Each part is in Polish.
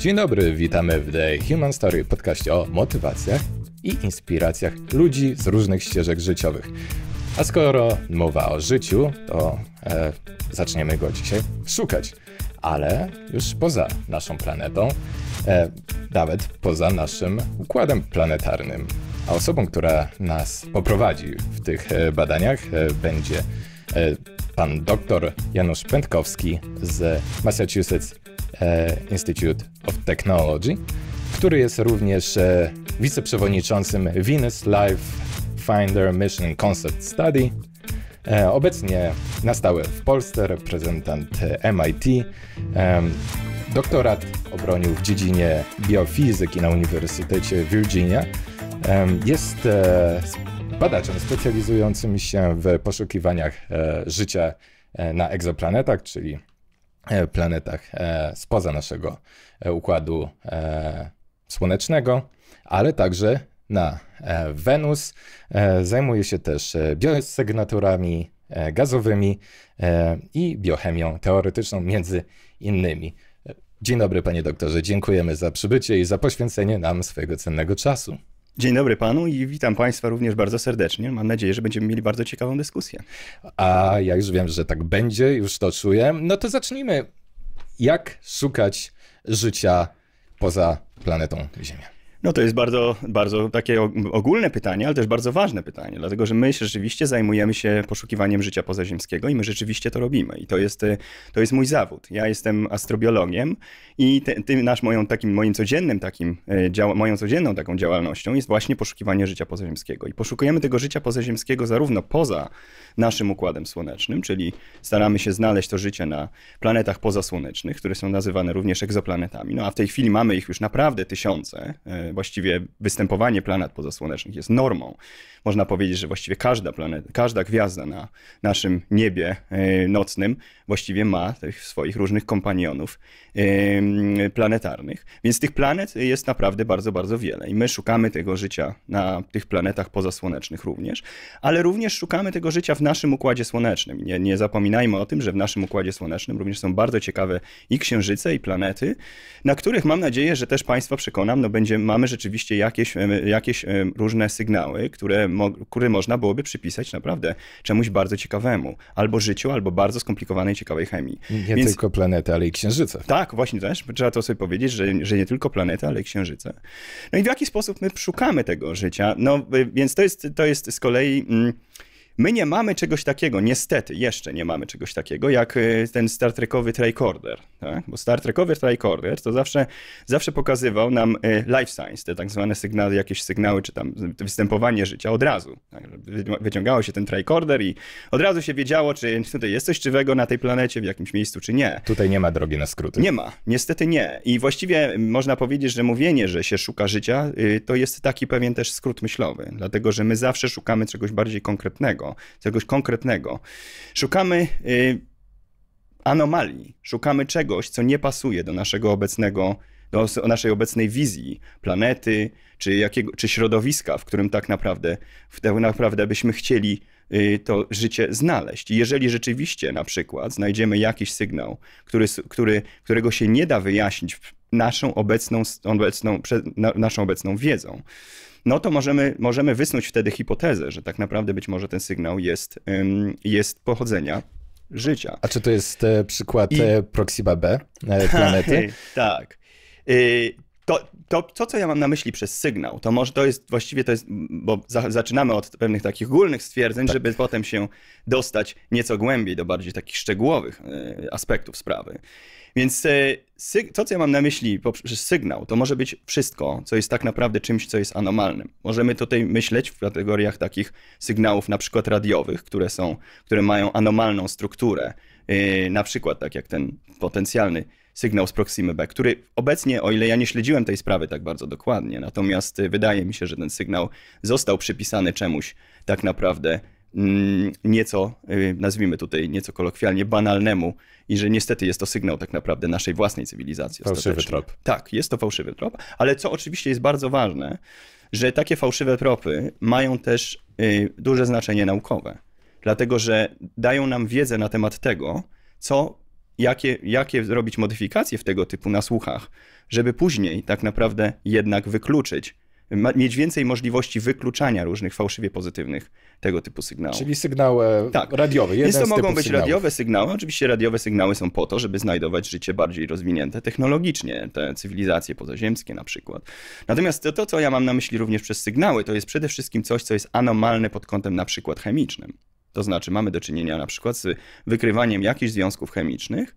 Dzień dobry, witamy w The Human Story, podcaście o motywacjach i inspiracjach ludzi z różnych ścieżek życiowych. A skoro mowa o życiu, to e, zaczniemy go dzisiaj szukać, ale już poza naszą planetą, e, nawet poza naszym układem planetarnym. A osobą, która nas poprowadzi w tych e, badaniach, e, będzie e, pan doktor Janusz Pędkowski z Massachusetts E, Institute of Technology, który jest również e, wiceprzewodniczącym Venus Life Finder Mission Concept Study. E, obecnie na stałe w Polsce reprezentant MIT. Doktorat obronił w dziedzinie biofizyki na Uniwersytecie Virginia. Jest badaczem specjalizującym się w poszukiwaniach życia na egzoplanetach, czyli E, planetach e, spoza naszego e, układu słonecznego, ale także na Wenus. Zajmuje się też biosygnaturami gazowymi i biochemią teoretyczną, między innymi. Dzień dobry, panie doktorze. Dziękujemy za przybycie i za poświęcenie nam swojego cennego czasu. Dzień dobry panu i witam państwa również bardzo serdecznie. Mam nadzieję, że będziemy mieli bardzo ciekawą dyskusję. A ja już wiem, że tak będzie, już to czuję. No to zacznijmy. Jak szukać życia poza planetą Ziemia? No to jest bardzo, bardzo takie ogólne pytanie, ale też bardzo ważne pytanie, dlatego że my rzeczywiście zajmujemy się poszukiwaniem życia pozaziemskiego i my rzeczywiście to robimy. I to jest, to jest mój zawód. Ja jestem astrobiologiem i te, ty, nasz moją takim moim codziennym takim, e, dział, moją codzienną taką działalnością jest właśnie poszukiwanie życia pozaziemskiego. I poszukujemy tego życia pozaziemskiego zarówno poza naszym układem słonecznym, czyli staramy się znaleźć to życie na planetach pozasłonecznych, które są nazywane również egzoplanetami. No a w tej chwili mamy ich już naprawdę tysiące e, właściwie występowanie planet pozasłonecznych jest normą można powiedzieć, że właściwie każda planeta, każda gwiazda na naszym niebie e, nocnym właściwie ma tych swoich różnych kompanionów e, planetarnych. Więc tych planet jest naprawdę bardzo, bardzo wiele i my szukamy tego życia na tych planetach pozasłonecznych również, ale również szukamy tego życia w naszym Układzie Słonecznym. Nie, nie zapominajmy o tym, że w naszym Układzie Słonecznym również są bardzo ciekawe i księżyce, i planety, na których mam nadzieję, że też Państwa przekonam, no będzie, mamy rzeczywiście jakieś, e, jakieś różne sygnały, które mo który można byłoby przypisać naprawdę czemuś bardzo ciekawemu, albo życiu, albo bardzo skomplikowanej, ciekawej chemii. Nie Więc... tylko planety, ale i księżyce. Tak, właśnie też trzeba to sobie powiedzieć, że, że nie tylko planety, ale i księżyce. No i w jaki sposób my szukamy tego życia? No y, więc to jest, to jest z kolei. Mm, My nie mamy czegoś takiego, niestety, jeszcze nie mamy czegoś takiego, jak y, ten Star Trekowy tricorder, tak? bo Star Trekowy tricorder to zawsze, zawsze pokazywał nam y, life science, te tak zwane sygnały, jakieś sygnały, czy tam występowanie życia od razu. Tak? Wyciągało się ten tricorder i od razu się wiedziało, czy tutaj jest coś żywego na tej planecie, w jakimś miejscu, czy nie. Tutaj nie ma drogi na skróty. Nie ma, niestety nie. I właściwie można powiedzieć, że mówienie, że się szuka życia, y, to jest taki pewien też skrót myślowy, dlatego że my zawsze szukamy czegoś bardziej konkretnego innego, czegoś konkretnego. Szukamy y, anomalii, szukamy czegoś, co nie pasuje do naszego obecnego, do naszej obecnej wizji planety czy, jakiego, czy środowiska, w którym tak naprawdę, w, tak naprawdę byśmy chcieli y, to życie znaleźć. Jeżeli rzeczywiście na przykład znajdziemy jakiś sygnał, który, który, którego się nie da wyjaśnić naszą obecną, obecną, naszą obecną wiedzą, no to możemy, możemy wysnuć wtedy hipotezę, że tak naprawdę być może ten sygnał jest, jest pochodzenia życia. A czy to jest e, przykład I... E, Proxima B e, planety? tak. Y, to, to, to, co ja mam na myśli przez sygnał, to może to jest właściwie to jest, bo za, zaczynamy od pewnych takich ogólnych stwierdzeń, tak. żeby potem się dostać nieco głębiej do bardziej takich szczegółowych aspektów sprawy. Więc e, to, co ja mam na myśli poprzez sygnał, to może być wszystko, co jest tak naprawdę czymś, co jest anomalnym. Możemy tutaj myśleć w kategoriach takich sygnałów, na przykład radiowych, które, są, które mają anomalną strukturę, e, na przykład tak jak ten potencjalny sygnał z Proximy B, który obecnie, o ile ja nie śledziłem tej sprawy tak bardzo dokładnie, natomiast e, wydaje mi się, że ten sygnał został przypisany czemuś tak naprawdę Mm, nieco, y, nazwijmy tutaj nieco kolokwialnie, banalnemu i że niestety jest to sygnał tak naprawdę naszej własnej cywilizacji. Fałszywy trop. Tak, jest to fałszywy trop, ale co oczywiście jest bardzo ważne, że takie fałszywe tropy mają też y, duże znaczenie naukowe, dlatego że dają nam wiedzę na temat tego, co, jakie, jakie zrobić modyfikacje w tego typu nasłuchach, żeby później tak naprawdę jednak wykluczyć mieć więcej możliwości wykluczania różnych fałszywie pozytywnych tego typu sygnały. Czyli sygnały tak. radiowe. Jeden Więc to mogą być sygnałów. radiowe sygnały. Oczywiście radiowe sygnały są po to, żeby znajdować życie bardziej rozwinięte technologicznie, te cywilizacje pozaziemskie na przykład. Natomiast to, to co ja mam na myśli również przez sygnały, to jest przede wszystkim coś, co jest anomalne pod kątem na przykład chemicznym. To znaczy mamy do czynienia na przykład z wykrywaniem jakichś związków chemicznych,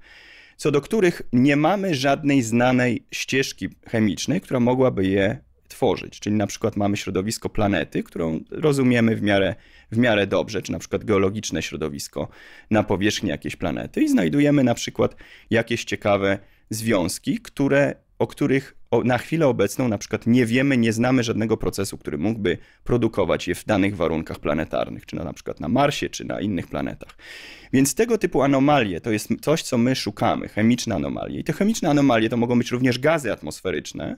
co do których nie mamy żadnej znanej ścieżki chemicznej, która mogłaby je tworzyć. Czyli na przykład mamy środowisko planety, którą rozumiemy w miarę, w miarę dobrze, czy na przykład geologiczne środowisko na powierzchni jakiejś planety i znajdujemy na przykład jakieś ciekawe związki, które, o których na chwilę obecną na przykład nie wiemy, nie znamy żadnego procesu, który mógłby produkować je w danych warunkach planetarnych, czy na, na przykład na Marsie, czy na innych planetach. Więc tego typu anomalie to jest coś, co my szukamy, chemiczne anomalie. I te chemiczne anomalie to mogą być również gazy atmosferyczne,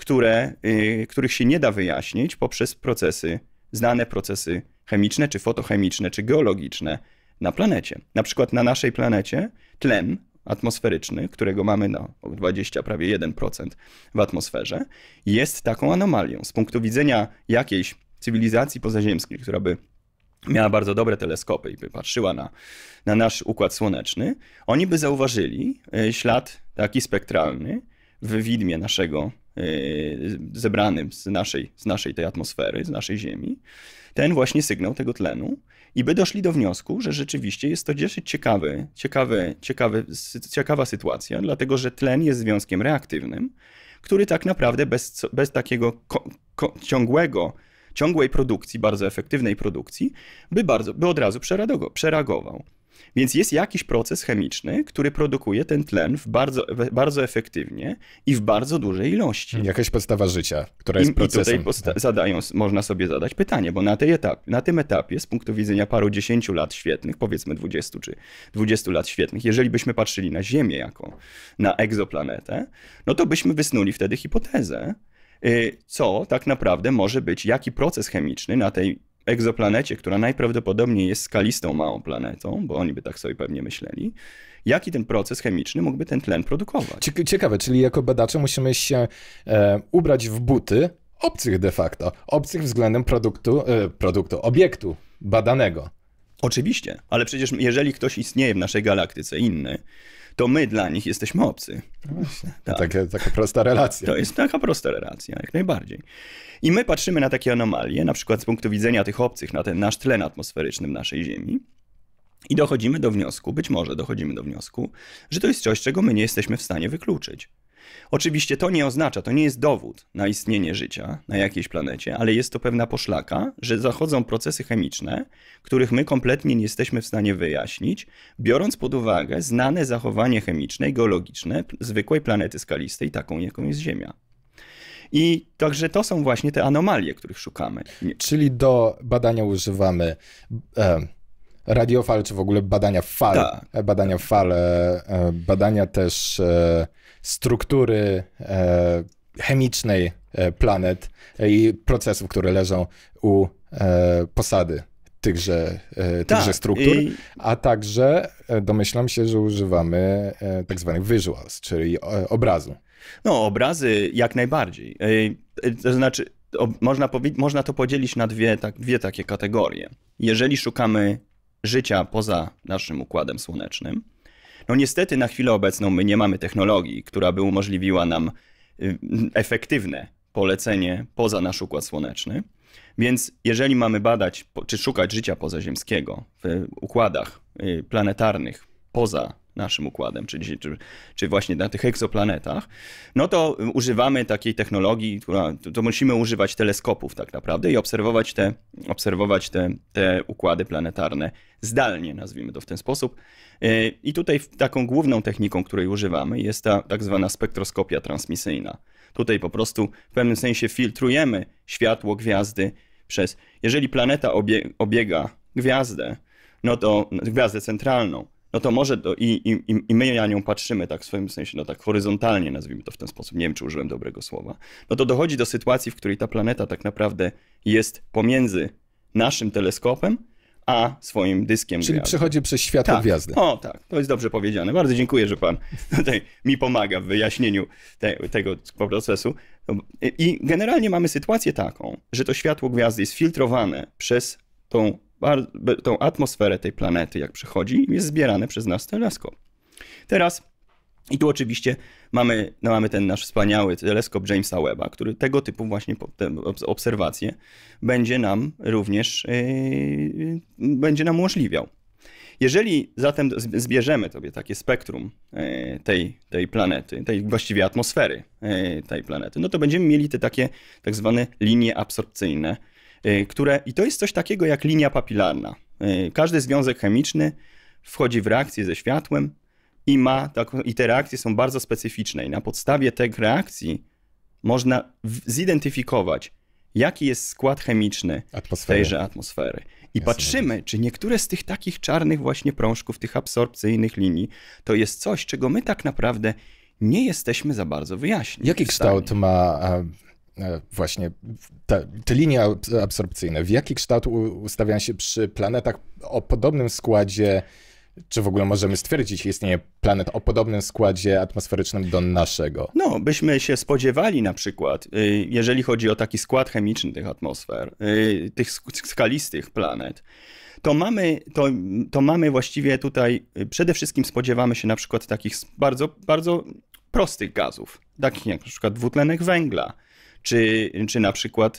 które, y, których się nie da wyjaśnić poprzez procesy, znane procesy chemiczne, czy fotochemiczne, czy geologiczne na planecie. Na przykład na naszej planecie tlen atmosferyczny, którego mamy na 20 prawie 1% w atmosferze, jest taką anomalią. Z punktu widzenia jakiejś cywilizacji pozaziemskiej, która by miała bardzo dobre teleskopy i by patrzyła na, na nasz układ słoneczny, oni by zauważyli y, ślad taki spektralny w widmie naszego Y, zebrany z naszej, z naszej tej atmosfery, z naszej Ziemi, ten właśnie sygnał tego tlenu i by doszli do wniosku, że rzeczywiście jest to dosyć ciekawy, ciekawy, ciekawy, ciekawa sytuacja, dlatego że tlen jest związkiem reaktywnym, który tak naprawdę bez, bez takiego ko, ko, ciągłego, ciągłej produkcji, bardzo efektywnej produkcji, by, bardzo, by od razu przereagował. Więc jest jakiś proces chemiczny, który produkuje ten tlen w bardzo, bardzo efektywnie i w bardzo dużej ilości. Mhm. Jakaś podstawa życia, która jest I, procesem. I tutaj posta- mhm. zadają, można sobie zadać pytanie, bo na, tej etapie, na tym etapie z punktu widzenia paru dziesięciu lat świetnych, powiedzmy 20 czy 20 lat świetnych, jeżeli byśmy patrzyli na Ziemię jako na egzoplanetę, no to byśmy wysnuli wtedy hipotezę, y, co tak naprawdę może być, jaki proces chemiczny na tej egzoplanecie, która najprawdopodobniej jest skalistą małą planetą, bo oni by tak sobie pewnie myśleli, jaki ten proces chemiczny mógłby ten tlen produkować. Ciekawe, czyli jako badacze musimy się e, ubrać w buty obcych de facto, obcych względem produktu, e, produktu obiektu badanego. Oczywiście, ale przecież jeżeli ktoś istnieje w naszej galaktyce inny, to my dla nich jesteśmy obcy. No tak. To Tak. Taka, taka prosta relacja. To jest taka prosta relacja, jak najbardziej. I my patrzymy na takie anomalie, na przykład z punktu widzenia tych obcych, na ten nasz tlen atmosferyczny naszej Ziemi. I dochodzimy do wniosku, być może dochodzimy do wniosku, że to jest coś, czego my nie jesteśmy w stanie wykluczyć. Oczywiście to nie oznacza, to nie jest dowód na istnienie życia na jakiejś planecie, ale jest to pewna poszlaka, że zachodzą procesy chemiczne, których my kompletnie nie jesteśmy w stanie wyjaśnić, biorąc pod uwagę znane zachowanie chemiczne i geologiczne zwykłej planety skalistej, taką jaką jest Ziemia. I także to są właśnie te anomalie, których szukamy. Nie. Czyli do badania używamy e, radiofal, czy w ogóle badania fal, tak. E, badania fal, e, e, badania też e, struktury e, chemicznej e, planet i procesów, które leżą u e, posady tychże, tychże tak. struktur, I... a także domyślam się, że używamy tak zwanych visuals, czyli obrazu. No, obrazy jak najbardziej. To znaczy, o, można, można to podzielić na dwie, tak, dwie takie kategorie. Jeżeli szukamy życia poza naszym układem słonecznym, no niestety na chwilę obecną my nie mamy technologii, która by umożliwiła nam y, efektywne polecenie poza nasz układ słoneczny. Więc jeżeli mamy badać czy szukać życia pozaziemskiego w układach y, planetarnych poza naszym układem, czyli, czy, czy, właśnie na tych egzoplanetach, no to używamy takiej technologii, która, to musimy używać teleskopów tak naprawdę i obserwować te, obserwować te, te układy planetarne zdalnie, nazwijmy to w ten sposób. Y, I tutaj taką główną techniką, której używamy jest ta tak zwana spektroskopia transmisyjna. Tutaj po prostu w pewnym sensie filtrujemy światło gwiazdy przez, jeżeli planeta obie, obiega gwiazdę, no to gwiazdę centralną, no to może to i, i, i my na nią patrzymy tak w swoim sensie, no tak horyzontalnie nazwijmy to w ten sposób, nie wiem czy użyłem dobrego słowa, no to dochodzi do sytuacji, w której ta planeta tak naprawdę jest pomiędzy naszym teleskopem, a swoim dyskiem Czyli gwiazdy. przechodzi przez światło tak. gwiazdy. O tak, to jest dobrze powiedziane. Bardzo dziękuję, że pan tutaj mi pomaga w wyjaśnieniu te, tego procesu. I generalnie mamy sytuację taką, że to światło gwiazdy jest filtrowane przez tą tą atmosferę tej planety, jak przychodzi, jest zbierane przez nas teleskop. Teraz, i tu oczywiście mamy, no mamy ten nasz wspaniały teleskop Jamesa Webba, który tego typu właśnie obserwacje będzie nam również yy, yy, będzie nam umożliwiał. Jeżeli zatem zbierzemy sobie takie spektrum yy, tej, tej planety, tej właściwie atmosfery yy, tej planety, no to będziemy mieli te takie tak zwane linie absorpcyjne, Y, które, i to jest coś takiego jak linia papilarna. Y, każdy związek chemiczny wchodzi w reakcję ze światłem i, ma tak, i te reakcje są bardzo specyficzne. I na podstawie tych reakcji można zidentyfikować, jaki jest skład chemiczny atmosfery. tejże atmosfery. I Jasne. patrzymy, czy niektóre z tych takich czarnych właśnie prążków, tych absorpcyjnych linii, to jest coś, czego my tak naprawdę nie jesteśmy za bardzo wyjaśnieni. Jaki tak? kształt ma E, właśnie te, te, linie absorpcyjne, w jaki kształt ustawiają się przy planetach o podobnym składzie, czy w ogóle możemy stwierdzić istnieje planet o podobnym składzie atmosferycznym do naszego? No, byśmy się spodziewali na przykład, y, jeżeli chodzi o taki skład chemiczny tych atmosfer, y, tych skalistych planet, to mamy, to, to mamy właściwie tutaj, y, przede wszystkim spodziewamy się na przykład takich bardzo, bardzo prostych gazów, takich jak na przykład dwutlenek węgla, czy, czy na przykład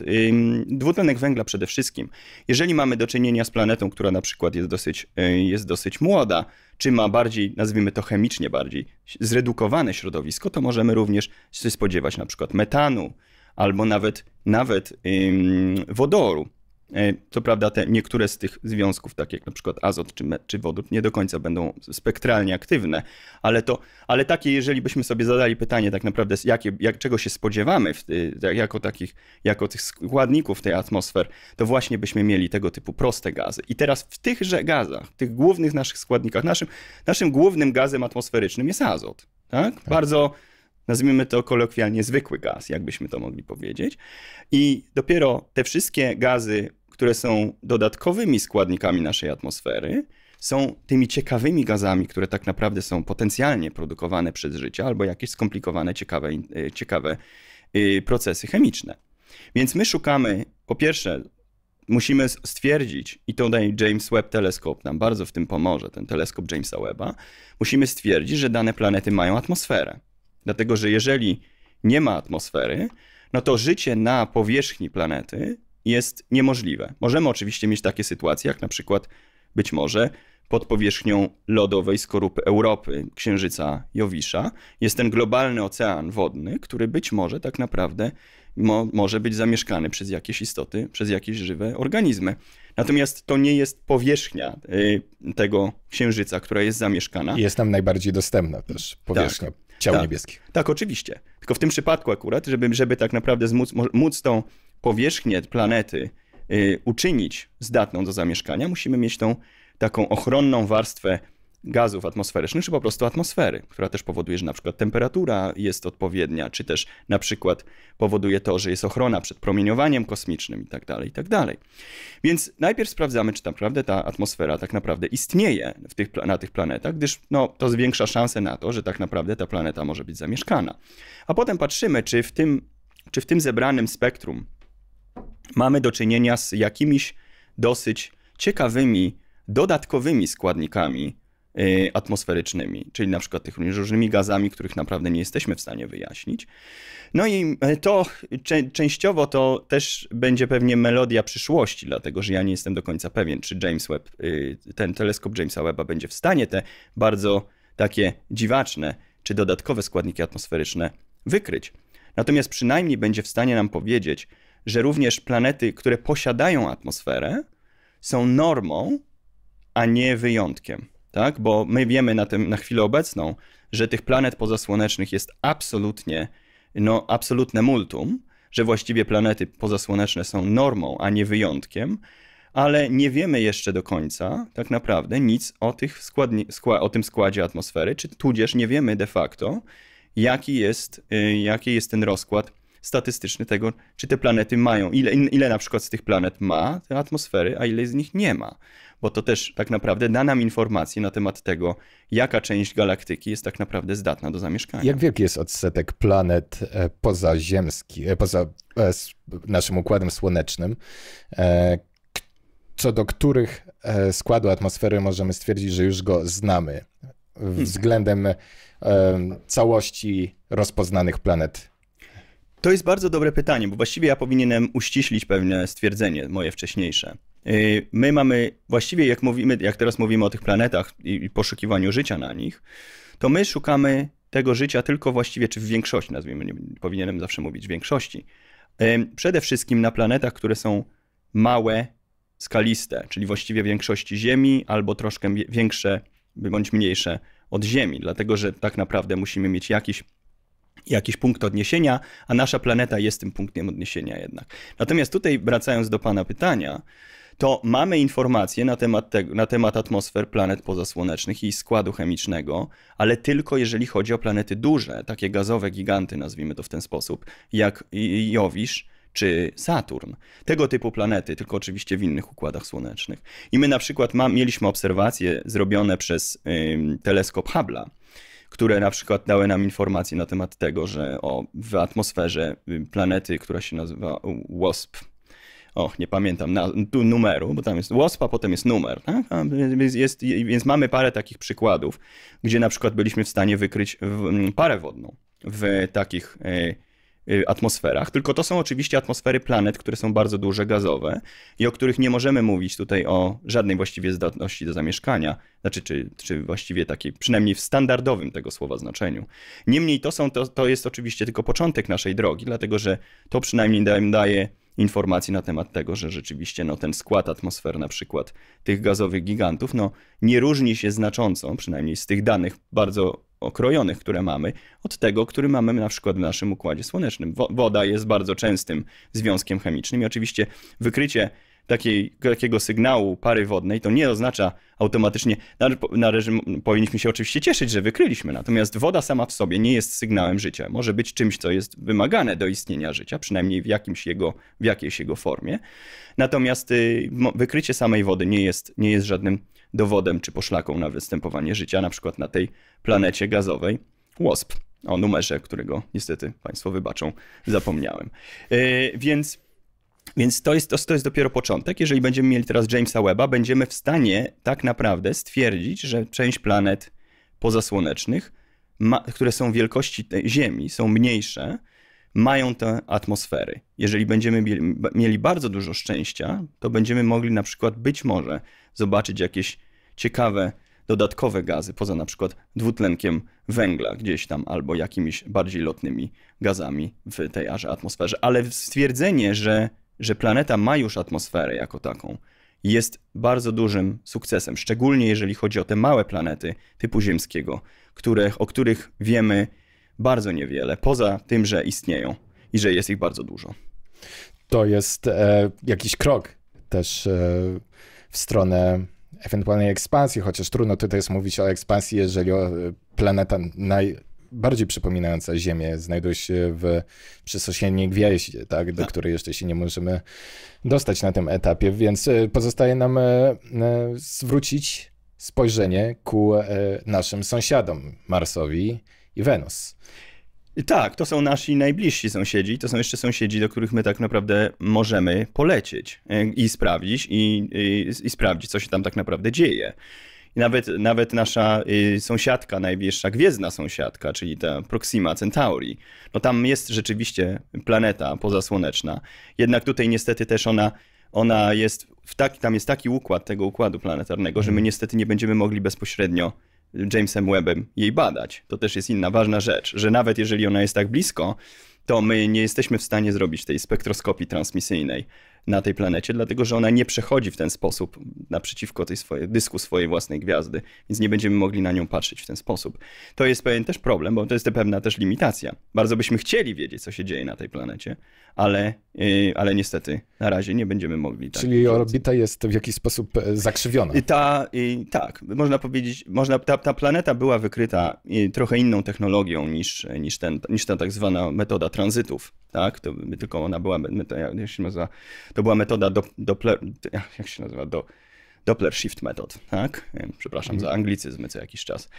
dwutlenek węgla przede wszystkim. Jeżeli mamy do czynienia z planetą, która na przykład jest dosyć, y, jest dosyć młoda, czy ma bardziej, nazwijmy to chemicznie bardziej, zredukowane środowisko, to możemy również się spodziewać na przykład metanu albo nawet, nawet wodoru. E, co prawda te niektóre z tych związków, tak jak na przykład azot czy, czy wodór, nie do końca będą spektralnie aktywne, ale, to, ale takie, jeżeli byśmy sobie zadali pytanie tak naprawdę, jakie, jak, czego się spodziewamy w, y, tak, jako, takich, jako tych składników tej atmosfery, to właśnie byśmy mieli tego typu proste gazy. I teraz w tychże gazach, w tych głównych naszych składnikach, naszym, naszym głównym gazem atmosferycznym jest azot. tak. tak. Bardzo nazwijmy to kolokwialnie zwykły gaz, jakbyśmy to mogli powiedzieć. I dopiero te wszystkie gazy które są dodatkowymi składnikami naszej atmosfery, są tymi ciekawymi gazami, które tak naprawdę są potencjalnie produkowane przez życie albo jakieś skomplikowane, ciekawe, e, ciekawe e, procesy chemiczne. Więc my szukamy, po pierwsze, musimy stwierdzić, i to daje James Webb teleskop nam bardzo w tym pomoże, ten teleskop Jamesa Webba, musimy stwierdzić, że dane planety mają atmosferę. Dlatego, że jeżeli nie ma atmosfery, no to życie na powierzchni planety jest niemożliwe. Możemy oczywiście mieć takie sytuacje, jak na przykład być może pod powierzchnią lodowej skorupy Europy, księżyca Jowisza, jest ten globalny ocean wodny, który być może tak naprawdę mo może być zamieszkany przez jakieś istoty, przez jakieś żywe organizmy. Natomiast to nie jest powierzchnia y, tego księżyca, która jest zamieszkana. Jest nam najbardziej dostępna też powierzchnia tak, ciał tak, niebieskich. Tak, oczywiście. Tylko w tym przypadku akurat, żeby, żeby tak naprawdę móc tą powierzchnię planety y, uczynić zdatną do zamieszkania, musimy mieć tą taką ochronną warstwę gazów atmosferycznych, czy po prostu atmosfery, która też powoduje, że na przykład temperatura jest odpowiednia, czy też na przykład powoduje to, że jest ochrona przed promieniowaniem kosmicznym i tak dalej, i tak dalej. Więc najpierw sprawdzamy, czy naprawdę ta atmosfera tak naprawdę istnieje tych, na tych planetach, gdyż no, to zwiększa szanse na to, że tak naprawdę ta planeta może być zamieszkana. A potem patrzymy, czy w tym, czy w tym zebranym spektrum mamy do czynienia z jakimiś dosyć ciekawymi, dodatkowymi składnikami y, atmosferycznymi, czyli na przykład tych różnymi gazami, których naprawdę nie jesteśmy w stanie wyjaśnić. No i y, to częściowo to też będzie pewnie melodia przyszłości, dlatego że ja nie jestem do końca pewien, czy James Webb, y, ten teleskop Jamesa Webba będzie w stanie te bardzo takie dziwaczne czy dodatkowe składniki atmosferyczne wykryć. Natomiast przynajmniej będzie w stanie nam powiedzieć, że również planety, które posiadają atmosferę, są normą, a nie wyjątkiem. Tak? Bo my wiemy na, tym, na chwilę obecną, że tych planet pozasłonecznych jest absolutnie, no, absolutne multum, że właściwie planety pozasłoneczne są normą, a nie wyjątkiem, ale nie wiemy jeszcze do końca tak naprawdę nic o, tych składni- skła- o tym składzie atmosfery, czy tudzież nie wiemy de facto, jaki jest, y, jaki jest ten rozkład statystyczny tego, czy te planety mają, ile, ile na przykład z tych planet ma te atmosfery, a ile z nich nie ma. Bo to też tak naprawdę da nam informacje na temat tego, jaka część galaktyki jest tak naprawdę zdatna do zamieszkania. Jak wielki jest odsetek planet e, pozaziemski, e, poza e, naszym układem słonecznym, co do których składu atmosfery możemy stwierdzić, że już go znamy hmm. względem hmm. całości rozpoznanych planet to jest bardzo dobre pytanie, bo właściwie ja powinienem uściślić pewne stwierdzenie moje wcześniejsze. Y, my mamy, właściwie jak mówimy, jak teraz mówimy o tych planetach i poszukiwaniu życia na nich, to my szukamy tego życia tylko właściwie, czy w większości, nazwijmy, nie, powinienem zawsze mówić w większości, y, przede wszystkim na planetach, które są małe, skaliste, czyli właściwie większości Ziemi albo troszkę większe bądź mniejsze od Ziemi, dlatego że tak naprawdę musimy mieć jakiś jakiś punkt odniesienia, a nasza planeta jest tym punktem odniesienia jednak. Natomiast tutaj wracając do pana pytania, to mamy informacje na temat, tego, na temat atmosfer planet pozasłonecznych i ich składu chemicznego, ale tylko jeżeli chodzi o planety duże, takie gazowe giganty, nazwijmy to w ten sposób, jak Jowisz czy Saturn. Tego typu planety, tylko oczywiście w innych układach słonecznych. I my na przykład ma, mieliśmy obserwacje zrobione przez teleskop Hubble'a, które na przykład dały nam informacje na temat tego, że o, w atmosferze y, planety, która się nazywa WASP, och, nie pamiętam na, tu numeru, bo tam jest WASP, a potem jest numer. Tak? jest, więc mamy parę takich przykładów, gdzie na przykład byliśmy w stanie wykryć w, parę wodną w takich... Y, Y, atmosferach, tylko to są oczywiście atmosfery planet, które są bardzo duże, gazowe i o których nie możemy mówić tutaj o żadnej właściwie zdatności do zamieszkania, znaczy czy, czy właściwie takiej, przynajmniej w standardowym tego słowa znaczeniu. Niemniej to, są, to, to jest oczywiście tylko początek naszej drogi, dlatego że to przynajmniej daje informacji na temat tego, że rzeczywiście no, ten skład atmosfer na przykład tych gazowych gigantów no, nie różni się znacząco, przynajmniej z tych danych bardzo okrojonych, które mamy, od tego, który mamy na przykład w naszym układzie słonecznym. Woda jest bardzo częstym związkiem chemicznym i oczywiście wykrycie takiej, takiego sygnału pary wodnej to nie oznacza automatycznie, Należy powinniśmy się oczywiście cieszyć, że wykryliśmy, natomiast woda sama w sobie nie jest sygnałem życia. Może być czymś, co jest wymagane do istnienia życia, przynajmniej w, jakimś jego, w jakiejś jego formie. Natomiast y, wykrycie samej wody nie jest, nie jest żadnym dowodem czy poszlaką na występowanie życia, na przykład na tej planecie gazowej WASP. O numerze, którego niestety Państwo wybaczą, zapomniałem. Yy, więc więc to jest, to, to jest dopiero początek. Jeżeli będziemy mieli teraz Jamesa Webba, będziemy w stanie tak naprawdę stwierdzić, że część planet pozasłonecznych, ma, które są wielkości Ziemi, są mniejsze, mają te atmosfery. Jeżeli będziemy mieli bardzo dużo szczęścia, to będziemy mogli na przykład być może zobaczyć jakieś ciekawe dodatkowe gazy, poza na przykład dwutlenkiem węgla gdzieś tam albo jakimiś bardziej lotnymi gazami w tej atmosferze. Ale stwierdzenie, że, że planeta ma już atmosferę jako taką, jest bardzo dużym sukcesem, szczególnie jeżeli chodzi o te małe planety typu ziemskiego, które, o których wiemy bardzo niewiele, poza tym, że istnieją i że jest ich bardzo dużo. To jest e, jakiś krok też e w stronę ewentualnej ekspansji, chociaż trudno tutaj jest mówić o ekspansji, jeżeli y, planeta najbardziej przypominająca Ziemię znajduje się w przysośniennej gwiaździe, tak, do tak. której jeszcze się nie możemy dostać na tym etapie, więc y, pozostaje nam y, zwrócić spojrzenie ku naszym sąsiadom, Marsowi i Wenus tak, to są nasi najbliżsi sąsiedzi, to są jeszcze sąsiedzi, do których my tak naprawdę możemy polecieć e, i sprawdzić, i, i, i sprawdzić, co się tam tak naprawdę dzieje. nawet, nawet nasza y, sąsiadka, najbliższa gwiezdna sąsiadka, czyli ta Proxima Centauri, no tam jest rzeczywiście planeta pozasłoneczna, jednak tutaj niestety też ona, ona jest, w taki, tam jest taki układ tego układu planetarnego, że my mhm. niestety nie będziemy mogli bezpośrednio Jamesem Webbem, jej badać. To też jest inna ważna rzecz, że nawet jeżeli ona jest tak blisko, to my nie jesteśmy w stanie zrobić tej spektroskopii transmisyjnej na tej planecie, dlatego że ona nie przechodzi w ten sposób naprzeciwko tej dysku swojej własnej gwiazdy, więc nie będziemy mogli na nią patrzeć w ten sposób. To jest pewien też problem, bo to jest pewna też limitacja. Bardzo byśmy chcieli wiedzieć, co się dzieje na tej planecie, ale, yy, ale niestety na razie nie będziemy mogli. Tak Czyli jej orbita jest w jakiś sposób e, zakrzywiona. I ta, yy, tak, można powiedzieć, można, ta, ta planeta była wykryta yy, trochę inną technologią niż, niż, ten, niż ta tak zwana metoda tranzytów. Tak? To, tylko ona była, to, jak się nazywa, to była metoda Doppler, jak się nazywa, do, Doppler Shift Method, tak? Przepraszam za mhm. anglicyzmy co jakiś czas.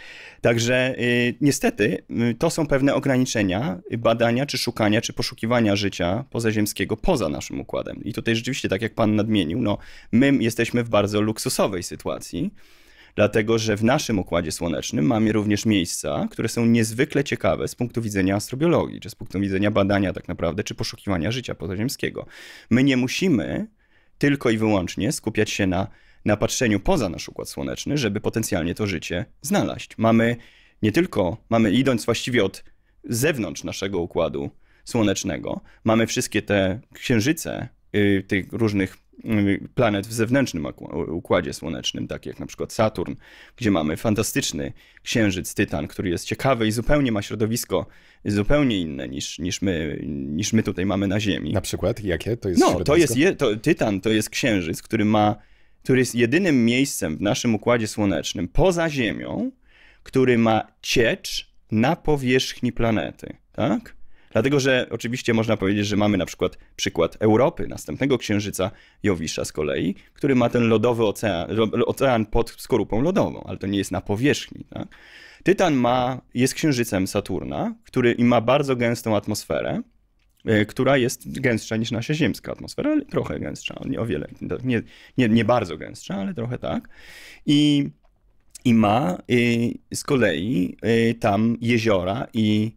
Także y, niestety y, to są pewne ograniczenia badania, czy szukania, czy poszukiwania życia pozaziemskiego poza naszym układem. I tutaj rzeczywiście, tak jak pan nadmienił, no, my jesteśmy w bardzo luksusowej sytuacji, dlatego że w naszym Układzie Słonecznym mamy również miejsca, które są niezwykle ciekawe z punktu widzenia astrobiologii, czy z punktu widzenia badania tak naprawdę, czy poszukiwania życia pozaziemskiego. My nie musimy tylko i wyłącznie skupiać się na, na patrzeniu poza nasz Układ Słoneczny, żeby potencjalnie to życie znaleźć. Mamy nie tylko, mamy idąc właściwie od zewnątrz naszego Układu Słonecznego, mamy wszystkie te księżyce, y, tych różnych planet w zewnętrznym układzie słonecznym, tak jak na przykład Saturn, gdzie mamy fantastyczny księżyc Tytan, który jest ciekawy i zupełnie ma środowisko zupełnie inne niż, niż, my, niż my tutaj mamy na Ziemi. Na przykład jakie to jest No, środowisko? to jest to, Tytan to jest księżyc, który ma który jest jedynym miejscem w naszym układzie słonecznym poza Ziemią, który ma ciecz na powierzchni planety, tak? Dlatego, że oczywiście można powiedzieć, że mamy na przykład przykład Europy, następnego księżyca Jowisza z kolei, który ma ten lodowy ocean, ocean pod skorupą lodową, ale to nie jest na powierzchni. Tak? Tytan ma, jest księżycem Saturna, który ma bardzo gęstą atmosferę, e, która jest gęstsza niż nasza ziemska atmosfera, ale trochę gęstsza, nie o wiele, nie, nie, nie bardzo gęstsza, ale trochę tak. I, i ma y, z kolei y, tam jeziora i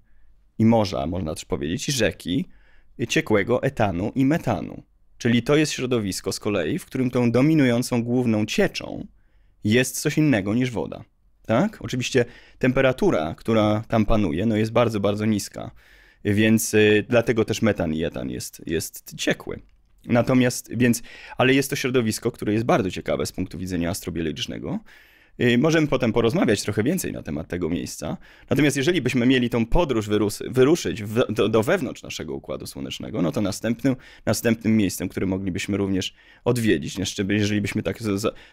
i morza, można też powiedzieć, i rzeki, ciekłego etanu i metanu. Czyli to jest środowisko z kolei, w którym tą dominującą główną cieczą jest coś innego niż woda. Tak? Oczywiście temperatura, która tam panuje, no jest bardzo, bardzo niska, więc y, dlatego też metan i etan jest, jest ciekły. Natomiast, więc, ale jest to środowisko, które jest bardzo ciekawe z punktu widzenia astrobiologicznego, Yy, możemy potem porozmawiać trochę więcej na temat tego miejsca. Natomiast jeżeli byśmy mieli tą podróż wyruszyć do, wewnątrz naszego Układu Słonecznego, no to następnym, następnym miejscem, które moglibyśmy również odwiedzić, jeszcze jeżeli byśmy tak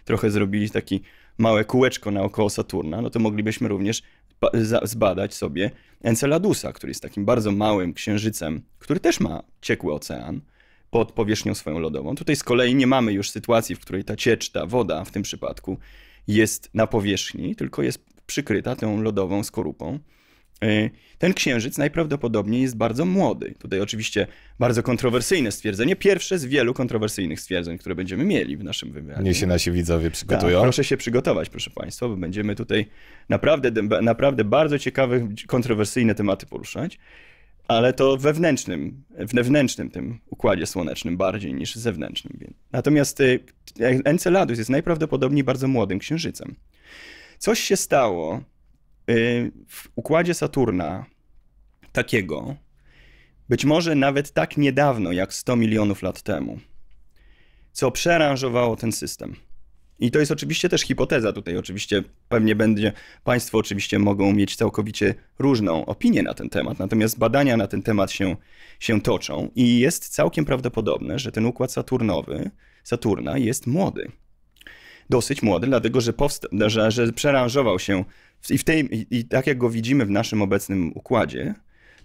trochę zrobili taki małe kółeczko naokoło Saturna, no to moglibyśmy również zbadać sobie Enceladusa, który jest takim bardzo małym księżycem, który też ma ciekły ocean pod powierzchnią swoją lodową. Tutaj z kolei nie mamy już sytuacji, w której ta ciecz, ta woda w tym przypadku jest na powierzchni, tylko jest przykryta tą lodową skorupą. E, ten księżyc najprawdopodobniej jest bardzo młody. Tutaj oczywiście bardzo kontrowersyjne stwierdzenie, pierwsze z wielu kontrowersyjnych stwierdzeń, które będziemy mieli w naszym wywiadzie. Niech się nasi widzowie przygotują. Ta, proszę się przygotować, proszę Państwa, bo będziemy tutaj naprawdę, naprawdę bardzo ciekawe, kontrowersyjne tematy poruszać ale to wewnętrznym, wewnętrznym tym układzie słonecznym bardziej niż zewnętrznym. Natomiast y, Enceladus jest najprawdopodobniej bardzo młodym księżycem. Coś się stało y, w układzie Saturna takiego, być może nawet tak niedawno jak 100 milionów lat temu, co przeranżowało ten system. I to jest oczywiście też hipoteza tutaj. Oczywiście pewnie będzie, Państwo oczywiście mogą mieć całkowicie różną opinię na ten temat, natomiast badania na ten temat się, się toczą i jest całkiem prawdopodobne, że ten układ Saturnowy, Saturna jest młody. Dosyć młody, dlatego że, powsta- że, że przeranżował się w, i, w tej, i tak jak go widzimy w naszym obecnym układzie,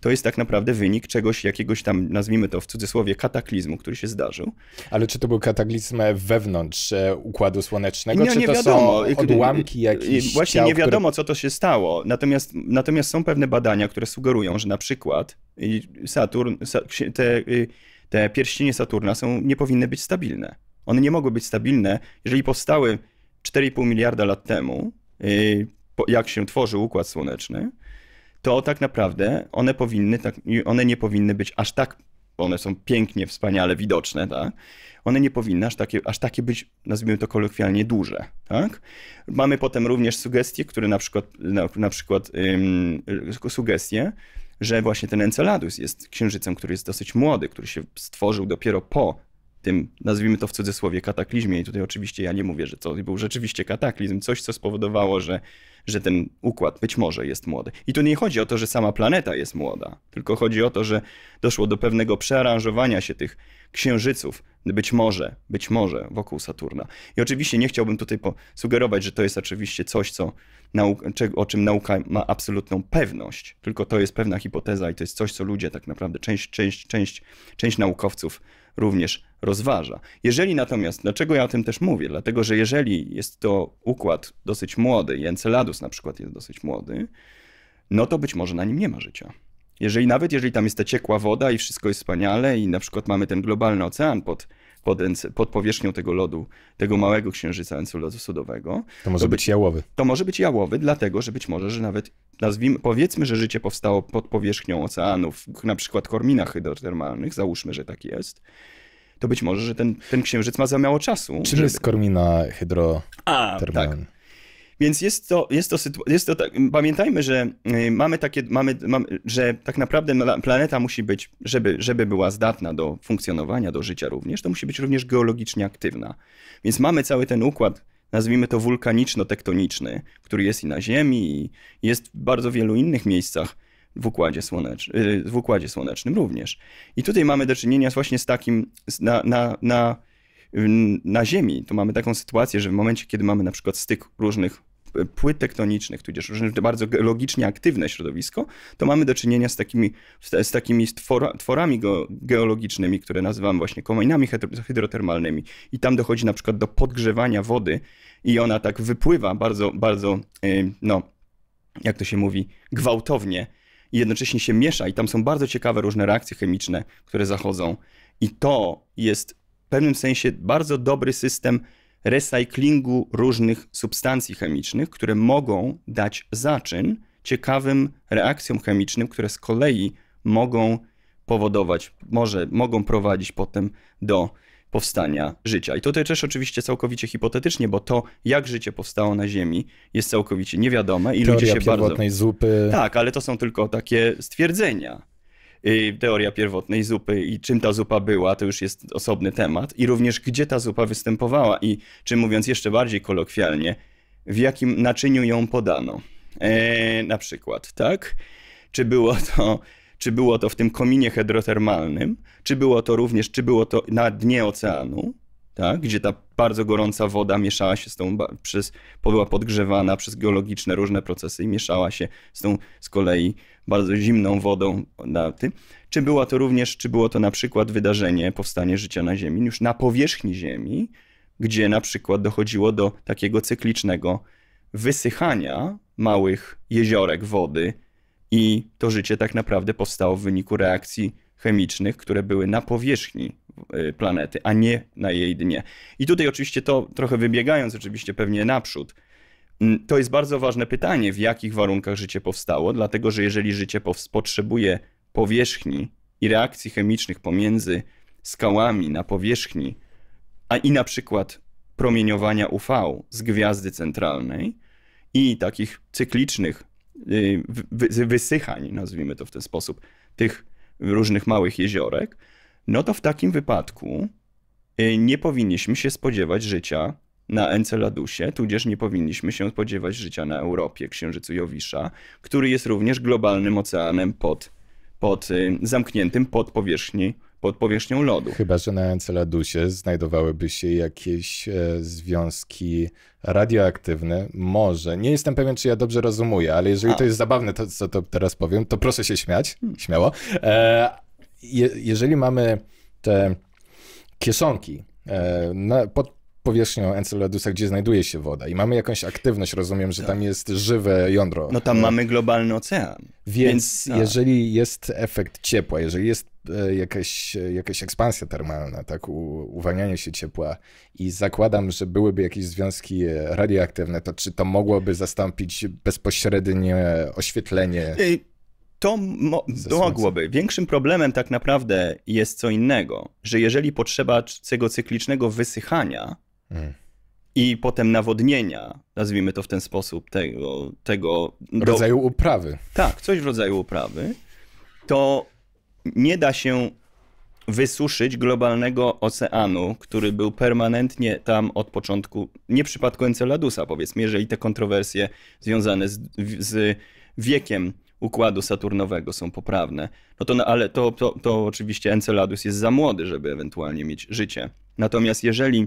to jest tak naprawdę wynik czegoś, jakiegoś tam, nazwijmy to w cudzysłowie, kataklizmu, który się zdarzył. Ale czy to był kataklizm wewnątrz e, Układu Słonecznego, nie, no czy nie to wiadomo. są odłamki jakichś Właśnie ciał, nie wiadomo, które... co to się stało. Natomiast, natomiast są pewne badania, które sugerują, że na przykład Saturn, te, y, te pierścienie Saturna są, nie powinny być stabilne. One nie mogły być stabilne, jeżeli powstały 4,5 miliarda lat temu, y, jak się tworzył Układ Słoneczny, to tak naprawdę one powinny, tak, one nie powinny być aż tak, bo one są pięknie, wspaniale widoczne, tak? One nie powinny aż takie, aż takie być, nazwijmy to kolokwialnie, duże, tak? Mamy potem również sugestie, które na przykład, na, na przykład ym, y, sugestie, że właśnie ten Enceladus jest księżycem, który jest dosyć młody, który się stworzył dopiero po tym, nazwijmy to w cudzysłowie, kataklizmie. I tutaj oczywiście ja nie mówię, że to był rzeczywiście kataklizm, coś, co spowodowało, że że ten układ być może jest młody. I tu nie chodzi o to, że sama planeta jest młoda, tylko chodzi o to, że doszło do pewnego przearanżowania się tych księżyców, być może, być może wokół Saturna. I oczywiście nie chciałbym tutaj sugerować, że to jest oczywiście coś, co nauka, o czym nauka ma absolutną pewność, tylko to jest pewna hipoteza i to jest coś, co ludzie tak naprawdę, część, część, część, część naukowców również rozważa. Jeżeli natomiast, dlaczego ja o tym też mówię? Dlatego, że jeżeli jest to układ dosyć młody i Enceladus na przykład jest dosyć młody, no to być może na nim nie ma życia. Jeżeli nawet jeżeli tam jest ta ciekła woda i wszystko jest wspaniale i na przykład mamy ten globalny ocean pod pod, pod powierzchnią tego lodu, tego małego księżyca sodowego. To może to być jałowy. To może być jałowy, dlatego że być może, że nawet nazwijmy, powiedzmy, że życie powstało pod powierzchnią oceanów, na przykład korminach hydrotermalnych, załóżmy, że tak jest to być może, że ten, ten księżyc ma za mało czasu. Czy żeby... jest kormina hydrotermalna? A, tak. Więc jest to, jest to, jest to tak, pamiętajmy, że y, mamy takie, mamy, mamy, że tak naprawdę planeta musi być, żeby, żeby była zdatna do funkcjonowania, do życia również, to musi być również geologicznie aktywna. Więc mamy cały ten układ, nazwijmy to wulkaniczno-tektoniczny, który jest i na Ziemi, i jest w bardzo wielu innych miejscach w układzie, słonecz, y, w układzie słonecznym również. I tutaj mamy do czynienia właśnie z takim, na, na, na na Ziemi, to mamy taką sytuację, że w momencie, kiedy mamy na przykład styk różnych płyt tektonicznych, tudzież bardzo geologicznie aktywne środowisko, to mamy do czynienia z takimi, z takimi twora, tworami geologicznymi, które nazywamy właśnie komajnami hydrotermalnymi. I tam dochodzi na przykład do podgrzewania wody i ona tak wypływa bardzo, bardzo, y, no, jak to się mówi, gwałtownie i jednocześnie się miesza i tam są bardzo ciekawe różne reakcje chemiczne, które zachodzą. I to jest w pewnym sensie bardzo dobry system recyklingu różnych substancji chemicznych, które mogą dać zaczyn ciekawym reakcjom chemicznym, które z kolei mogą powodować, może mogą prowadzić potem do powstania życia. I tutaj też oczywiście całkowicie hipotetycznie, bo to, jak życie powstało na Ziemi, jest całkowicie niewiadome i Teoria ludzie się bardzo... zupy. Tak, ale to są tylko takie stwierdzenia. Y, teoria pierwotnej zupy i czym ta zupa była, to już jest osobny temat, i również gdzie ta zupa występowała i, czy mówiąc jeszcze bardziej kolokwialnie, w jakim naczyniu ją podano. E, na przykład, tak? Czy było to czy było to w tym kominie hydrotermalnym, czy było to również, czy było to na dnie oceanu, tak? gdzie ta bardzo gorąca woda mieszała się z tą, przez, była podgrzewana przez geologiczne różne procesy i mieszała się z tą z kolei bardzo zimną wodą na tym. Czy była to również, czy było to na przykład wydarzenie, powstanie życia na Ziemi, już na powierzchni Ziemi, gdzie na przykład dochodziło do takiego cyklicznego wysychania małych jeziorek wody i to życie tak naprawdę powstało w wyniku reakcji chemicznych, które były na powierzchni Y, planety, a nie na jej dnie. I tutaj oczywiście to trochę wybiegając oczywiście pewnie naprzód, mm, to jest bardzo ważne pytanie, w jakich warunkach życie powstało, dlatego że jeżeli życie potrzebuje powierzchni i reakcji chemicznych pomiędzy skałami na powierzchni, a i na przykład promieniowania UV z gwiazdy centralnej i takich cyklicznych y, wysychań, nazwijmy to w ten sposób, tych różnych małych jeziorek, no to w takim wypadku y, nie powinniśmy się spodziewać życia na Enceladusie, tudzież nie powinniśmy się spodziewać życia na Europie, księżycu Jowisza, który jest również globalnym oceanem pod, pod y, zamkniętym pod powierzchni pod powierzchnią lodu. Chyba, że na Enceladusie znajdowałyby się jakieś e, związki radioaktywne. Może. Nie jestem pewien, czy ja dobrze rozumuję, ale jeżeli A. to jest zabawne, to co to teraz powiem, to proszę się śmiać. Śmiało. E, je, jeżeli mamy te kieszonki e, na, pod powierzchnią Enceladusa, gdzie znajduje się woda i mamy jakąś aktywność, rozumiem, że tak. tam jest żywe jądro. No tam no. mamy globalny ocean. Więc, Więc tak. jeżeli jest efekt ciepła, jeżeli jest e, jakaś, e, jakaś ekspansja termalna, tak, uwalnianie się ciepła i zakładam, że byłyby jakieś związki radioaktywne, to czy to mogłoby zastąpić bezpośrednie oświetlenie? I to, mo mogłoby. Większym problemem tak naprawdę jest co innego, że jeżeli potrzeba tego cyklicznego wysychania hmm. i potem nawodnienia, nazwijmy to w ten sposób, tego. tego rodzaju do... uprawy. Tak, coś w rodzaju uprawy, to nie da się wysuszyć globalnego oceanu, który był permanentnie tam od początku, nie przypadku Enceladusa powiedzmy, jeżeli te kontrowersje związane z, z wiekiem układu saturnowego są poprawne. No to, no, ale to, to, to oczywiście Enceladus jest za młody, żeby ewentualnie mieć życie. Natomiast jeżeli,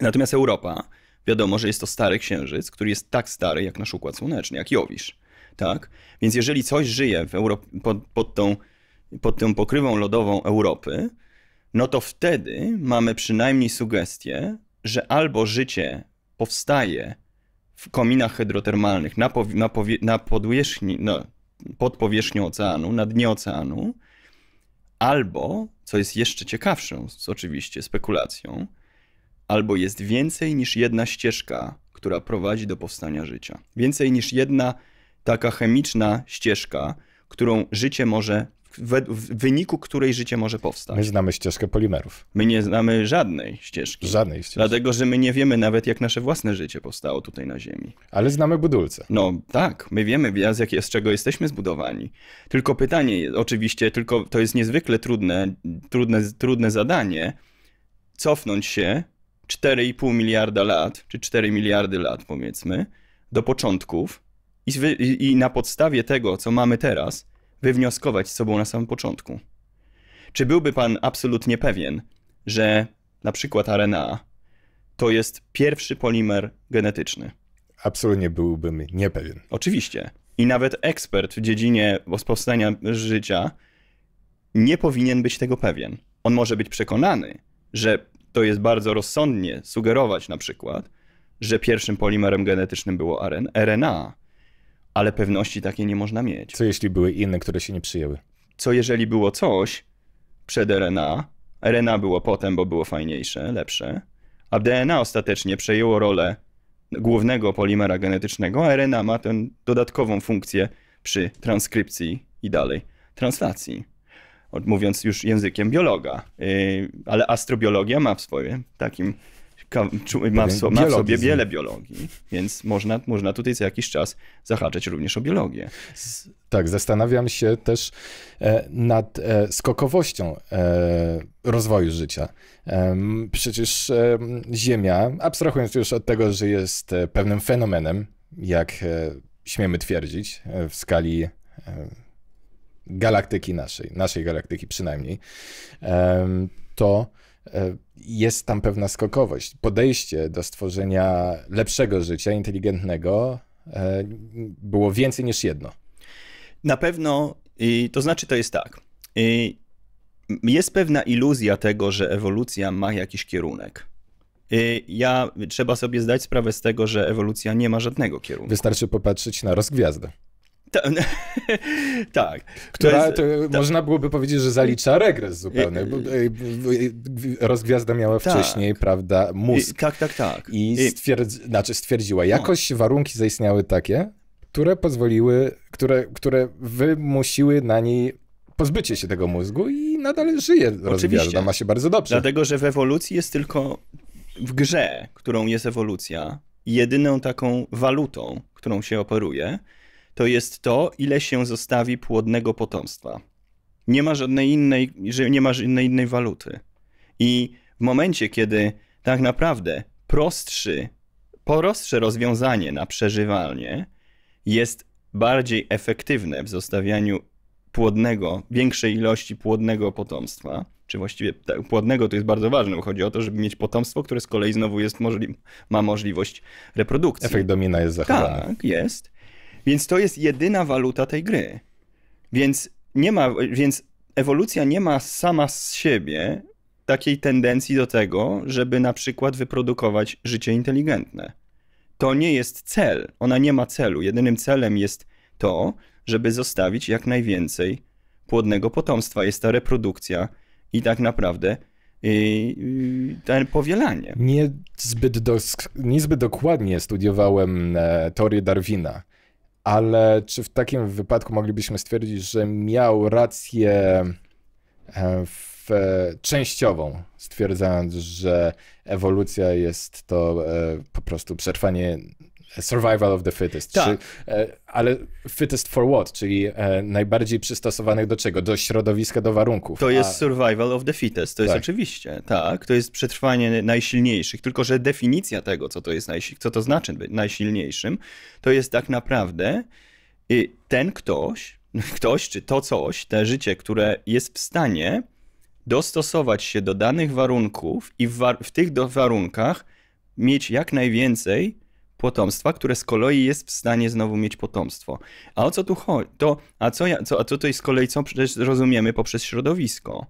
natomiast Europa, wiadomo, że jest to stary księżyc, który jest tak stary jak nasz układ słoneczny, jak Jowisz. Tak? Więc jeżeli coś żyje w Euro pod, pod, tą, pod tą pokrywą lodową Europy, no to wtedy mamy przynajmniej sugestię, że albo życie powstaje w kominach hydrotermalnych na, na, na podwierzchni, no, pod powierzchnią oceanu, na dnie oceanu, albo, co jest jeszcze ciekawszą z, oczywiście spekulacją, albo jest więcej niż jedna ścieżka, która prowadzi do powstania życia. Więcej niż jedna taka chemiczna ścieżka, którą życie może w, w, wyniku której życie może powstać. My znamy ścieżkę polimerów. My nie znamy żadnej ścieżki. Żadnej ścieżki. Dlatego, że my nie wiemy nawet, jak nasze własne życie powstało tutaj na Ziemi. Ale znamy budulce. No tak, my wiemy, z, jak, z czego jesteśmy zbudowani. Tylko pytanie, oczywiście, tylko to jest niezwykle trudne, trudne, trudne zadanie, cofnąć się 4,5 miliarda lat, czy 4 miliardy lat powiedzmy, do początków i, i na podstawie tego, co mamy teraz, wywnioskować z sobą na samym początku. Czy byłby pan absolutnie pewien, że na przykład RNA to jest pierwszy polimer genetyczny? Absolutnie byłbym niepewien. Oczywiście. I nawet ekspert w dziedzinie powstania życia nie powinien być tego pewien. On może być przekonany, że to jest bardzo rozsądnie sugerować na przykład, że pierwszym polimerem genetycznym było RNA, ale pewności takiej nie można mieć. Co jeśli były inne, które się nie przyjęły? Co jeżeli było coś przed RNA, RNA było potem, bo było fajniejsze, lepsze, a DNA ostatecznie przejęło rolę głównego polimera genetycznego, a RNA ma tę dodatkową funkcję przy transkrypcji i dalej translacji. Mówiąc już językiem biologa, y, ale astrobiologia ma w swoim takim ma w, so, ma w sobie wiele biologii, więc można, można tutaj za jakiś czas zahaczać również o biologię. Tak, zastanawiam się też e, nad e, skokowością e, rozwoju życia. Przecież Ziemia, abstrahując już od tego, że jest pewnym fenomenem, jak śmiemy twierdzić, w skali galaktyki naszej, naszej galaktyki przynajmniej, to jest tam pewna skokowość. Podejście do stworzenia lepszego życia, inteligentnego, e, było więcej niż jedno. Na pewno, to znaczy to jest tak. Jest pewna iluzja tego, że ewolucja ma jakiś kierunek. Ja trzeba sobie zdać sprawę z tego, że ewolucja nie ma żadnego kierunku. Wystarczy popatrzeć na rozgwiazdę. tak. Która jest, to, można byłoby powiedzieć, że zalicza regres zupełnie. Bo, e, e, rozgwiazda miała tak. wcześniej, prawda, mózg. I, tak, tak, tak. I, stwierdzi, znaczy stwierdziła, jakoś no. warunki zaistniały takie, które pozwoliły, które, które wymusiły na niej pozbycie się tego mózgu i nadal żyje rozgwiazda, ma się bardzo dobrze. Dlatego, że w ewolucji jest tylko w grze, którą jest ewolucja, jedyną taką walutą, którą się operuje, to jest to, ile się zostawi płodnego potomstwa. Nie ma żadnej innej, nie ma żadnej innej waluty. I w momencie, kiedy tak naprawdę prostszy, prostsze rozwiązanie na przeżywalnie jest bardziej efektywne w zostawianiu płodnego, większej ilości płodnego potomstwa, czy właściwie płodnego to jest bardzo ważne, bo chodzi o to, żeby mieć potomstwo, które z kolei znowu jest możli ma możliwość reprodukcji. Efekt domina jest zachowany. Tak, jest. Więc to jest jedyna waluta tej gry. Więc nie ma, więc ewolucja nie ma sama z siebie takiej tendencji do tego, żeby na przykład wyprodukować życie inteligentne. To nie jest cel. Ona nie ma celu. Jedynym celem jest to, żeby zostawić jak najwięcej płodnego potomstwa. Jest ta reprodukcja i tak naprawdę i yy, ten powielanie. Nie zbyt, niezbyt dokładnie studiowałem e, teorię Darwina, ale czy w takim wypadku moglibyśmy stwierdzić, że miał rację e, w, e, częściową, stwierdzając, że ewolucja jest to e, po prostu przetrwanie survival of the fittest. Tak. Czy, e, ale fittest for what? Czyli e, najbardziej przystosowanych do czego? Do środowiska, do warunków. To jest A... survival of the fittest, to jest tak. oczywiście, tak. To jest przetrwanie najsilniejszych, tylko że definicja tego, co to, jest najsi- co to znaczy być najsilniejszym, to jest tak naprawdę y, ten ktoś, ktoś czy to coś, te życie, które jest w stanie dostosować się do danych warunków i w, war- w tych warunkach mieć jak najwięcej potomstwa, które z kolei jest w stanie znowu mieć potomstwo. A o co tu chodzi? To, a, co ja, co, a tutaj z kolei co przecież rozumiemy poprzez środowisko?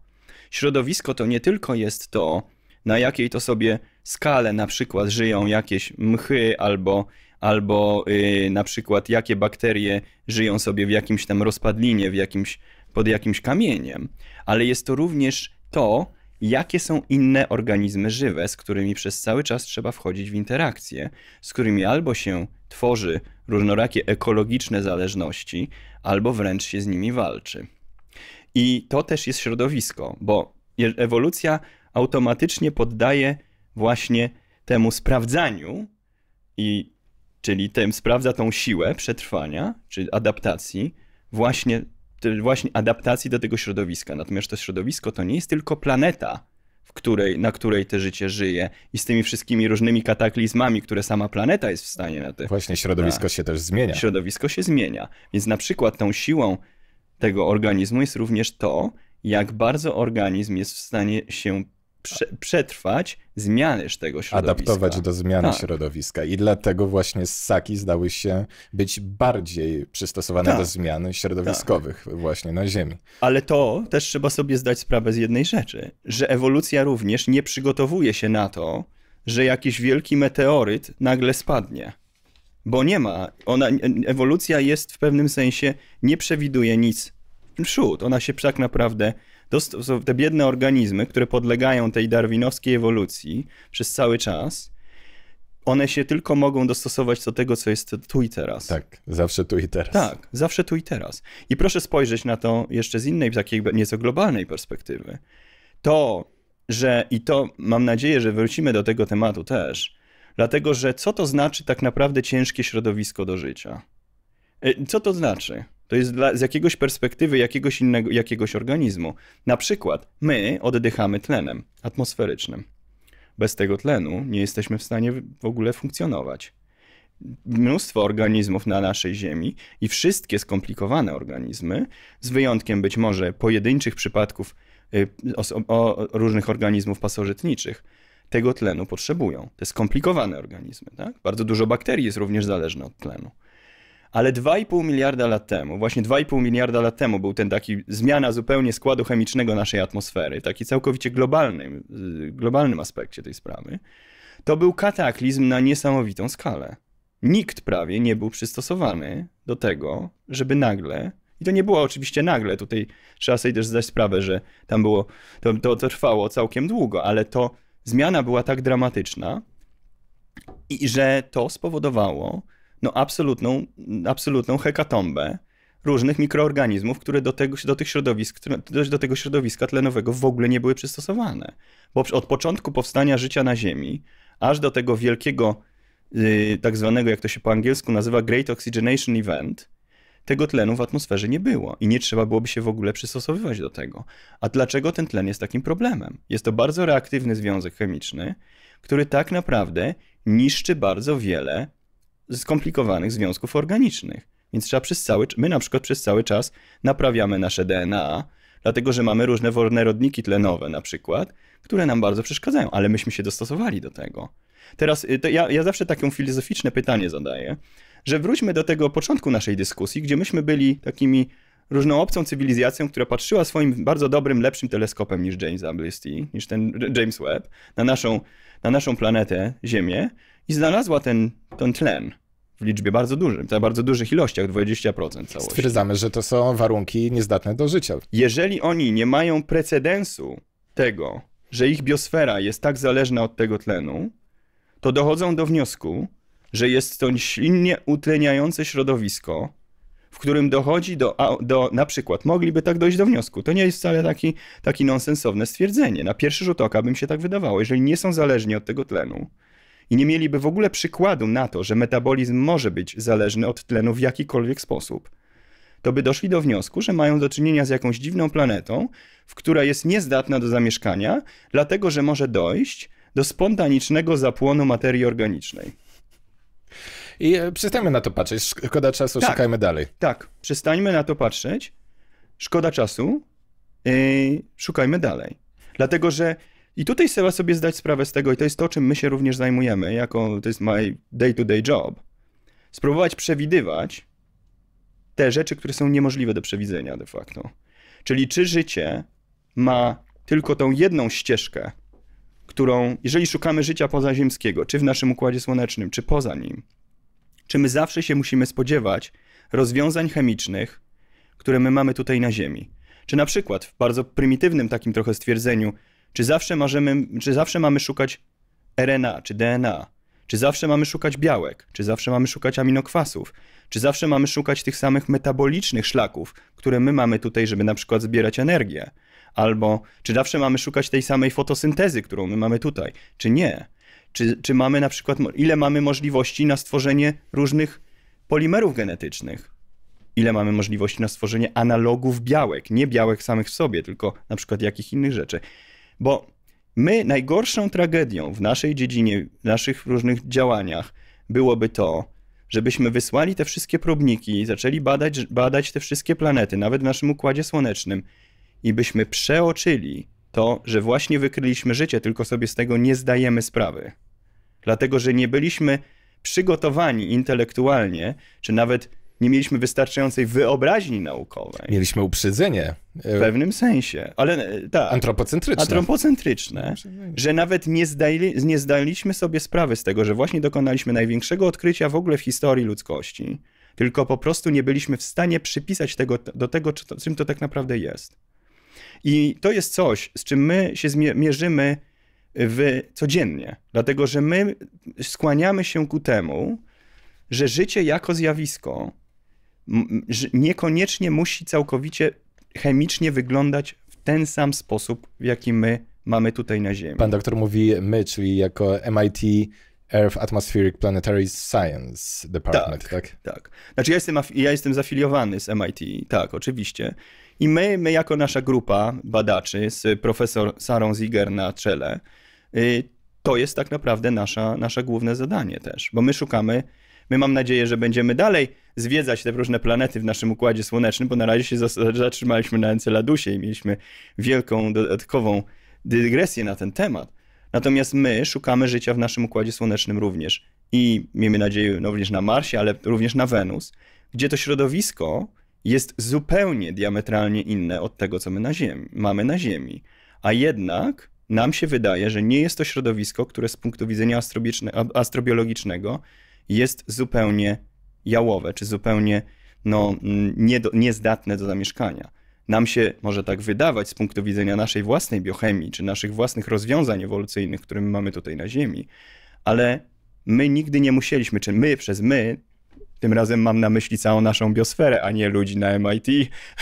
Środowisko to nie tylko jest to, na jakiej to sobie skale na przykład żyją jakieś mchy albo, albo yy, na przykład jakie bakterie żyją sobie w jakimś tam rozpadlinie, w jakimś, pod jakimś kamieniem, ale jest to również to, jakie są inne organizmy żywe, z którymi przez cały czas trzeba wchodzić w interakcję, z którymi albo się tworzy różnorakie ekologiczne zależności, albo wręcz się z nimi walczy. I to też jest środowisko, bo ewolucja automatycznie poddaje właśnie temu sprawdzaniu i czyli tym sprawdza tą siłę przetrwania czy adaptacji właśnie właśnie adaptacji do tego środowiska. Natomiast to środowisko to nie jest tylko planeta, w której, na której te życie żyje i z tymi wszystkimi różnymi kataklizmami, które sama planeta jest w stanie na te. Właśnie środowisko na, się też zmienia. Środowisko się zmienia. Więc na przykład tą siłą tego organizmu jest również to, jak bardzo organizm jest w stanie się prze, przetrwać zmianyż tego środowiska. Adaptować do zmiany tak. środowiska. I dlatego właśnie ssaki zdały się być bardziej przystosowane tak. do zmian środowiskowych tak. właśnie na Ziemi. Ale to też trzeba sobie zdać sprawę z jednej rzeczy, że ewolucja również nie przygotowuje się na to, że jakiś wielki meteoryt nagle spadnie. Bo nie ma. Ona, ewolucja jest w pewnym sensie, nie przewiduje nic w przód. Ona się tak naprawdę są te biedne organizmy, które podlegają tej darwinowskiej ewolucji przez cały czas, one się tylko mogą dostosować do tego, co jest tu i teraz. Tak, zawsze tu i teraz. Tak, zawsze tu i teraz. I proszę spojrzeć na to jeszcze z innej, takiej nieco globalnej perspektywy. To, że i to mam nadzieję, że wrócimy do tego tematu też, dlatego że co to znaczy tak naprawdę ciężkie środowisko do życia? Y, co to znaczy? To jest dla, z jakiegoś perspektywy jakiegoś innego, jakiegoś organizmu. Na przykład my oddychamy tlenem atmosferycznym. Bez tego tlenu nie jesteśmy w stanie w ogóle funkcjonować. Mnóstwo organizmów na naszej Ziemi i wszystkie skomplikowane organizmy, z wyjątkiem być może pojedynczych przypadków y, o, różnych organizmów pasożytniczych, tego tlenu potrzebują. Te skomplikowane organizmy. Tak? Bardzo dużo bakterii jest również zależne od tlenu. Ale 2,5 miliarda lat temu, właśnie 2,5 miliarda lat temu był ten taki zmiana zupełnie składu chemicznego naszej atmosfery, taki całkowicie globalny, y, globalnym aspekcie tej sprawy, to był kataklizm na niesamowitą skalę. Nikt prawie nie był przystosowany do tego, żeby nagle i to nie było oczywiście nagle, tutaj trzeba sobie też zdać sprawę, że tam było, to, to, to trwało całkiem długo, ale to zmiana była tak dramatyczna, i że to spowodowało, no absolutną, absolutną hekatombę różnych mikroorganizmów, które do, tego, do tych środowisk, do tego środowiska tlenowego w ogóle nie były przystosowane. Bo od początku powstania życia na Ziemi, aż do tego wielkiego, yy, tak zwanego, jak to się po angielsku nazywa, Great Oxygenation Event, tego tlenu w atmosferze nie było i nie trzeba byłoby się w ogóle przystosowywać do tego. A dlaczego ten tlen jest takim problemem? Jest to bardzo reaktywny związek chemiczny, który tak naprawdę niszczy bardzo wiele skomplikowanych związków organicznych. Więc trzeba przez cały, my na przykład przez cały czas naprawiamy nasze DNA, dlatego że mamy różne wolne rodniki tlenowe na przykład, które nam bardzo przeszkadzają, ale myśmy się dostosowali do tego. Teraz y, ja, ja zawsze takie filozoficzne pytanie zadaję, że wróćmy do tego początku naszej dyskusji, gdzie myśmy byli takimi różną obcą cywilizacją, która patrzyła swoim bardzo dobrym, lepszym teleskopem niż James Ablisty, niż ten James Webb, na naszą na naszą planetę Ziemię i znalazła ten, ten tlen w liczbie bardzo dużym, w bardzo dużych ilościach, 20% całości. Stwierdzamy, że to są warunki niezdatne do życia. Jeżeli oni nie mają precedensu tego, że ich biosfera jest tak zależna od tego tlenu, to dochodzą do wniosku, że jest to silnie utleniające środowisko, w którym dochodzi do, do na przykład, mogliby tak dojść do wniosku. To nie jest wcale takie taki nonsensowne stwierdzenie. Na pierwszy rzut oka bym się tak wydawało. Jeżeli nie są zależni od tego tlenu i nie mieliby w ogóle przykładu na to, że metabolizm może być zależny od tlenu w jakikolwiek sposób, to by doszli do wniosku, że mają do czynienia z jakąś dziwną planetą, w która jest niezdatna do zamieszkania, dlatego że może dojść do spontanicznego zapłonu materii organicznej. I e, przestańmy na to patrzeć. Szkoda czasu, tak, szukajmy dalej. Tak, przestańmy na to patrzeć. Szkoda czasu. Yy, szukajmy dalej. Dlatego, że i tutaj trzeba sobie zdać sprawę z tego, i to jest to, czym my się również zajmujemy, jako to jest my day-to-day -day job. Spróbować przewidywać te rzeczy, które są niemożliwe do przewidzenia de facto. Czyli czy życie ma tylko tą jedną ścieżkę, którą, jeżeli szukamy życia pozaziemskiego, czy w naszym układzie słonecznym, czy poza nim, czy my zawsze się musimy spodziewać rozwiązań chemicznych, które my mamy tutaj na Ziemi. Czy na przykład w bardzo prymitywnym takim trochę stwierdzeniu, czy zawsze, możemy, czy zawsze mamy szukać RNA czy DNA, czy zawsze mamy szukać białek, czy zawsze mamy szukać aminokwasów, czy zawsze mamy szukać tych samych metabolicznych szlaków, które my mamy tutaj, żeby na przykład zbierać energię, albo czy zawsze mamy szukać tej samej fotosyntezy, którą my mamy tutaj, czy nie. Czy, czy mamy na przykład, ile mamy możliwości na stworzenie różnych polimerów genetycznych? Ile mamy możliwości na stworzenie analogów białek? Nie białek samych w sobie, tylko na przykład jakich innych rzeczy. Bo my najgorszą tragedią w naszej dziedzinie, w naszych różnych działaniach byłoby to, żebyśmy wysłali te wszystkie próbniki, i zaczęli badać, badać te wszystkie planety, nawet w naszym układzie słonecznym, i byśmy przeoczyli to, że właśnie wykryliśmy życie, tylko sobie z tego nie zdajemy sprawy. Dlatego, że nie byliśmy przygotowani intelektualnie, czy nawet nie mieliśmy wystarczającej wyobraźni naukowej. Mieliśmy uprzedzenie. W pewnym sensie, ale e, tak. Antropocentryczne. Antropocentryczne, że nawet nie, zdali, nie zdaliśmy sobie sprawy z tego, że właśnie dokonaliśmy największego odkrycia w ogóle w historii ludzkości, tylko po prostu nie byliśmy w stanie przypisać tego do tego, czym to tak naprawdę jest. I to jest coś, z czym my się mierzymy w, codziennie, dlatego że my skłaniamy się ku temu, że życie jako zjawisko niekoniecznie musi całkowicie chemicznie wyglądać w ten sam sposób, w jaki my mamy tutaj na Ziemi. Pan doktor mówi my, czyli jako MIT Earth Atmospheric Planetary Science Department, tak? Tak, tak. Znaczy ja jestem, ja jestem zafiliowany z MIT, tak, oczywiście. I my, my jako nasza grupa badaczy z profesor Sarą Ziger na czele, y, to jest tak naprawdę nasza, nasze główne zadanie też, bo my szukamy, my mam nadzieję, że będziemy dalej zwiedzać te różne planety w naszym Układzie Słonecznym, bo na razie się zatrzymaliśmy na Enceladusie i mieliśmy wielką dodatkową dygresję na ten temat. Natomiast my szukamy życia w naszym Układzie Słonecznym również i miejmy nadzieję no, również na Marsie, ale również na Wenus, gdzie to środowisko, jest zupełnie diametralnie inne od tego, co my na ziemi, mamy na Ziemi. A jednak nam się wydaje, że nie jest to środowisko, które z punktu widzenia astrobiologicznego jest zupełnie jałowe, czy zupełnie no, nie do, niezdatne do zamieszkania. Nam się może tak wydawać z punktu widzenia naszej własnej biochemii, czy naszych własnych rozwiązań ewolucyjnych, które mamy tutaj na Ziemi, ale my nigdy nie musieliśmy, czy my przez my tym razem mam na myśli całą naszą biosferę, a nie ludzi na MIT,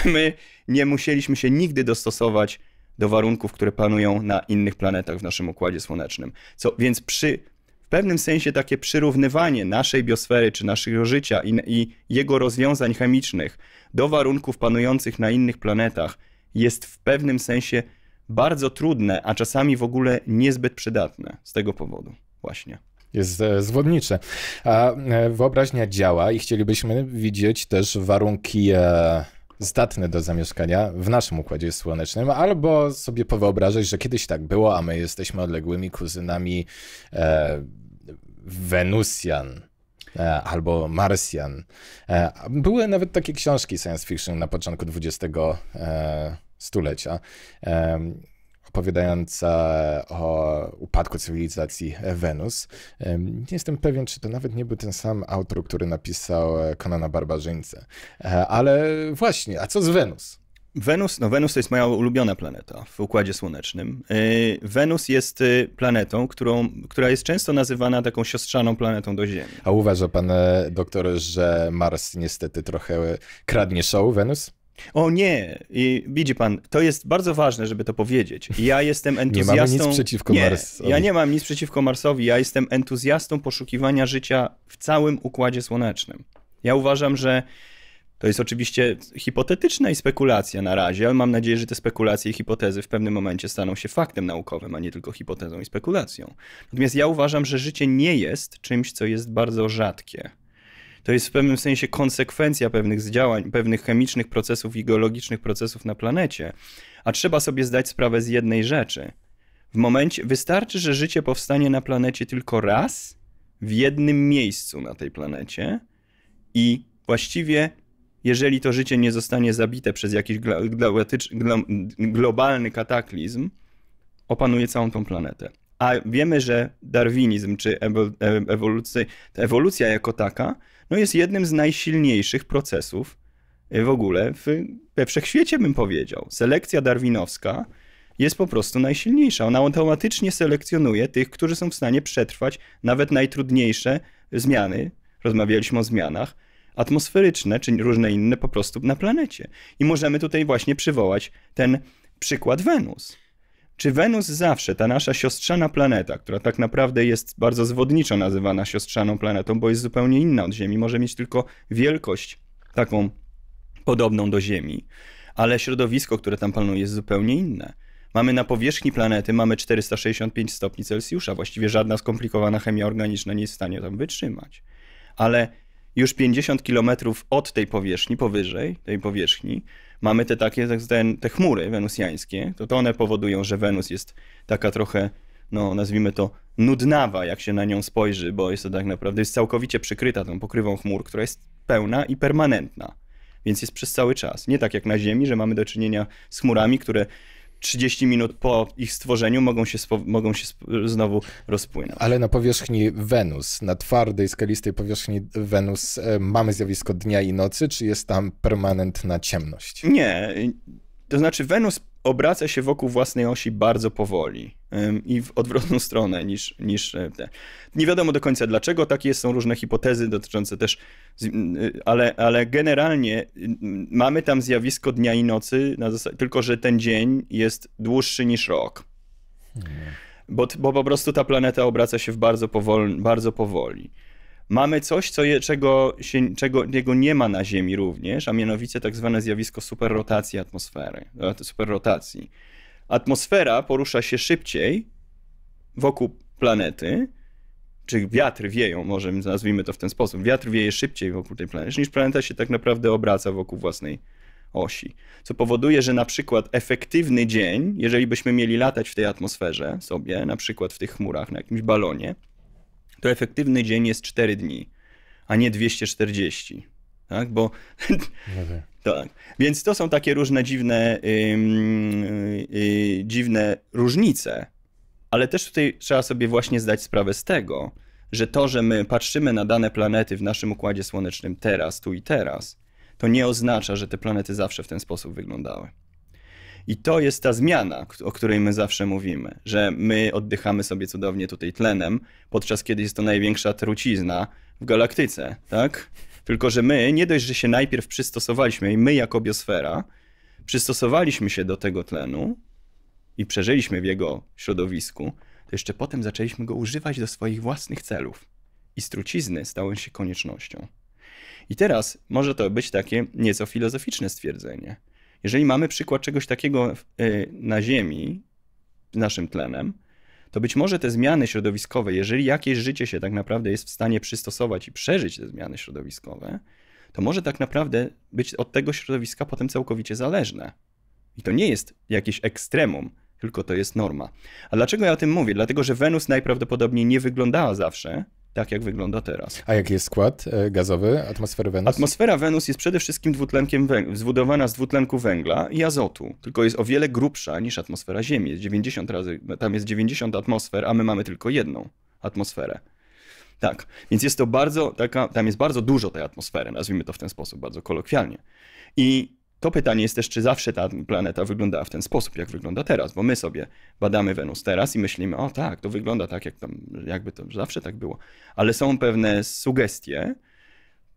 my nie musieliśmy się nigdy dostosować do warunków, które panują na innych planetach w naszym Układzie Słonecznym. Co, więc przy w pewnym sensie takie przyrównywanie naszej biosfery czy naszego życia i, i jego rozwiązań chemicznych do warunków panujących na innych planetach jest w pewnym sensie bardzo trudne, a czasami w ogóle niezbyt przydatne z tego powodu właśnie jest e, zwodnicze. A e, wyobraźnia działa i chcielibyśmy widzieć też warunki e, zdatne do zamieszkania w naszym Układzie Słonecznym, albo sobie powyobrażać, że kiedyś tak było, a my jesteśmy odległymi kuzynami e, Wenusjan albo Marsjan. Były nawet takie książki science fiction na początku XX stulecia opowiadająca o upadku cywilizacji Wenus. Nie jestem pewien, czy to nawet nie był ten sam autor, który napisał e, Konana Barbarzyńcę. E, ale właśnie, a co z Wenus? Wenus, no Wenus to jest moja ulubiona planeta w Układzie Słonecznym. E, Wenus jest planetą, którą, która jest często nazywana taką siostrzaną planetą do Ziemi. A uważa pan doktor, że Mars niestety trochę kradnie show Wenus? O nie, I widzi pan, to jest bardzo ważne, żeby to powiedzieć. Ja jestem entuzjastą. nie mamy nic przeciwko nie, Marsowi. Ja nie mam nic przeciwko Marsowi. Ja jestem entuzjastą poszukiwania życia w całym układzie słonecznym. Ja uważam, że to jest oczywiście hipotetyczna i spekulacja na razie, ale mam nadzieję, że te spekulacje i hipotezy w pewnym momencie staną się faktem naukowym, a nie tylko hipotezą i spekulacją. Natomiast ja uważam, że życie nie jest czymś, co jest bardzo rzadkie to jest w pewnym sensie konsekwencja pewnych działań, pewnych chemicznych procesów i geologicznych procesów na planecie. A trzeba sobie zdać sprawę z jednej rzeczy. W momencie wystarczy, że życie powstanie na planecie tylko raz, w jednym miejscu na tej planecie i właściwie jeżeli to życie nie zostanie zabite przez jakiś globalny kataklizm, opanuje całą tą planetę. A wiemy, że darwinizm czy e, ewolucja, ewolucja jako taka no jest jednym z najsilniejszych procesów e, w ogóle w, we wszechświecie, bym powiedział. Selekcja darwinowska jest po prostu najsilniejsza. Ona automatycznie selekcjonuje tych, którzy są w stanie przetrwać nawet najtrudniejsze zmiany. Rozmawialiśmy o zmianach atmosferyczne, czy różne inne po prostu na planecie. I możemy tutaj właśnie przywołać ten przykład Wenus. Czy Wenus zawsze, ta nasza siostrzana planeta, która tak naprawdę jest bardzo zwodniczo nazywana siostrzaną planetą, bo jest zupełnie inna od Ziemi, może mieć tylko wielkość taką podobną do Ziemi, ale środowisko, które tam panuje, jest zupełnie inne. Mamy na powierzchni planety, mamy 465 stopni Celsjusza, właściwie żadna skomplikowana chemia organiczna nie jest w stanie tam wytrzymać. Ale już 50 kilometrów od tej powierzchni, powyżej tej powierzchni, mamy te takie, tak zwane, te chmury wenusjańskie, to, to one powodują, że Wenus jest taka trochę, no nazwijmy to, nudnawa, jak się na nią spojrzy, bo jest to tak naprawdę, jest całkowicie przykryta tą pokrywą chmur, która jest pełna i permanentna więc jest przez cały czas. Nie tak jak na Ziemi, że mamy do czynienia z chmurami, które 30 minut po ich stworzeniu mogą się, mogą się znowu rozpłynąć. Ale na powierzchni Wenus, na twardej, skalistej powierzchni Wenus e, mamy zjawisko dnia i nocy, czy jest tam permanentna ciemność? Nie, to znaczy, Wenus obraca się wokół własnej osi bardzo powoli i w odwrotną stronę niż, niż e, te. Nie wiadomo do końca dlaczego, takie są różne hipotezy dotyczące też, y, ale, ale generalnie mamy tam zjawisko dnia i nocy, zasadzie, tylko że ten dzień jest dłuższy niż rok. Hmm. Bo, bo po prostu ta planeta obraca się w bardzo, powol, bardzo powoli mamy coś, co je, czego, się, czego jego nie ma na Ziemi również, a mianowicie tak zwane zjawisko superrotacji atmosfery, superrotacji. Atmosfera porusza się szybciej wokół planety, czy wiatr wieją, może nazwijmy to w ten sposób, wiatr wieje szybciej wokół tej planety, niż planeta się tak naprawdę obraca wokół własnej osi. Co powoduje, że na przykład efektywny dzień, jeżeli byśmy mieli latać w tej atmosferze sobie, na przykład w tych chmurach na jakimś balonie, to efektywny dzień jest 4 dni, a nie 240. Tak, bo. tak. Więc to są takie różne dziwne, yy, yy, dziwne różnice. Ale też tutaj trzeba sobie właśnie zdać sprawę z tego, że to, że my patrzymy na dane planety w naszym układzie słonecznym teraz, tu i teraz, to nie oznacza, że te planety zawsze w ten sposób wyglądały. I to jest ta zmiana, o której my zawsze mówimy, że my oddychamy sobie cudownie tutaj tlenem, podczas kiedy jest to największa trucizna w galaktyce, tak? Tylko, że my nie dość, że się najpierw przystosowaliśmy, i my jako biosfera, przystosowaliśmy się do tego tlenu i przeżyliśmy w jego środowisku, to jeszcze potem zaczęliśmy go używać do swoich własnych celów. I z trucizny stały się koniecznością. I teraz może to być takie nieco filozoficzne stwierdzenie – jeżeli mamy przykład czegoś takiego e, na Ziemi, naszym tlenem, to być może te zmiany środowiskowe, jeżeli jakieś życie się tak naprawdę jest w stanie przystosować i przeżyć te zmiany środowiskowe, to może tak naprawdę być od tego środowiska potem całkowicie zależne. I to nie jest jakieś ekstremum, tylko to jest norma. A dlaczego ja o tym mówię? Dlatego, że Wenus najprawdopodobniej nie wyglądała zawsze tak jak wygląda teraz. A jaki jest skład e, gazowy atmosfery Wenus? Atmosfera Wenus jest przede wszystkim dwutlenkiem węgla, zbudowana z dwutlenku węgla i azotu, tylko jest o wiele grubsza niż atmosfera Ziemi. Jest 90 razy, tam jest 90 atmosfer, a my mamy tylko jedną atmosferę. Tak, więc jest to bardzo taka, tam jest bardzo dużo tej atmosfery, nazwijmy to w ten sposób, bardzo kolokwialnie. I to pytanie jest też, czy zawsze ta planeta wyglądała w ten sposób, jak wygląda teraz, bo my sobie badamy Wenus teraz i myślimy, o tak, to wygląda tak, jak tam, jakby to zawsze tak było. Ale są pewne sugestie,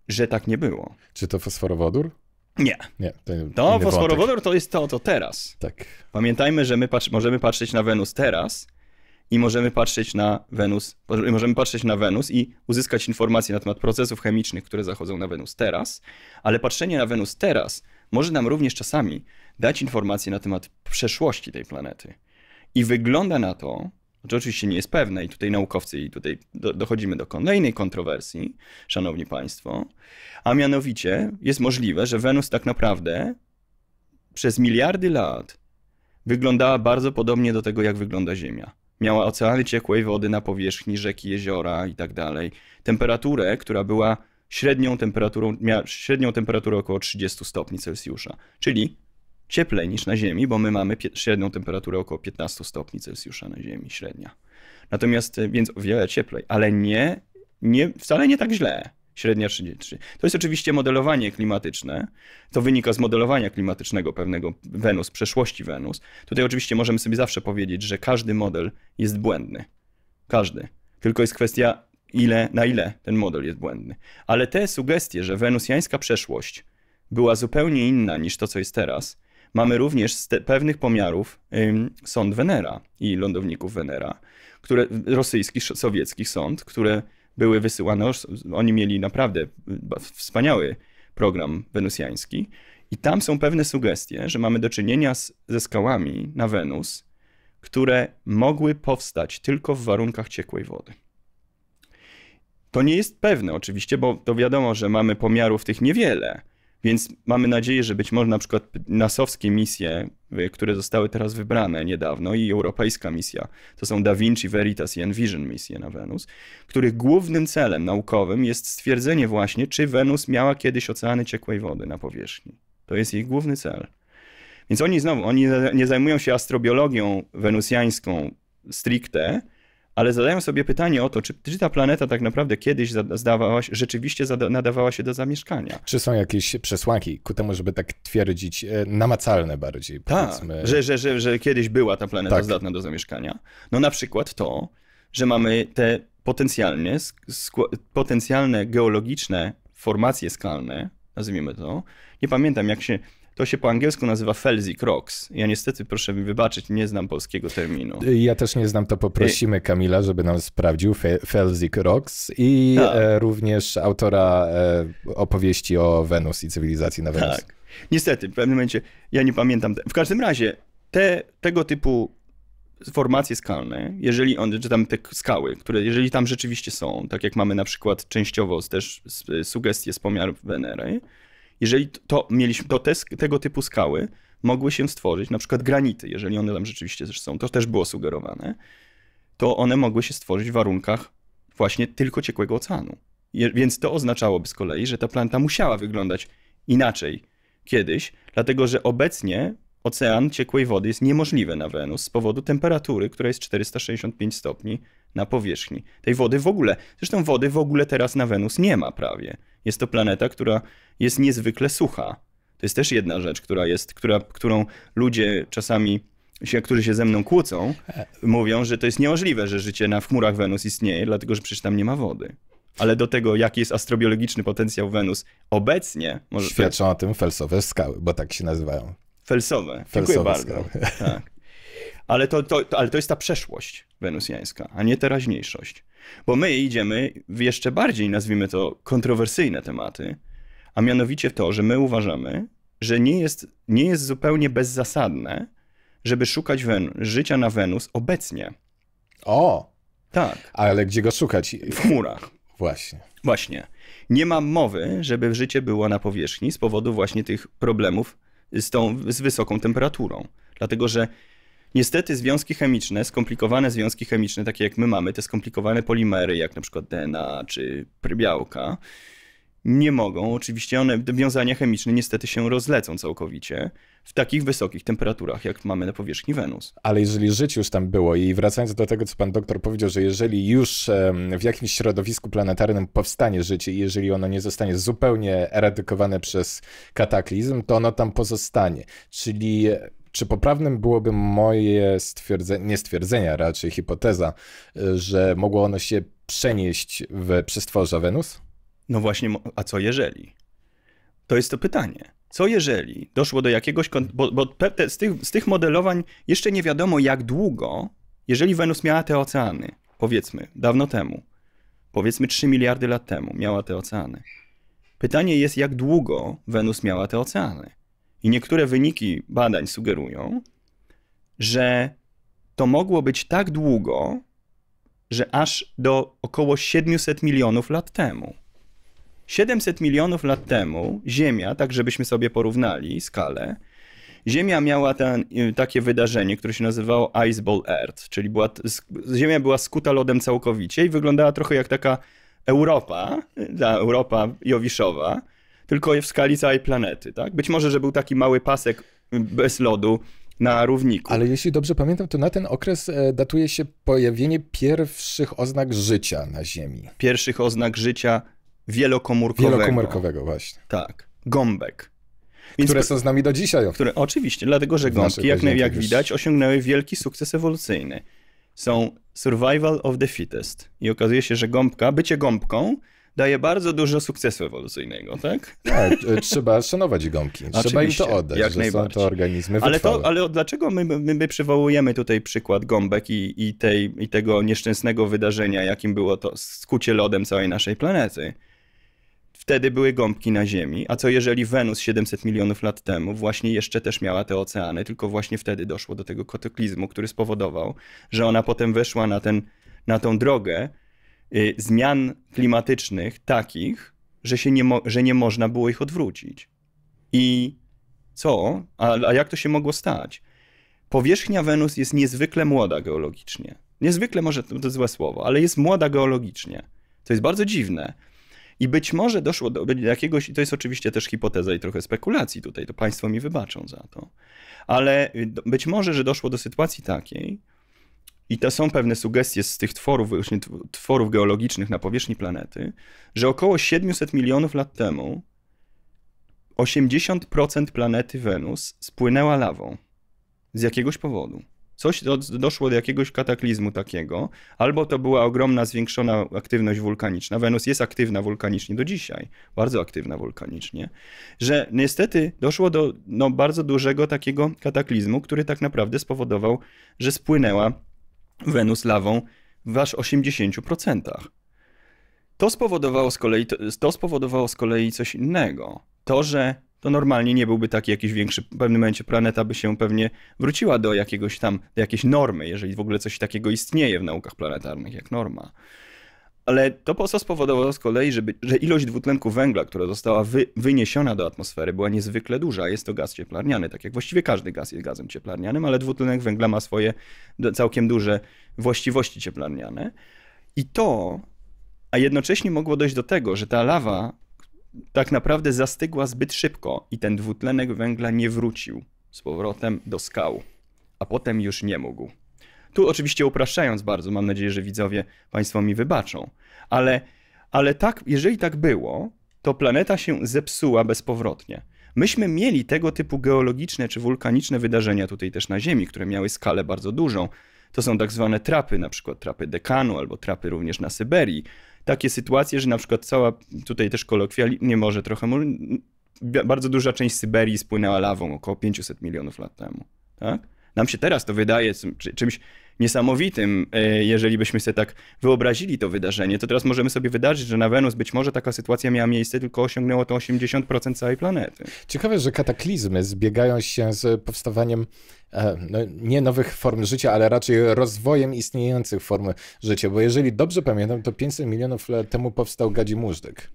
że tak nie było. Czy to fosforowodór? Nie. nie to to fosforowodór to jest to, to teraz. Tak. Pamiętajmy, że my możemy patrzeć na Wenus teraz i możemy patrzeć na Wenus, możemy patrzeć na Wenus i uzyskać informacje na temat procesów chemicznych, które zachodzą na Wenus teraz, ale patrzenie na Wenus teraz może nam również czasami dać informacje na temat przeszłości tej planety. I wygląda na to, to oczywiście nie jest pewne i tutaj naukowcy, i tutaj do, dochodzimy do kolejnej kontrowersji, szanowni państwo, a mianowicie jest możliwe, że Wenus tak naprawdę przez miliardy lat wyglądała bardzo podobnie do tego, jak wygląda Ziemia. Miała oceany ciekłej wody na powierzchni, rzeki, jeziora i tak dalej. Temperaturę, która była średnią temperaturą, miała średnią temperaturę około 30 stopni Celsjusza, czyli cieplej niż na Ziemi, bo my mamy średnią temperaturę około 15 stopni Celsjusza na Ziemi, średnia. Natomiast, y, więc o wiele cieplej, ale nie, nie wcale nie tak źle. Średnia 33. To jest oczywiście modelowanie klimatyczne. To wynika z modelowania klimatycznego pewnego Wenus, przeszłości Wenus. Tutaj oczywiście możemy sobie zawsze powiedzieć, że każdy model jest błędny. Każdy. Tylko jest kwestia ile, na ile ten model jest błędny. Ale te sugestie, że wenusjańska przeszłość była zupełnie inna niż to, co jest teraz, mamy również z pewnych pomiarów ym, sąd Wenera i lądowników Wenera, które, rosyjskich, sowieckich sąd, które były wysyłane, oni mieli naprawdę wspaniały program wenusjański i tam są pewne sugestie, że mamy do czynienia z, ze skałami na Wenus, które mogły powstać tylko w warunkach ciekłej wody. To nie jest pewne oczywiście, bo to wiadomo, że mamy pomiarów tych niewiele, więc mamy nadzieję, że być może na przykład nasowskie misje, y, które zostały teraz wybrane niedawno i europejska misja, to są Da Vinci, Veritas i Envision misje na Wenus, których głównym celem naukowym jest stwierdzenie właśnie, czy Wenus miała kiedyś oceany ciekłej wody na powierzchni. To jest ich główny cel. Więc oni znowu, oni nie zajmują się astrobiologią wenusjańską stricte, ale zadają sobie pytanie o to, czy, czy ta planeta tak naprawdę kiedyś zdawała się, rzeczywiście nadawała się do zamieszkania. Czy są jakieś przesłanki ku temu, żeby tak twierdzić, e, namacalne bardziej, Tak, że, że, że, że kiedyś była ta planeta tak. zdatna do zamieszkania. No na przykład to, że mamy te potencjalnie, potencjalne geologiczne formacje skalne, nazwijmy to. Nie pamiętam, jak się to się po angielsku nazywa Felsic Rocks. Ja niestety, proszę mi wybaczyć, nie znam polskiego terminu. Y, ja też nie znam, to poprosimy y. Kamila, żeby nam sprawdził Fe Felsic Rocks i tak. e, również autora e, opowieści o Wenus i cywilizacji na Wenus. Tak. Niestety, w pewnym momencie, ja nie pamiętam. W każdym razie, te, tego typu formacje skalne, jeżeli on, czy tam te skały, które jeżeli tam rzeczywiście są, tak jak mamy na przykład częściowo też e, sugestie z pomiarów Wenery, jeżeli to mieliśmy, to te, tego typu skały mogły się stworzyć, na przykład granity, jeżeli one tam rzeczywiście też są, to też było sugerowane, to one mogły się stworzyć w warunkach właśnie tylko ciekłego oceanu. więc to oznaczałoby z kolei, że ta planeta musiała wyglądać inaczej kiedyś, dlatego że obecnie ocean ciekłej wody jest niemożliwy na Wenus z powodu temperatury, która jest 465 stopni na powierzchni. Tej wody w ogóle, zresztą wody w ogóle teraz na Wenus nie ma prawie. Jest to planeta, która jest niezwykle sucha. To jest też jedna rzecz, która jest, która, którą ludzie czasami, się, którzy się ze mną kłócą, mówią, że to jest niemożliwe, że życie na w chmurach Wenus istnieje, dlatego że przecież tam nie ma wody. Ale do tego, jaki jest astrobiologiczny potencjał Wenus obecnie, może. Świadczą o tym felsowe skały, bo tak się nazywają. Felsowe. Felsowe Dziękuję skały. bardzo. Tak. Ale to, to, to, ale to jest ta przeszłość wenusjańska, a nie teraźniejszość. Bo my idziemy w jeszcze bardziej, nazwijmy to, kontrowersyjne tematy, a mianowicie to, że my uważamy, że nie jest, nie jest zupełnie bezzasadne, żeby szukać Wen życia na Wenus obecnie. O! Tak. Ale gdzie go szukać? W chmurach. Właśnie. Właśnie. Nie ma mowy, żeby życie było na powierzchni z powodu właśnie tych problemów z, tą, z wysoką temperaturą. Dlatego, że Niestety związki chemiczne, skomplikowane związki chemiczne, takie jak my mamy, te skomplikowane polimery, jak na przykład DNA czy prybiałka, nie mogą, oczywiście one, wiązania chemiczne niestety się rozlecą całkowicie w takich wysokich temperaturach, jak mamy na powierzchni Wenus. Ale jeżeli życie już tam było i wracając do tego, co pan doktor powiedział, że jeżeli już w jakimś środowisku planetarnym powstanie życie i jeżeli ono nie zostanie zupełnie eradykowane przez kataklizm, to ono tam pozostanie. Czyli czy poprawnym byłoby moje stwierdzenie, nie stwierdzenie, raczej hipoteza, że mogło ono się przenieść w przestworza Wenus? No właśnie, a co jeżeli? To jest to pytanie. Co jeżeli doszło do jakiegoś. Bo, bo te, z, tych, z tych modelowań jeszcze nie wiadomo, jak długo, jeżeli Wenus miała te oceany, powiedzmy, dawno temu, powiedzmy 3 miliardy lat temu, miała te oceany. Pytanie jest, jak długo Wenus miała te oceany. I niektóre wyniki badań sugerują, że to mogło być tak długo, że aż do około 700 milionów lat temu. 700 milionów lat temu Ziemia, tak żebyśmy sobie porównali skalę, Ziemia miała ten, y, takie wydarzenie, które się nazywało Ice Ball Earth, czyli była, Ziemia była skuta lodem całkowicie i wyglądała trochę jak taka Europa, y, ta Europa jowiszowa, tylko w skali całej planety, tak? Być może, że był taki mały pasek bez lodu, na równiku. Ale jeśli dobrze pamiętam, to na ten okres e, datuje się pojawienie pierwszych oznak życia na Ziemi. Pierwszych oznak życia wielokomórkowego. Wielokomórkowego, właśnie. Tak. Gąbek. Więc które są z nami do dzisiaj. Które, oczywiście, dlatego że gąbki, jak, jak widać, osiągnęły wielki sukces ewolucyjny. Są survival of the fittest. I okazuje się, że gąbka, bycie gąbką daje bardzo dużo sukcesu ewolucyjnego, tak? tak e, trzeba szanować gąbki. Trzeba im to oddać, jak że są to organizmy ale, to, ale dlaczego my, my, my przywołujemy tutaj przykład gąbek i, i, tej, i tego nieszczęsnego wydarzenia, jakim było to skucie lodem całej naszej planety? Wtedy były gąbki na Ziemi, a co jeżeli Wenus 700 milionów lat temu właśnie jeszcze też miała te oceany, tylko właśnie wtedy doszło do tego kotoklizmu, który spowodował, że ona potem weszła na, ten, na tą drogę, Y, zmian klimatycznych takich, że, się nie, że nie można było ich odwrócić. I co? A, a jak to się mogło stać? Powierzchnia Wenus jest niezwykle młoda geologicznie. Niezwykle może to, to złe słowo, ale jest młoda geologicznie. To jest bardzo dziwne. I być może doszło do jakiegoś, to jest oczywiście też hipoteza i trochę spekulacji tutaj, to Państwo mi wybaczą za to, ale y, być może, że doszło do sytuacji takiej, i to są pewne sugestie z tych tworów, właśnie tworów geologicznych na powierzchni planety, że około 700 milionów lat temu 80% planety Wenus spłynęła lawą z jakiegoś powodu. Coś doszło do jakiegoś kataklizmu takiego, albo to była ogromna zwiększona aktywność wulkaniczna. Wenus jest aktywna wulkanicznie do dzisiaj, bardzo aktywna wulkanicznie, że niestety doszło do no, bardzo dużego takiego kataklizmu, który tak naprawdę spowodował, że spłynęła Wenus lawą w aż 80%. To spowodowało, z kolei, to spowodowało z kolei coś innego. To, że to normalnie nie byłby taki jakiś większy, w pewnym momencie planeta by się pewnie wróciła do jakiegoś tam, do jakiejś normy, jeżeli w ogóle coś takiego istnieje w naukach planetarnych jak norma. Ale to po co spowodowało z kolei, żeby, że ilość dwutlenku węgla, która została wy, wyniesiona do atmosfery, była niezwykle duża. Jest to gaz cieplarniany, tak jak właściwie każdy gaz jest gazem cieplarnianym, ale dwutlenek węgla ma swoje całkiem duże właściwości cieplarniane. I to, a jednocześnie mogło dojść do tego, że ta lawa tak naprawdę zastygła zbyt szybko i ten dwutlenek węgla nie wrócił z powrotem do skał, a potem już nie mógł. Tu oczywiście upraszczając bardzo, mam nadzieję, że widzowie Państwo mi wybaczą, ale, ale tak, jeżeli tak było, to planeta się zepsuła bezpowrotnie. Myśmy mieli tego typu geologiczne czy wulkaniczne wydarzenia tutaj też na Ziemi, które miały skalę bardzo dużą. To są tak zwane trapy, na przykład trapy dekanu albo trapy również na Syberii. Takie sytuacje, że na przykład cała, tutaj też kolokwialnie może trochę, bardzo duża część Syberii spłynęła lawą około 500 milionów lat temu. Tak? Nam się teraz to wydaje czymś niesamowitym, e, jeżeli byśmy sobie tak wyobrazili to wydarzenie. To teraz możemy sobie wydarzyć, że na Wenus być może taka sytuacja miała miejsce, tylko osiągnęło to 80% całej planety. Ciekawe, że kataklizmy zbiegają się z powstawaniem e, no, nie nowych form życia, ale raczej rozwojem istniejących form życia, bo jeżeli dobrze pamiętam, to 500 milionów lat temu powstał Gadzimużdżyk.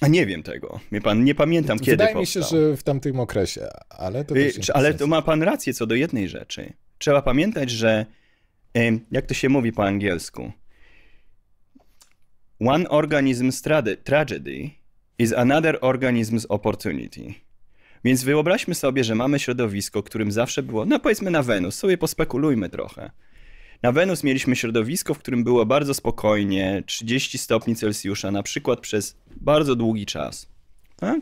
A nie wiem tego. Wie pan, nie pamiętam kiedy Wydaje powstał. mi się, że w tamtym okresie, ale to... Y, też ale to ma pan rację co do jednej rzeczy. Trzeba pamiętać, że jak to się mówi po tak. angielsku? One organism's tragedy is another organism's opportunity. Więc wyobraźmy sobie, że mamy środowisko, którym zawsze było, no powiedzmy na Wenus, sobie pospekulujmy trochę. Na Wenus mieliśmy środowisko, w którym było bardzo spokojnie, 30 stopni Celsjusza na przykład przez bardzo długi czas. Tak?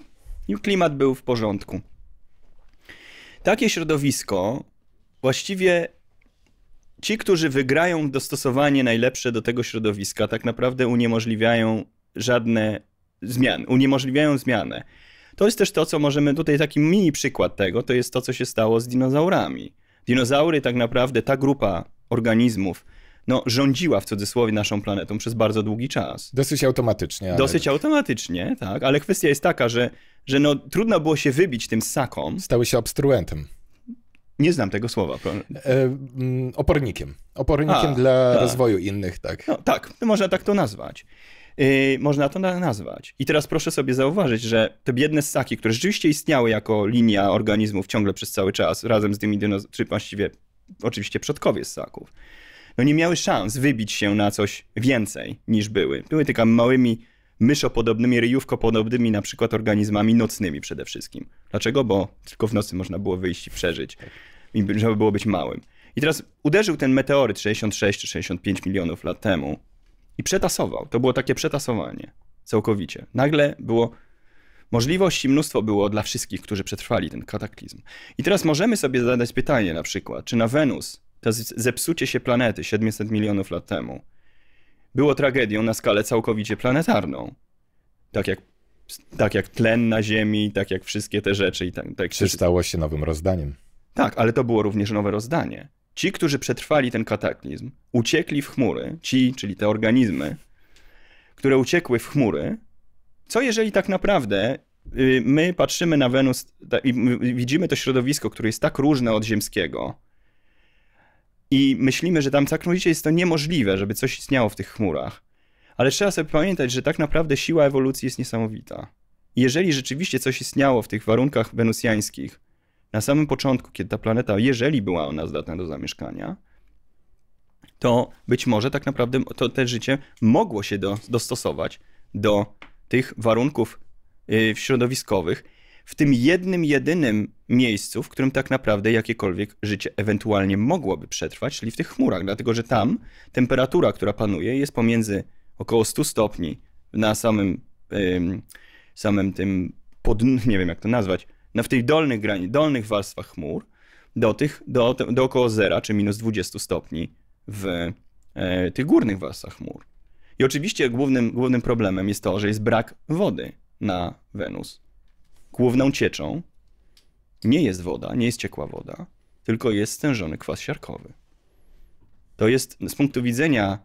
I klimat był w porządku. Takie środowisko właściwie ci, którzy wygrają dostosowanie najlepsze do tego środowiska, tak naprawdę uniemożliwiają żadne zmiany, uniemożliwiają zmianę. To jest też to, co możemy tutaj, taki mini przykład tego, to jest to, co się stało z dinozaurami. Dinozaury, tak naprawdę, ta grupa organizmów, no, rządziła w cudzysłowie naszą planetą przez bardzo długi czas. Dosyć automatycznie. Ale... Dosyć automatycznie, tak, ale kwestia jest taka, że, że no, trudno było się wybić tym sakom. Stały się obstruentem. Nie znam tego słowa. E, mm, opornikiem. Opornikiem A, dla tak. rozwoju innych, tak. No, tak, można tak to nazwać. Y, można to nazwać. I teraz proszę sobie zauważyć, że te biedne ssaki, które rzeczywiście istniały jako linia organizmów ciągle przez cały czas, razem z tymi dinozaurami, czy właściwie oczywiście przodkowie ssaków, no nie miały szans wybić się na coś więcej niż były. Były tylko małymi myszopodobnymi, ryjówkopodobnymi na przykład organizmami nocnymi przede wszystkim. Dlaczego? Bo tylko w nocy można było wyjść i przeżyć. I trzeba było być małym. I teraz uderzył ten meteoryt 66 czy 65 milionów lat temu i przetasował. To było takie przetasowanie całkowicie. Nagle było możliwości, mnóstwo było dla wszystkich, którzy przetrwali ten kataklizm. I teraz możemy sobie zadać pytanie na przykład, czy na Wenus to zepsucie się planety 700 milionów lat temu było tragedią na skalę całkowicie planetarną. Tak jak, tak jak tlen na Ziemi, tak jak wszystkie te rzeczy. I tak, tak Czy stało się nowym rozdaniem? Tak, ale to było również nowe rozdanie. Ci, którzy przetrwali ten kataklizm, uciekli w chmury, ci, czyli te organizmy, które uciekły w chmury, co jeżeli tak naprawdę y, my patrzymy na Wenus i widzimy to środowisko, które jest tak różne od ziemskiego, i myślimy, że tam całkowicie jest to niemożliwe, żeby coś istniało w tych chmurach. Ale trzeba sobie pamiętać, że tak naprawdę siła ewolucji jest niesamowita. Jeżeli rzeczywiście coś istniało w tych warunkach wenusjańskich, na samym początku, kiedy ta planeta, jeżeli była ona zdatna do zamieszkania, to być może tak naprawdę to, te życie mogło się do, dostosować do tych warunków yy, środowiskowych w tym jednym, jedynym miejscu, w którym tak naprawdę jakiekolwiek życie ewentualnie mogłoby przetrwać, czyli w tych chmurach, dlatego że tam temperatura, która panuje, jest pomiędzy około 100 stopni na samym, ym, samym tym, pod, nie wiem jak to nazwać, na w tych dolnych granicach, dolnych warstwach chmur, do tych, do, do około zera, czy minus 20 stopni w y, tych górnych warstwach chmur. I oczywiście głównym, głównym problemem jest to, że jest brak wody na Wenus. Główną cieczą nie jest woda, nie jest ciekła woda, tylko jest stężony kwas siarkowy. To jest z punktu widzenia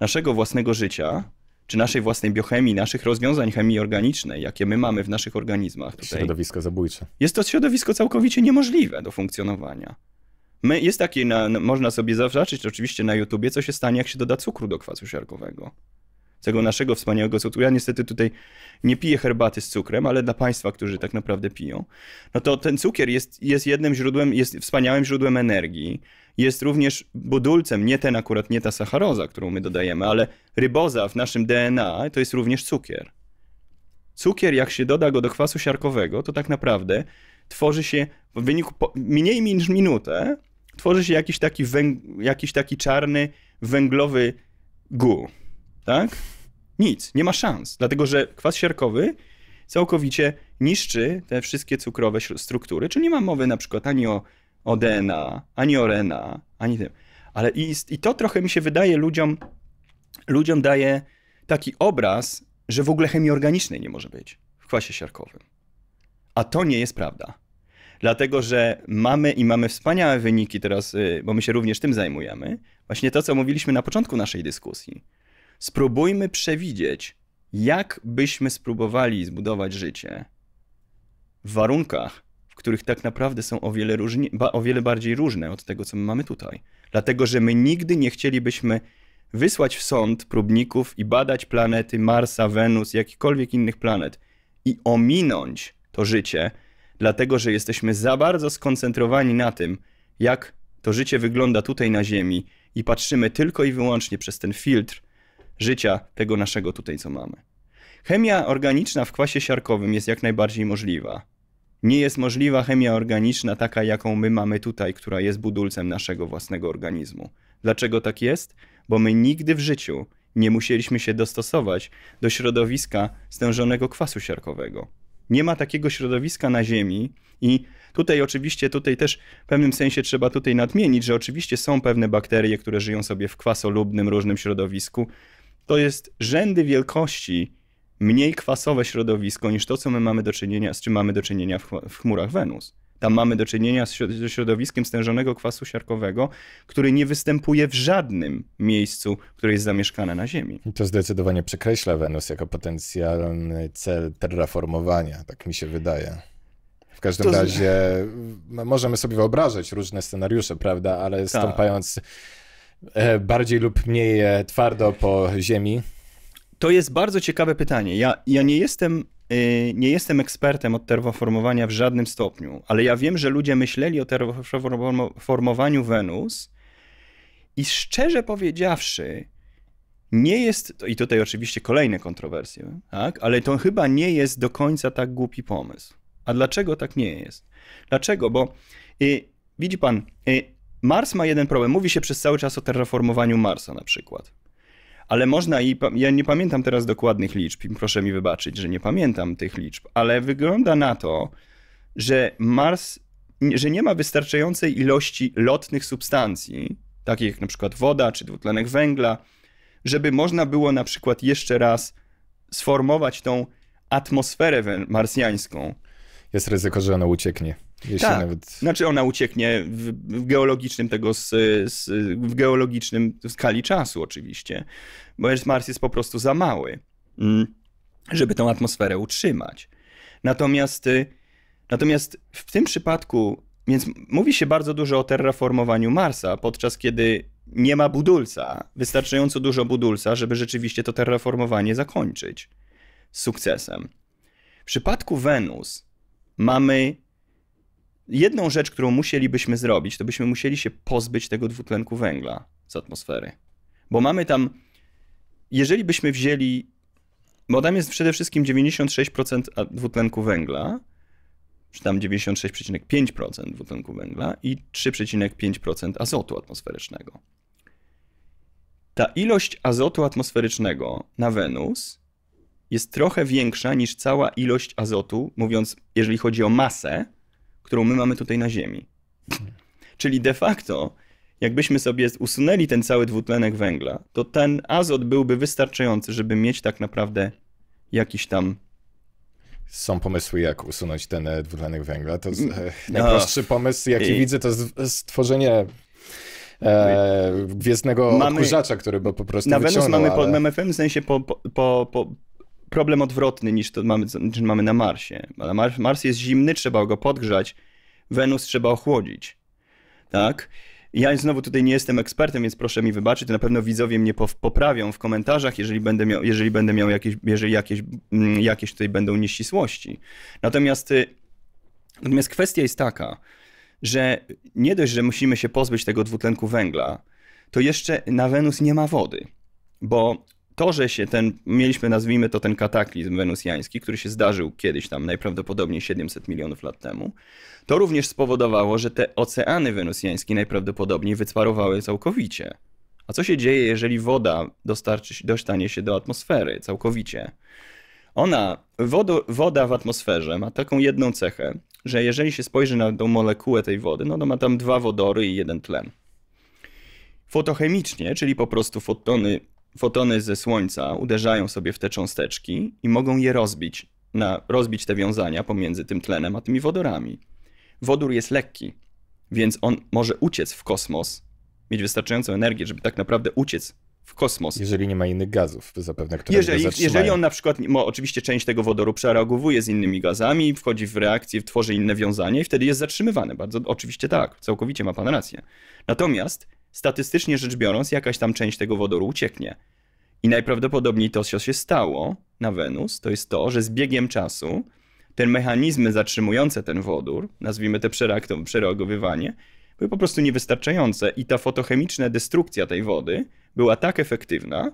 naszego własnego życia, czy naszej własnej biochemii, naszych rozwiązań chemii organicznej, jakie my mamy w naszych organizmach. Tutaj, środowisko zabójcze. Jest to środowisko całkowicie niemożliwe do funkcjonowania. My, jest takie, na, można sobie zobaczyć oczywiście na YouTubie, co się stanie, jak się doda cukru do kwasu siarkowego tego naszego wspaniałego cukru. Ja niestety tutaj nie piję herbaty z cukrem, ale dla Państwa, którzy tak naprawdę piją, no to ten cukier jest, jest jednym źródłem, jest wspaniałym źródłem energii. Jest również budulcem, nie ten akurat, nie ta sacharoza, którą my dodajemy, ale ryboza w naszym DNA to jest również cukier. Cukier, jak się doda go do kwasu siarkowego, to tak naprawdę tworzy się w wyniku mniej niż minutę, tworzy się jakiś taki, jakiś taki czarny, węglowy gół tak? Nic, nie ma szans, dlatego że kwas siarkowy całkowicie niszczy te wszystkie cukrowe struktury, czyli nie ma mowy na przykład ani o, o DNA, ani o RNA, ani tym. Ale i, i to trochę mi się wydaje ludziom, ludziom daje taki obraz, że w ogóle chemii organicznej nie może być w kwasie siarkowym. A to nie jest prawda. Dlatego, że mamy i mamy wspaniałe wyniki teraz, y, bo my się również tym zajmujemy. Właśnie to, co mówiliśmy na początku naszej dyskusji, spróbujmy przewidzieć, jak byśmy spróbowali zbudować życie w warunkach, w których tak naprawdę są o wiele, różni, o wiele bardziej różne od tego, co my mamy tutaj. Dlatego, że my nigdy nie chcielibyśmy wysłać w sąd próbników i badać planety Marsa, Wenus, jakichkolwiek innych planet i ominąć to życie, dlatego że jesteśmy za bardzo skoncentrowani na tym, jak to życie wygląda tutaj na Ziemi i patrzymy tylko i wyłącznie przez ten filtr życia tego naszego tutaj, co mamy. Chemia organiczna w kwasie siarkowym jest jak najbardziej możliwa. Nie jest możliwa chemia organiczna taka, jaką my mamy tutaj, która jest budulcem naszego własnego organizmu. Dlaczego tak jest? Bo my nigdy w życiu nie musieliśmy się dostosować do środowiska stężonego kwasu siarkowego. Nie ma takiego środowiska na Ziemi i tutaj oczywiście, tutaj też w pewnym sensie trzeba tutaj nadmienić, że oczywiście są pewne bakterie, które żyją sobie w kwasolubnym różnym środowisku, to jest rzędy wielkości mniej kwasowe środowisko niż to, co my mamy do czynienia, z czym mamy do czynienia w, chmurach Wenus. Tam mamy do czynienia ze środowiskiem stężonego kwasu siarkowego, który nie występuje w żadnym miejscu, które jest zamieszkane na Ziemi. I to zdecydowanie przekreśla Wenus jako potencjalny cel terraformowania, tak mi się wydaje. W każdym to... razie możemy sobie wyobrażać różne scenariusze, prawda, ale tak. stąpając... Ta E, bardziej lub mniej e, twardo po ziemi? To jest bardzo ciekawe pytanie. Ja, ja nie jestem e, nie jestem ekspertem od terraformowania w żadnym stopniu, ale ja wiem, że ludzie myśleli o terraformowaniu Wenus i szczerze powiedziawszy, nie jest, i tutaj oczywiście kolejne kontrowersje, tak? ale to chyba nie jest do końca tak głupi pomysł. A dlaczego tak nie jest? Dlaczego? Bo y, widzi pan, y, Mars ma jeden problem. Mówi się przez cały czas o terraformowaniu Marsa na przykład. Ale można i. Ja nie pamiętam teraz dokładnych liczb, proszę mi wybaczyć, że nie pamiętam tych liczb, ale wygląda na to, że Mars, że nie ma wystarczającej ilości lotnych substancji, takich jak na przykład woda czy dwutlenek węgla, żeby można było na przykład jeszcze raz sformować tą atmosferę marsjańską, jest ryzyko, że ona ucieknie. Jeśli tak. nawet... Znaczy ona ucieknie w, w geologicznym tego z, z, w geologicznym skali czasu oczywiście, bo Mars jest po prostu za mały, mm, żeby tą atmosferę utrzymać. Natomiast, y, natomiast w tym przypadku, więc mówi się bardzo dużo o terraformowaniu Marsa, podczas kiedy nie ma budulca, wystarczająco dużo budulca, żeby rzeczywiście to terraformowanie zakończyć z sukcesem. W przypadku Wenus mamy jedną rzecz, którą musielibyśmy zrobić, to byśmy musieli się pozbyć tego dwutlenku węgla z atmosfery. Bo mamy tam, jeżeli byśmy wzięli, bo tam jest przede wszystkim 96% dwutlenku węgla, czy tam 96,5% dwutlenku węgla i 3,5% azotu atmosferycznego. Ta ilość azotu atmosferycznego na Wenus jest trochę większa niż cała ilość azotu, mówiąc, jeżeli chodzi o masę, którą my mamy tutaj na Ziemi. Czyli de facto, jakbyśmy sobie usunęli ten cały dwutlenek węgla, to ten azot byłby wystarczający, żeby mieć tak naprawdę jakiś tam są pomysły, jak usunąć ten e, dwutlenek węgla. To e, no. najprostszy pomysł, jaki I... widzę, to stworzenie e, gwiezdnego mamy... odkurzacza, który by po prostu Na Wenus mamy po, MFM w sensie po, po, po, problem odwrotny niż to mamy, niż mamy na Marsie. Na Mars, jest zimny, trzeba go podgrzać, Wenus trzeba ochłodzić. Tak? Ja znowu tutaj nie jestem ekspertem, więc proszę mi wybaczyć, na pewno widzowie mnie poprawią w komentarzach, jeżeli będę miał, jeżeli będę miał jakieś, jeżeli jakieś, mm, jakieś tutaj będą nieścisłości. Natomiast, y, natomiast kwestia jest taka, że nie dość, że musimy się pozbyć tego dwutlenku węgla, to jeszcze na Wenus nie ma wody, bo to, że się ten, mieliśmy nazwijmy to ten kataklizm wenusjański, który się zdarzył kiedyś tam, najprawdopodobniej 700 milionów lat temu, to również spowodowało, że te oceany wenusjańskie najprawdopodobniej wycwarowały całkowicie. A co się dzieje, jeżeli woda dostarczy, dostanie się do atmosfery całkowicie? Ona, wodo, woda w atmosferze ma taką jedną cechę, że jeżeli się spojrzy na tą molekułę tej wody, no to ma tam dwa wodory i jeden tlen. Fotochemicznie, czyli po prostu fotony fotony ze Słońca uderzają sobie w te cząsteczki i mogą je rozbić, na, rozbić te wiązania pomiędzy tym tlenem a tymi wodorami. Wodór jest lekki, więc on może uciec w kosmos, mieć wystarczającą energię, żeby tak naprawdę uciec w kosmos. Jeżeli nie ma innych gazów, zapewne, które jeżeli, go jeżeli on na przykład, oczywiście część tego wodoru przereagowuje z innymi gazami, wchodzi w reakcję, tworzy inne wiązanie i wtedy jest zatrzymywany. Bardzo oczywiście tak, całkowicie ma pan rację. Natomiast statystycznie rzecz biorąc, jakaś tam część tego wodoru ucieknie. I najprawdopodobniej to, co się stało na Wenus, to jest to, że z biegiem czasu te mechanizmy zatrzymujące ten wodór, nazwijmy te przereagowywanie, były po prostu niewystarczające i ta fotochemiczna destrukcja tej wody była tak efektywna,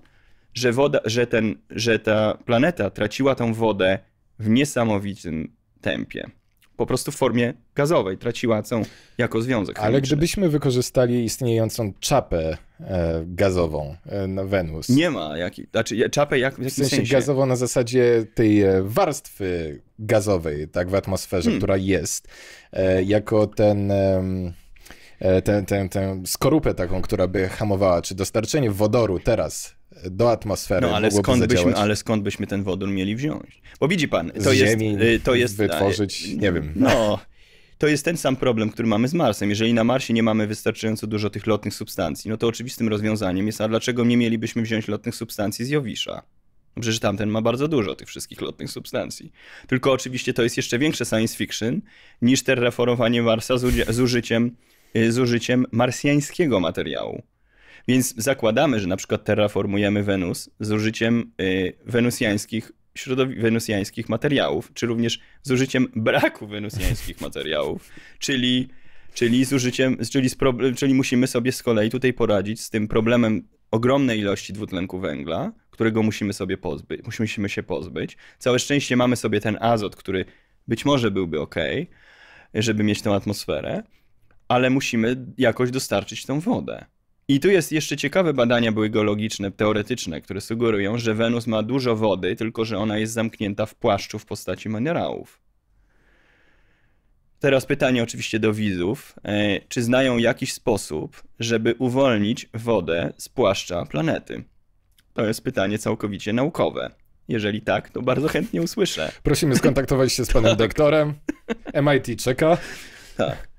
że, woda, że, ten, że ta planeta traciła tą wodę w niesamowitym tempie po prostu w formie gazowej, traciła cę jako związek. Ale chemiczny. gdybyśmy wykorzystali istniejącą czapę e, gazową e, na Wenus. Nie ma, jak, znaczy czapę jak, w, w sensie, sensie? gazową na zasadzie tej e, warstwy gazowej, tak, w atmosferze, hmm. która jest, e, jako ten e, tę skorupę taką, która by hamowała, czy dostarczenie wodoru teraz do atmosfery. No ale skąd, byśmy, ale skąd byśmy ten wodór mieli wziąć? Bo widzi pan, to z jest. Ziemi y, to jest wytworzyć, a, nie wiem. No. To jest ten sam problem, który mamy z Marsem. Jeżeli na Marsie nie mamy wystarczająco dużo tych lotnych substancji, no to oczywistym rozwiązaniem jest, a dlaczego nie mielibyśmy wziąć lotnych substancji z Jowisza? No, przecież tamten ma bardzo dużo tych wszystkich lotnych substancji. Tylko oczywiście to jest jeszcze większe science fiction niż terreforowanie Marsa z, z użyciem, y, z użyciem marsjańskiego materiału. Więc zakładamy, że na przykład terraformujemy Wenus z użyciem y, wenusjańskich wenusjańskich materiałów, czy również z użyciem braku wenusjańskich materiałów, czyli, czyli z użyciem, czyli, z pro, czyli musimy sobie z kolei tutaj poradzić z tym problemem ogromnej ilości dwutlenku węgla, którego musimy sobie pozbyć, musimy się pozbyć. Całe szczęście mamy sobie ten azot, który być może byłby ok, żeby mieć tę atmosferę, ale musimy jakoś dostarczyć tą wodę. I tu jest jeszcze ciekawe badania były geologiczne, teoretyczne, które sugerują, że Wenus ma dużo wody, tylko że ona jest zamknięta w płaszczu w postaci minerałów. Teraz pytanie oczywiście do widzów. E, czy znają jakiś sposób, żeby uwolnić wodę z płaszcza planety? To jest pytanie całkowicie naukowe. Jeżeli tak, to bardzo chętnie usłyszę. Prosimy skontaktować się z panem tak. doktorem. MIT czeka. Tak.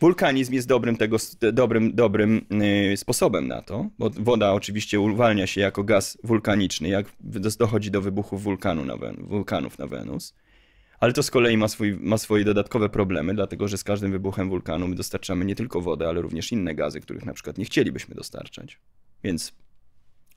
Wulkanizm jest dobrym, tego, dobrym, dobrym y, sposobem na to, bo woda oczywiście uwalnia się jako gaz wulkaniczny, jak dochodzi do wybuchów wulkanu na Wen wulkanów na Wenus. Ale to z kolei ma, swój, ma swoje dodatkowe problemy, dlatego że z każdym wybuchem wulkanu my dostarczamy nie tylko wodę, ale również inne gazy, których na przykład nie chcielibyśmy dostarczać. Więc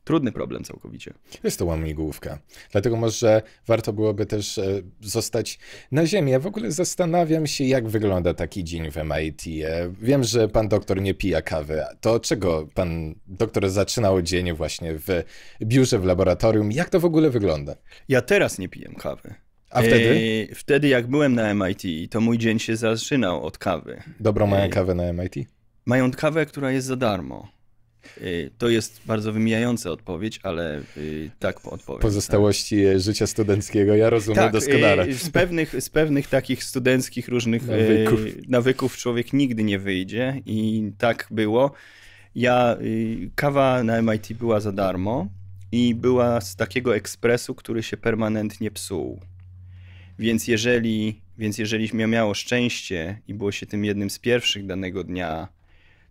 Trudny problem całkowicie. Jest to łamigłówka. Dlatego może warto byłoby też e, zostać na ziemi. Ja w ogóle zastanawiam się, jak wygląda taki dzień w MIT. E, wiem, że pan doktor nie pija kawy. To czego pan doktor zaczynał dzień właśnie w biurze, w laboratorium? Jak to w ogóle wygląda? Ja teraz nie piję kawy. A wtedy? E, wtedy jak byłem na MIT, to mój dzień się zaczynał od kawy. Dobro mają kawę na MIT? Mają kawę, która jest za darmo. Y, to jest bardzo wymijająca odpowiedź, ale y, tak odpowiem. Tak. Pozostałości tak. życia studenckiego, ja rozumiem tak, doskonale. Y, z pewnych, z pewnych takich studenckich różnych nawyków. nawyków człowiek nigdy nie wyjdzie i tak było. Ja, kawa na MIT była za darmo i była z takiego ekspresu, który się permanentnie psuł. Więc jeżeli, więc jeżeli miało szczęście i było się tym jednym z pierwszych danego dnia,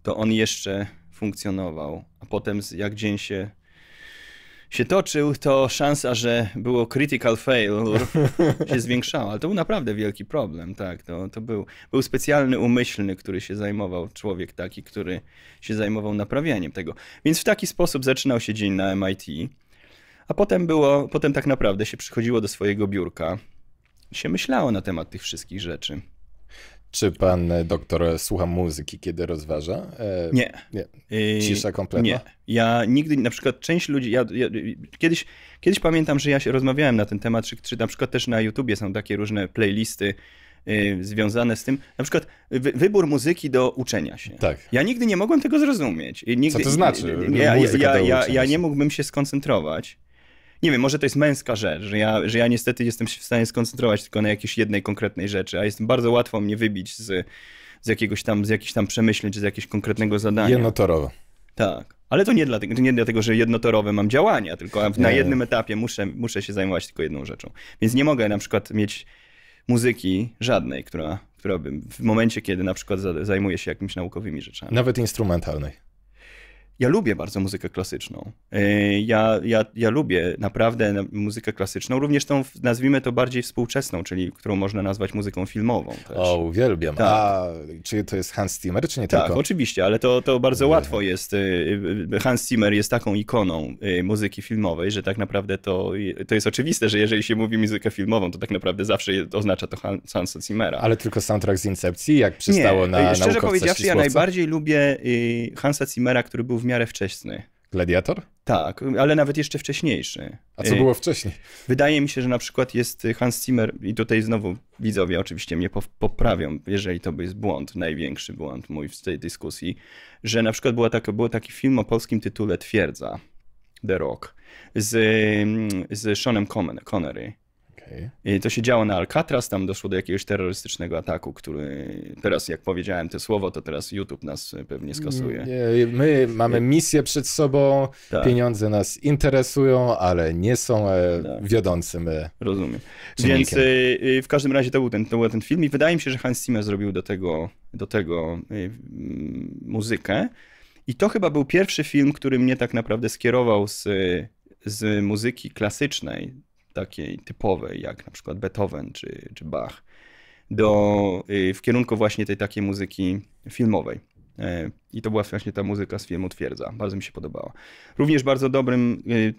to on jeszcze funkcjonował, a potem jak dzień się się toczył, to szansa, że było critical fail się zwiększała. Ale to był naprawdę wielki problem, tak. To, to był, był specjalny umyślny, który się zajmował, człowiek taki, który się zajmował naprawianiem tego. Więc w taki sposób zaczynał się dzień na MIT, a potem było, potem tak naprawdę się przychodziło do swojego biurka, się myślało na temat tych wszystkich rzeczy. Czy pan e, doktor słucha muzyki, kiedy rozważa? E, nie. nie. E, Cisza kompletna? Nie. Ja nigdy, na przykład część ludzi, ja, ja, kiedyś, kiedyś pamiętam, że ja się rozmawiałem na ten temat, czy, czy na przykład też na YouTubie są takie różne playlisty, e, związane z tym. Na przykład wy, wybór muzyki do uczenia się. Tak. Ja nigdy nie mogłem tego zrozumieć. Nigdy, Co to znaczy? Ja, ja, ja, ja, nie mógłbym się skoncentrować nie wiem, może to jest męska rzecz, że ja, że ja niestety jestem się w stanie skoncentrować tylko na jakiejś jednej konkretnej rzeczy, a jest bardzo łatwo mnie wybić z, z jakiegoś tam, z jakichś tam przemyśleń, czy z jakiegoś konkretnego zadania. Jednotorowo. Tak. Ale to nie dlatego, to nie dlatego że jednotorowe mam działania, tylko na nie. jednym etapie muszę, muszę się zajmować tylko jedną rzeczą. Więc nie mogę na przykład mieć muzyki żadnej, która, która by, w momencie, kiedy na przykład zajmuję się jakimiś naukowymi rzeczami. Nawet instrumentalnej ja lubię bardzo muzykę klasyczną. E, ja, ja, ja lubię naprawdę muzykę klasyczną, również tą, nazwijmy to bardziej współczesną, czyli którą można nazwać muzyką filmową. Też. O, uwielbiam. Tak. A czy to jest Hans Zimmer, czy nie tak, tylko? Tak, oczywiście, ale to, to bardzo łatwo jest. E, e, Hans Zimmer jest taką ikoną muzyki filmowej, że tak naprawdę to, to jest oczywiste, że jeżeli się mówi muzykę filmową, to tak naprawdę zawsze oznacza to Hansa Zimmera. Ale tylko soundtrack z Incepcji, jak przystało nie, na szczerze naukowca Szczerze powiedziawszy, ja najbardziej lubię y, Hansa Zimmera, który był w miarę wczesny. Gladiator? Tak, ale nawet jeszcze wcześniejszy. A co y, było wcześniej? Wydaje mi się, że na przykład jest Hans Zimmer, i tutaj znowu widzowie oczywiście mnie poprawią, jeżeli to jest błąd, największy błąd mój w tej dyskusji, że na przykład była był taki film o polskim tytule Twierdza, The Rock, z, mm, z Seanem Connery. Okay. I to się działo na Alcatraz, tam doszło do jakiegoś terrorystycznego ataku, który teraz, jak powiedziałem to słowo, to teraz YouTube nas pewnie skasuje. My mamy misję przed sobą, tak. pieniądze nas interesują, ale nie są e, tak. wiodącym. Rozumiem. Czynnikiem. Więc e, e, w każdym razie to był, ten, to był ten film i wydaje mi się, że Hans Zimmer zrobił do tego, do tego mm, muzykę. I to chyba był pierwszy film, który mnie tak naprawdę skierował z, z muzyki klasycznej takiej typowej, jak na przykład Beethoven czy, czy Bach, do, y, w kierunku właśnie tej takiej muzyki filmowej. E, I to była właśnie ta muzyka z filmu Twierdza. Bardzo mi się podobała. Również bardzo dobrym y,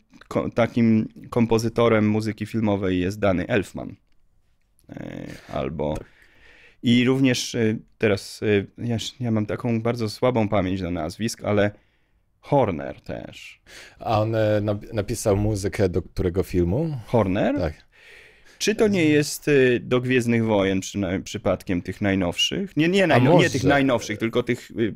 takim kompozytorem muzyki filmowej jest Dany Elfman. E, albo. Tak. I również y, teraz ja, ja mam taką bardzo słabą pamięć na nazwisk, ale Horner też. A on e, napisał muzykę do którego filmu? Horner? Tak. Czy to nie jest y, do Gwiezdnych Wojen przynajmniej przypadkiem tych najnowszych? Nie, nie, najno, nie tych najnowszych, tylko tych y,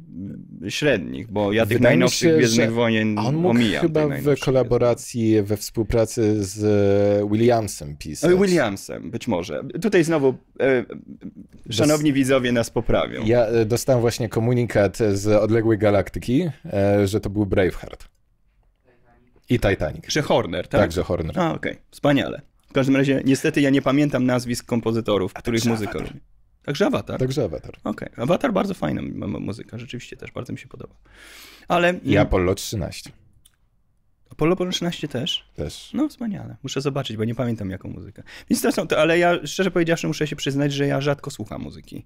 y, średnich, bo ja Wydaje tych najnowszych się, Gwiezdnych Wojen on mógł omijam. chyba w kolaboracji, we współpracy z e, Williamsem pisać. E, Williamsem, być może. Tutaj znowu e, szanowni widzowie nas poprawią. Ja e, dostałem właśnie komunikat z odległej galaktyki, e, że to był Braveheart. I Titanic. Że Horner, tak? Także Horner. A, okej. Okay. Wspaniale każdym razie, niestety ja nie pamiętam nazwisk kompozytorów, A tak których muzyka. Także Avatar. Także Avatar. Okej. Okay. Avatar bardzo fajna muzyka, rzeczywiście też bardzo mi się podoba. Ale... I Apollo 13. Apollo 13 też? Też. No wspaniale. Muszę zobaczyć, bo nie pamiętam jaką muzykę. Więc to no, są to, ale ja szczerze powiedziawszy muszę się przyznać, że ja rzadko słucham muzyki.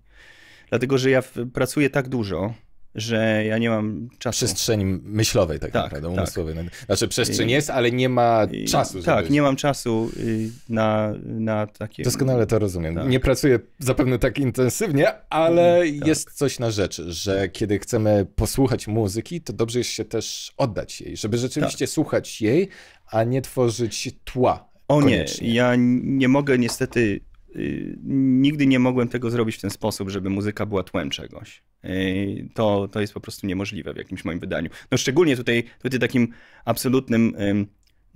Dlatego, że ja pracuję tak dużo, że ja nie mam czasu. Przestrzeni myślowej tak, tak naprawdę, tak. umysłowej. Tak. Znaczy przestrzeń jest, ale nie ma czasu. tak, nie mam czasu y, na, na takie... Doskonale to rozumiem. Tak. Nie pracuję zapewne tak intensywnie, ale mm, tak. jest coś na rzeczy, że kiedy chcemy posłuchać muzyki, to dobrze jest się też oddać jej, żeby rzeczywiście tak. słuchać jej, a nie tworzyć tła. O nie, ja nie mogę niestety Y, nigdy nie mogłem tego zrobić w ten sposób, żeby muzyka była tłem czegoś. Y, to, to jest po prostu niemożliwe w jakimś moim wydaniu. No szczególnie tutaj, tutaj takim absolutnym,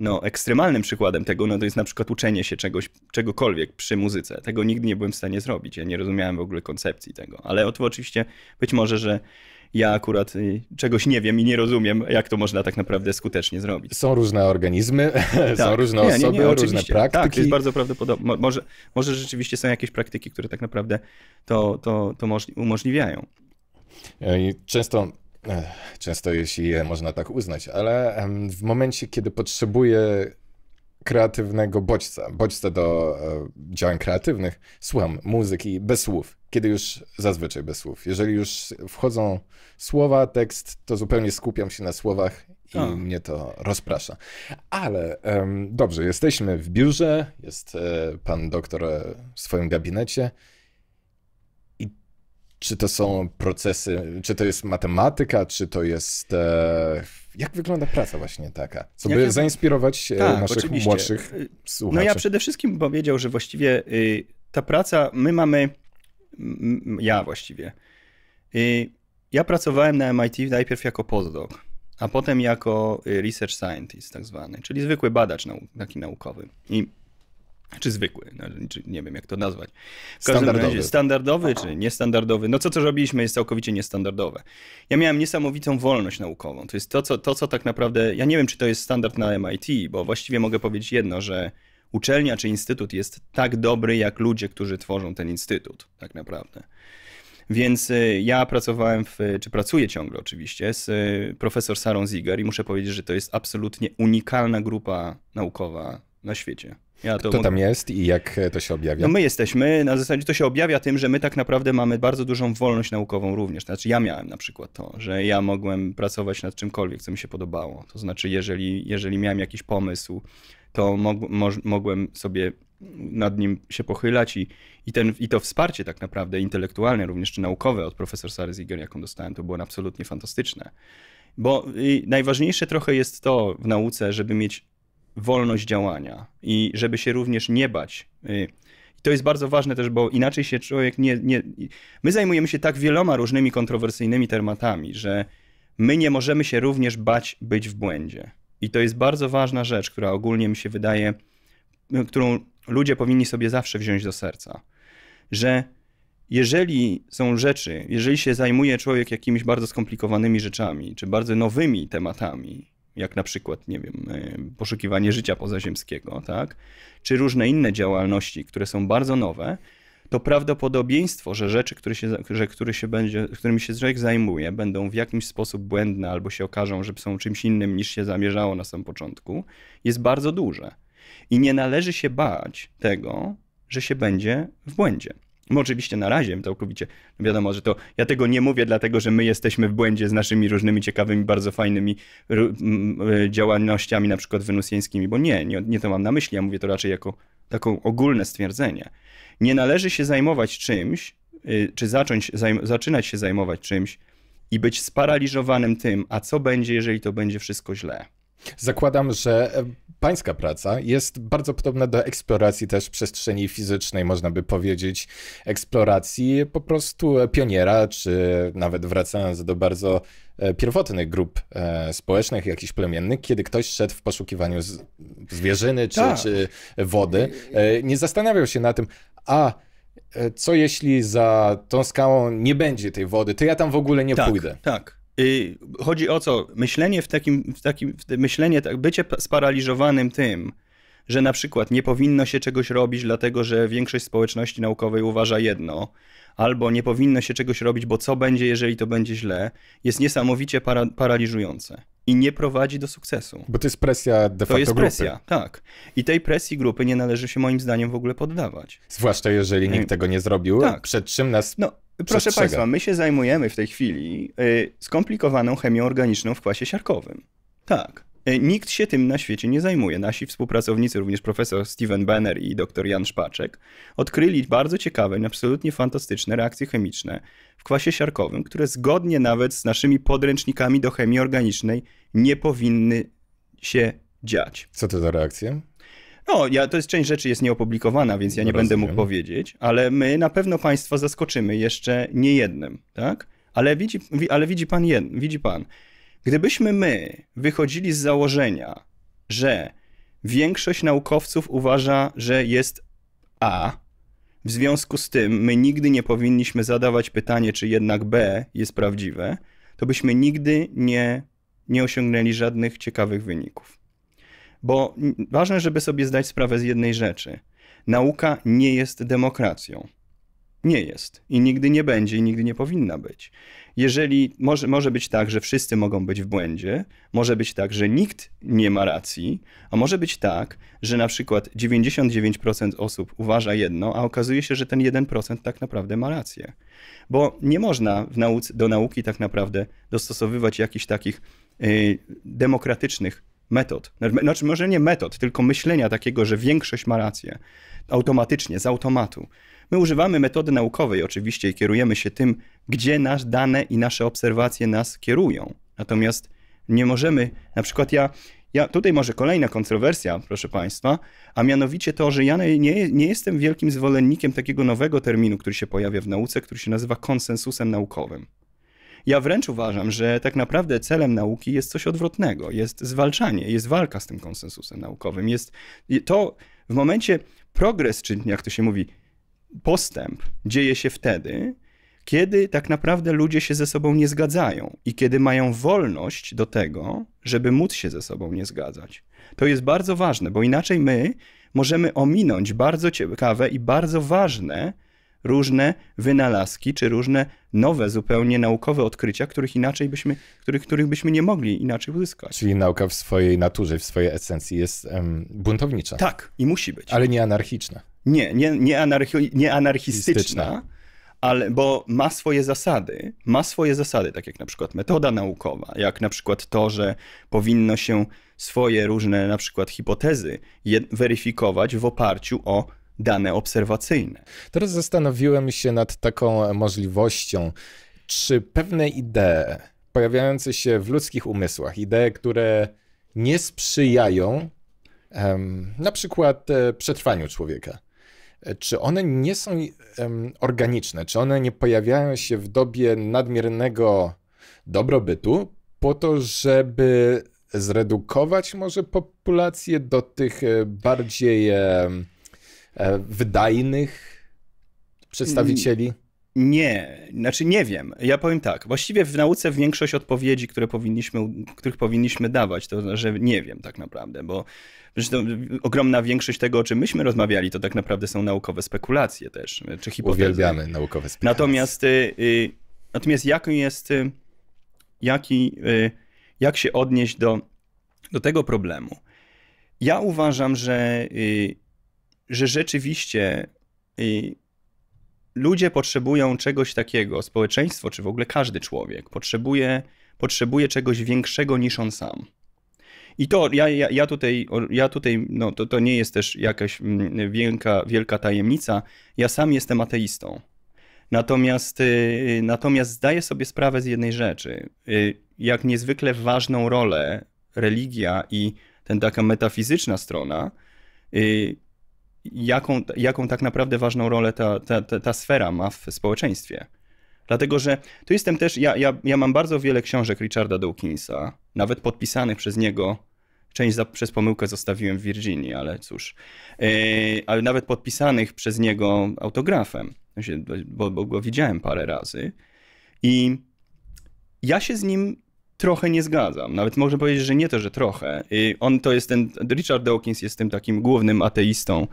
no ekstremalnym przykładem tego, no to jest na przykład uczenie się czegoś, czegokolwiek przy muzyce. Tego nigdy nie byłem w stanie zrobić. Ja nie rozumiałem w ogóle koncepcji tego. Ale to oczywiście być może, że ja akurat y, czegoś nie wiem i nie rozumiem, jak to można tak naprawdę skutecznie zrobić. Są różne organizmy, tak. są różne nie, osoby, nie, nie, różne tak, praktyki. Tak, to jest bardzo prawdopodobne. Może, może rzeczywiście są jakieś praktyki, które tak naprawdę to, to, to umożliwiają. E, często e, często jeśli je można tak uznać, ale w momencie, kiedy potrzebuję kreatywnego bodźca, bodźca do e, działań kreatywnych, słucham muzyki bez słów, kiedy już zazwyczaj bez słów. Jeżeli już wchodzą słowa, tekst, to zupełnie skupiam się na słowach i A. Tak. mnie to rozprasza. Ale dobrze, jesteśmy w biurze, jest e, pan doktor e, w swoim gabinecie. I czy to są procesy, czy to jest matematyka, czy to jest. E, jak wygląda praca właśnie taka? Co by zainspirować e, tak, naszych oczywiście. młodszych słuchaczy. No ja przede wszystkim powiedział, że właściwie y, ta praca, my mamy, ja właściwie, y, ja pracowałem na MIT najpierw jako postdoc, a potem jako y, research scientist tak zwany, czyli zwykły badacz taki naukowy. I czy zwykły, no, czy nie wiem jak to nazwać. W każdym standardowy. razie standardowy czy niestandardowy. No co co robiliśmy jest całkowicie niestandardowe. Ja miałem niesamowitą wolność naukową. To jest to co, to, co tak naprawdę, ja nie wiem czy to jest standard na MIT, bo właściwie mogę powiedzieć jedno, że uczelnia czy instytut jest tak dobry jak ludzie, którzy tworzą ten instytut tak naprawdę. Więc y, ja pracowałem, w, czy pracuję ciągle oczywiście, z y, profesor Sarą Ziger i muszę powiedzieć, że to jest absolutnie unikalna grupa naukowa na świecie. Ja Kto mogę... tam jest i jak to się objawia? No my jesteśmy, na zasadzie to się objawia tym, że my tak naprawdę mamy bardzo dużą wolność naukową również. Znaczy ja miałem na przykład to, że ja mogłem pracować nad czymkolwiek, co mi się podobało. To znaczy jeżeli, jeżeli miałem jakiś pomysł, to mo mogłem sobie nad nim się pochylać i, i, ten, i to wsparcie tak naprawdę intelektualne, również czy naukowe od profesor Sary Ziegler, jaką dostałem, to było absolutnie fantastyczne. Bo najważniejsze trochę jest to w nauce, żeby mieć wolność działania i żeby się również nie bać. Y, I to jest bardzo ważne też, bo inaczej się człowiek nie, nie. My zajmujemy się tak wieloma różnymi kontrowersyjnymi tematami, że my nie możemy się również bać być w błędzie. I to jest bardzo ważna rzecz, która ogólnie mi się wydaje, no, którą ludzie powinni sobie zawsze wziąć do serca. Że jeżeli są rzeczy, jeżeli się zajmuje człowiek jakimiś bardzo skomplikowanymi rzeczami, czy bardzo nowymi tematami, jak na przykład, nie wiem, e, poszukiwanie życia pozaziemskiego, tak? Czy różne inne działalności, które są bardzo nowe, to prawdopodobieństwo, że rzeczy, które się, że, który się będzie, którymi się człowiek zajmuje, będą w jakiś sposób błędne albo się okażą, że są czymś innym niż się zamierzało na samym początku, jest bardzo duże. I nie należy się bać tego, że się będzie w błędzie. No oczywiście na razie całkowicie. Wiadomo, że to ja tego nie mówię, dlatego że my jesteśmy w błędzie z naszymi różnymi ciekawymi, bardzo fajnymi e, działalnościami, na przykład wenusjańskimi, bo nie, nie, nie to mam na myśli. Ja mówię to raczej jako taką ogólne stwierdzenie. Nie należy się zajmować czymś, y, czy zacząć, zaczynać się zajmować czymś i być sparaliżowanym tym, a co będzie, jeżeli to będzie wszystko źle. Zakładam, że e, pańska praca jest bardzo podobna do eksploracji też przestrzeni fizycznej, można by powiedzieć, eksploracji po prostu e, pioniera, czy nawet wracając do bardzo e, pierwotnych grup społecznych, jakichś plemiennych, kiedy ktoś szedł w poszukiwaniu zwierzyny czy, tak. czy wody, nie zastanawiał się na tym, a co jeśli za tą skałą nie będzie tej wody, to ja tam w ogóle nie tak, pójdę. Tak, Y, chodzi o co? Myślenie w takim, w takim myślenie, tak, bycie sparaliżowanym tym, że na przykład nie powinno się czegoś robić, dlatego że większość społeczności naukowej uważa jedno, albo nie powinno się czegoś robić, bo co będzie, jeżeli to będzie źle, jest niesamowicie para paraliżujące i nie prowadzi do sukcesu. Bo to jest presja de facto To jest grupy. presja, tak. I tej presji grupy nie należy się moim zdaniem w ogóle poddawać. Zwłaszcza jeżeli nikt hmm. tego nie zrobił, tak. przed czym nas no, Proszę Państwa, my się zajmujemy w tej chwili y, skomplikowaną chemią organiczną w kwasie siarkowym. Tak. Y, nikt się tym na świecie nie zajmuje. Nasi współpracownicy, również profesor Steven Banner i dr Jan Szpaczek, odkryli bardzo ciekawe, absolutnie fantastyczne reakcje chemiczne w kwasie siarkowym, które zgodnie nawet z naszymi podręcznikami do chemii organicznej nie powinny się dziać. Co to za reakcje? No, ja, to jest część rzeczy jest nieopublikowana, więc ja nie Rozumiem. będę mógł powiedzieć, ale my na pewno Państwa zaskoczymy jeszcze nie jednym, tak? Ale widzi, ale widzi pan, jed, widzi pan, gdybyśmy my wychodzili z założenia, że większość naukowców uważa, że jest A, w związku z tym my nigdy nie powinniśmy zadawać pytanie, czy jednak B jest prawdziwe, to byśmy nigdy nie, nie osiągnęli żadnych ciekawych wyników. Bo ważne, żeby sobie zdać sprawę z jednej rzeczy. Nauka nie jest demokracją. Nie jest i nigdy nie będzie i nigdy nie powinna być. Jeżeli może, może być tak, że wszyscy mogą być w błędzie, może być tak, że nikt nie ma racji, a może być tak, że na przykład 99% osób uważa jedno, a okazuje się, że ten 1% tak naprawdę ma rację. Bo nie można nauce, do nauki tak naprawdę dostosowywać jakichś takich y, demokratycznych metod, znaczy, znaczy może nie metod, tylko myślenia takiego, że większość ma rację, automatycznie, z automatu. My używamy metody naukowej oczywiście i kierujemy się tym, gdzie nasze dane i nasze obserwacje nas kierują. Natomiast nie możemy, na przykład ja, ja tutaj może kolejna kontrowersja, proszę Państwa, a mianowicie to, że ja nie, nie jestem wielkim zwolennikiem takiego nowego terminu, który się pojawia w nauce, który się nazywa konsensusem naukowym. Ja wręcz uważam, że tak naprawdę celem nauki jest coś odwrotnego, jest zwalczanie, jest walka z tym konsensusem naukowym, jest to w momencie progres, czy jak to się mówi, postęp dzieje się wtedy, kiedy tak naprawdę ludzie się ze sobą nie zgadzają i kiedy mają wolność do tego, żeby móc się ze sobą nie zgadzać. To jest bardzo ważne, bo inaczej my możemy ominąć bardzo ciekawe i bardzo ważne różne wynalazki, czy różne nowe, zupełnie naukowe odkrycia, których inaczej byśmy, których, których byśmy nie mogli inaczej uzyskać. Czyli nauka w swojej naturze, w swojej esencji jest em, buntownicza. Tak, i musi być. Ale nie anarchiczna. Nie, nie, nie, anarchi nie anarchistyczna. Ale, bo ma swoje zasady, ma swoje zasady, tak jak na przykład metoda naukowa, jak na przykład to, że powinno się swoje różne na przykład hipotezy weryfikować w oparciu o dane obserwacyjne. Teraz zastanowiłem się nad taką możliwością, czy pewne idee pojawiające się w ludzkich umysłach, idee, które nie sprzyjają na przykład e, przetrwaniu człowieka, e, czy one nie są organiczne, czy one nie pojawiają się w dobie nadmiernego dobrobytu po to, żeby zredukować może populację do tych e, bardziej um, E, wydajnych przedstawicieli? Nie, znaczy nie wiem. Ja powiem tak. Właściwie w nauce większość odpowiedzi, które powinniśmy, których powinniśmy dawać, to znaczy, że nie wiem tak naprawdę, bo zresztą ogromna większość tego, o czym myśmy rozmawiali, to tak naprawdę są naukowe spekulacje też, czy hipotezy. Uwielbiamy naukowe spekulacje. Natomiast, y, y, natomiast jaki jest, y, jaki, jak się odnieść do, do tego problemu? Ja uważam, że że rzeczywiście y, ludzie potrzebują czegoś takiego, społeczeństwo, czy w ogóle każdy człowiek potrzebuje, potrzebuje czegoś większego niż on sam. I to ja, ja, ja tutaj, ja tutaj no, to, to nie jest też jakaś mm, wielka, wielka tajemnica. Ja sam jestem ateistą. Natomiast, y, natomiast zdaję sobie sprawę z jednej rzeczy, y, jak niezwykle ważną rolę religia i ten taka metafizyczna strona jaką, jaką tak naprawdę ważną rolę ta, ta, ta, ta sfera ma w społeczeństwie. Dlatego, że tu jestem też, ja, ja, ja mam bardzo wiele książek Richarda Dawkinsa, nawet podpisanych przez niego. Część za, przez pomyłkę zostawiłem w Virginii, ale cóż. Yy, ale nawet podpisanych przez niego autografem, bo, bo go widziałem parę razy. I ja się z nim trochę nie zgadzam. Nawet można powiedzieć, że nie to, że trochę. On to jest ten, Richard Dawkins jest tym takim głównym ateistą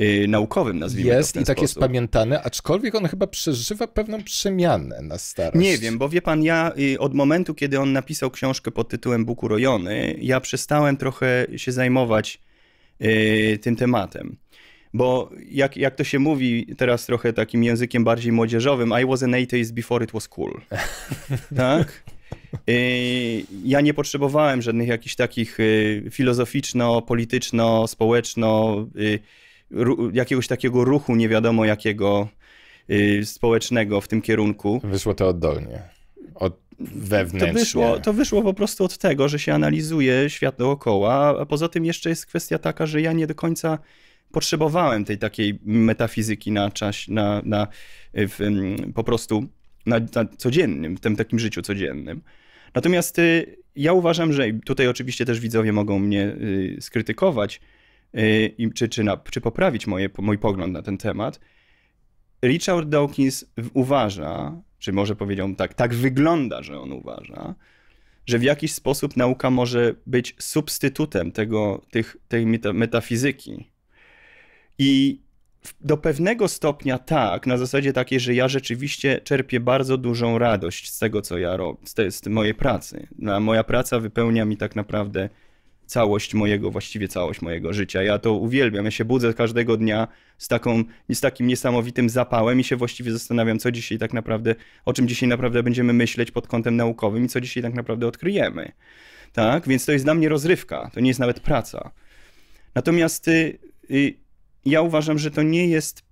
y, naukowym, nazwijmy Jest i tak sposób. jest pamiętany, aczkolwiek on chyba przeżywa pewną przemianę na starość. Nie wiem, bo wie pan, ja y, od momentu, kiedy on napisał książkę pod tytułem Bóg urojony, ja przestałem trochę się zajmować y, tym tematem bo jak, jak to się mówi teraz trochę takim językiem bardziej młodzieżowym, I was an atheist before it was cool. tak? Y, ja nie potrzebowałem żadnych jakichś takich y, filozoficzno-polityczno-społeczno, y, jakiegoś takiego ruchu nie wiadomo jakiego społecznego w tym kierunku. Wyszło to oddolnie. Od wewnętrznie. To wyszło, to wyszło po prostu od tego, że się analizuje świat dookoła, a poza tym jeszcze jest kwestia taka, że ja nie do końca potrzebowałem tej takiej metafizyki na czas, na, na w, mm, po prostu na, na codziennym, w tym takim życiu codziennym. Natomiast y, ja uważam, że tutaj oczywiście też widzowie mogą mnie y, skrytykować, y, czy, czy, na, czy poprawić moje, mój pogląd na ten temat. Richard Dawkins uważa, czy może powiedział tak, tak wygląda, że on uważa, że w jakiś sposób nauka może być substytutem tego, tych, tej metafizyki. I do pewnego stopnia tak, na zasadzie takiej, że ja rzeczywiście czerpię bardzo dużą radość z tego, co ja robię, z, z mojej pracy. No, a moja praca wypełnia mi tak naprawdę całość mojego, właściwie całość mojego życia. Ja to uwielbiam. Ja się budzę każdego dnia z, taką, z takim niesamowitym zapałem i się właściwie zastanawiam, co dzisiaj tak naprawdę, o czym dzisiaj naprawdę będziemy myśleć pod kątem naukowym i co dzisiaj tak naprawdę odkryjemy. Tak? Więc to jest dla mnie rozrywka. To nie jest nawet praca. Natomiast y, y ja uważam, że to nie jest,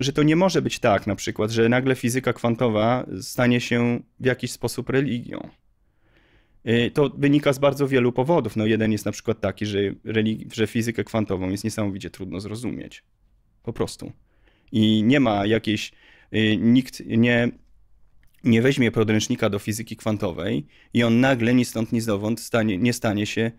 że to nie może być tak na przykład, że nagle fizyka kwantowa stanie się w jakiś sposób religią. Y, to wynika z bardzo wielu powodów. No jeden jest na przykład taki, że, że fizykę kwantową jest niesamowicie trudno zrozumieć. Po prostu. I nie ma jakiejś. Y, nikt nie, nie weźmie podręcznika do fizyki kwantowej i on nagle ni stąd, ni zowąd stanie, nie stanie się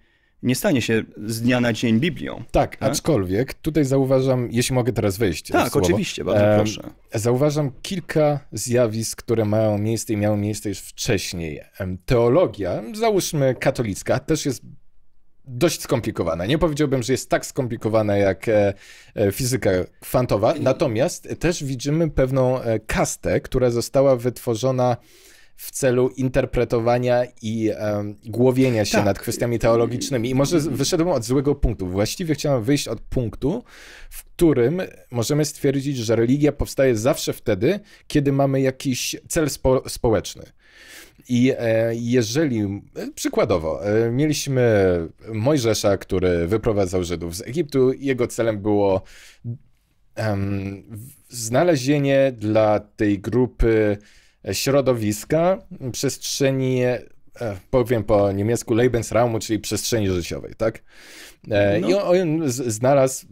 nie stanie się z dnia na dzień Biblią. Tak, tak? aczkolwiek tutaj zauważam, jeśli mogę teraz wyjść. Tak, słowo, oczywiście, bardzo e, proszę. Zauważam kilka zjawisk, które mają miejsce i miały miejsce już wcześniej. Teologia, załóżmy katolicka, też jest dość skomplikowana. Nie powiedziałbym, że jest tak skomplikowana jak e, e, fizyka kwantowa, natomiast też widzimy pewną e, kastę, która została wytworzona w celu interpretowania i głowienia się tak. nad kwestiami teologicznymi. I może wyszedłem od złego punktu. Właściwie chciałem wyjść od punktu, w którym możemy stwierdzić, że religia powstaje zawsze wtedy, kiedy mamy jakiś cel spo społeczny. I e, jeżeli, przykładowo, e, mieliśmy Mojżesza, który wyprowadzał Żydów z Egiptu, jego celem było um, znalezienie dla tej grupy środowiska, przestrzeni, e, powiem po niemiecku, Lebensraumu, czyli przestrzeni życiowej, tak? No. I on, znalazł,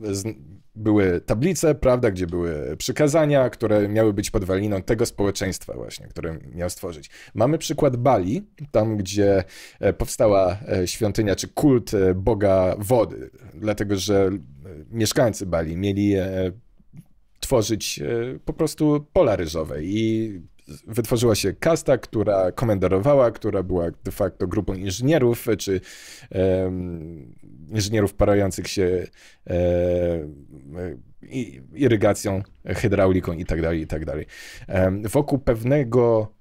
były tablice, prawda, gdzie były przykazania, które miały być podwaliną tego społeczeństwa właśnie, które miał stworzyć. Mamy przykład Bali, tam gdzie e, powstała świątynia, czy kult boga wody, dlatego że mieszkańcy Bali mieli tworzyć po prostu pola ryżowe i wytworzyła się kasta, która komendarowała, która była de facto grupą inżynierów, czy inżynierów parających się um, irygacją, hydrauliką itd., itd. Um, wokół pewnego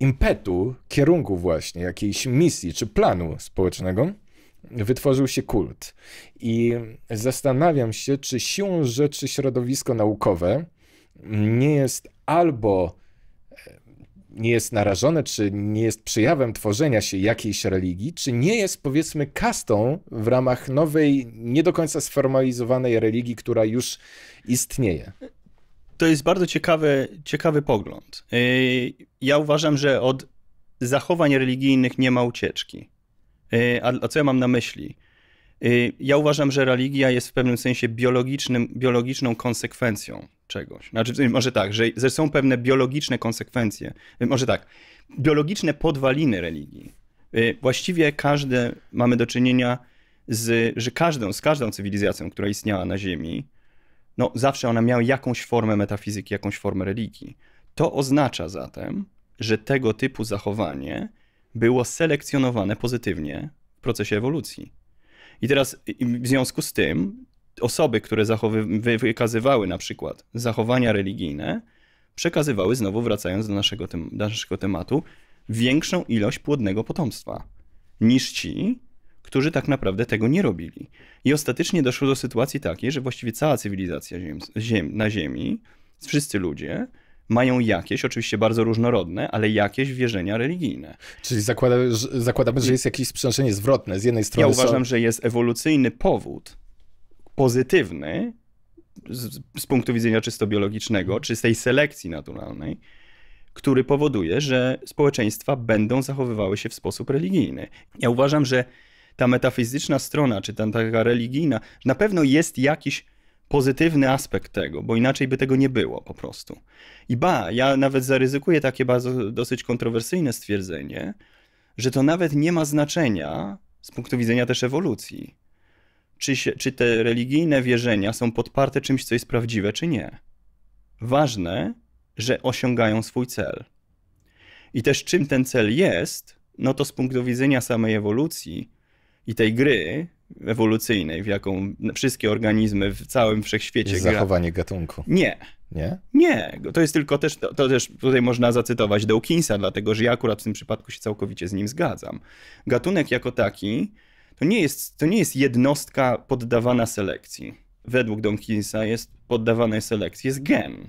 impetu, kierunku właśnie, jakiejś misji czy planu społecznego, wytworzył się kult. I zastanawiam się, czy siłą rzeczy środowisko naukowe nie jest albo nie jest narażone, czy nie jest przejawem tworzenia się jakiejś religii, czy nie jest powiedzmy kastą w ramach nowej, nie do końca sformalizowanej religii, która już istnieje. To jest bardzo ciekawy, ciekawy pogląd. Y, ja uważam, że od zachowań religijnych nie ma ucieczki. Y, a co ja mam na myśli? Y, ja uważam, że religia jest w pewnym sensie biologicznym, biologiczną konsekwencją czegoś. Znaczy, może tak, że, są pewne biologiczne konsekwencje. Y, może tak, biologiczne podwaliny religii. Y, właściwie każde mamy do czynienia z, że każdą, z każdą cywilizacją, która istniała na Ziemi, no zawsze ona miała jakąś formę metafizyki, jakąś formę religii. To oznacza zatem, że tego typu zachowanie było selekcjonowane pozytywnie w procesie ewolucji. I teraz w związku z tym osoby, które zachowy- wykazywały na przykład zachowania religijne, przekazywały, znowu wracając do naszego, tem- do naszego tematu, większą ilość płodnego potomstwa niż ci, którzy tak naprawdę tego nie robili. I ostatecznie doszło do sytuacji takiej, że właściwie cała cywilizacja ziem, ziem, na Ziemi, wszyscy ludzie, mają jakieś, oczywiście bardzo różnorodne, ale jakieś wierzenia religijne. Czyli że, zakładamy, że jest jakieś sprzężenie zwrotne. Z jednej strony. Ja uważam, są... że jest ewolucyjny powód pozytywny z, z punktu widzenia czysto biologicznego, czy z tej selekcji naturalnej, który powoduje, że społeczeństwa będą zachowywały się w sposób religijny. Ja uważam, że ta metafizyczna strona, czy ta taka religijna, na pewno jest jakiś pozytywny aspekt tego, bo inaczej by tego nie było po prostu. I ba, ja nawet zaryzykuję takie bardzo, dosyć kontrowersyjne stwierdzenie, że to nawet nie ma znaczenia z punktu widzenia też ewolucji czy, się, czy te religijne wierzenia są podparte czymś, co jest prawdziwe, czy nie. Ważne, że osiągają swój cel. I też czym ten cel jest, no to z punktu widzenia samej ewolucji i tej gry ewolucyjnej, w jaką wszystkie organizmy w całym wszechświecie jest gra... zachowanie gatunku. Nie. Nie? Nie. To jest tylko też, to, to też tutaj można zacytować Dawkinsa, dlatego że ja akurat w tym przypadku się całkowicie z nim zgadzam. Gatunek jako taki to nie jest, to nie jest jednostka poddawana selekcji. Według Donkinsa jest poddawana selekcji, jest gen.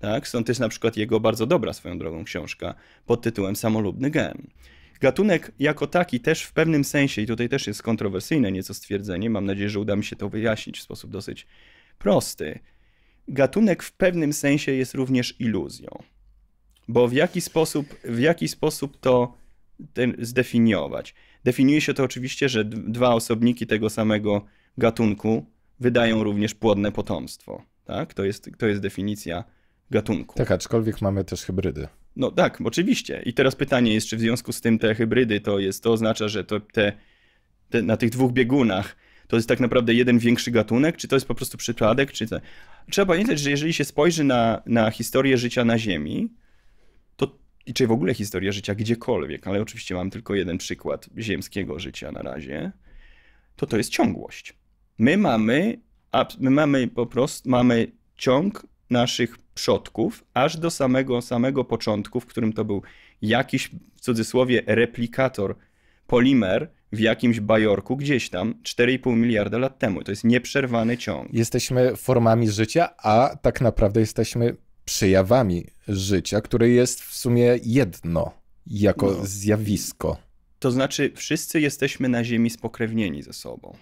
Tak? Stąd też na przykład jego bardzo dobra swoją drogą książka pod tytułem Samolubny gen. Gatunek jako taki też w pewnym sensie, i tutaj też jest kontrowersyjne nieco stwierdzenie, mam nadzieję, że uda mi się to wyjaśnić w sposób dosyć prosty. Gatunek w pewnym sensie jest również iluzją, bo w jaki sposób, w jaki sposób to zdefiniować? Definiuje się to oczywiście, że dwa osobniki tego samego gatunku wydają również płodne potomstwo. Tak? To, jest, to jest definicja gatunku. Tak, aczkolwiek mamy też hybrydy. No tak, oczywiście. I teraz pytanie jest, czy w związku z tym te hybrydy to jest, to oznacza, że to te, te na tych dwóch biegunach to jest tak naprawdę jeden większy gatunek, czy to jest po prostu przypadek, czy te... Trzeba pamiętać, że jeżeli się spojrzy na, na historię życia na Ziemi, i czy w ogóle historia życia gdziekolwiek, ale oczywiście mam tylko jeden przykład ziemskiego życia na razie, to to jest ciągłość. My mamy, my mamy po prostu, mamy ciąg naszych przodków aż do samego, samego początku, w którym to był jakiś, w cudzysłowie, replikator, polimer w jakimś bajorku gdzieś tam 4,5 miliarda lat temu. To jest nieprzerwany ciąg. Jesteśmy formami życia, a tak naprawdę jesteśmy przejawami życia, które jest w sumie jedno jako no. zjawisko. To znaczy, wszyscy jesteśmy na Ziemi spokrewnieni ze sobą.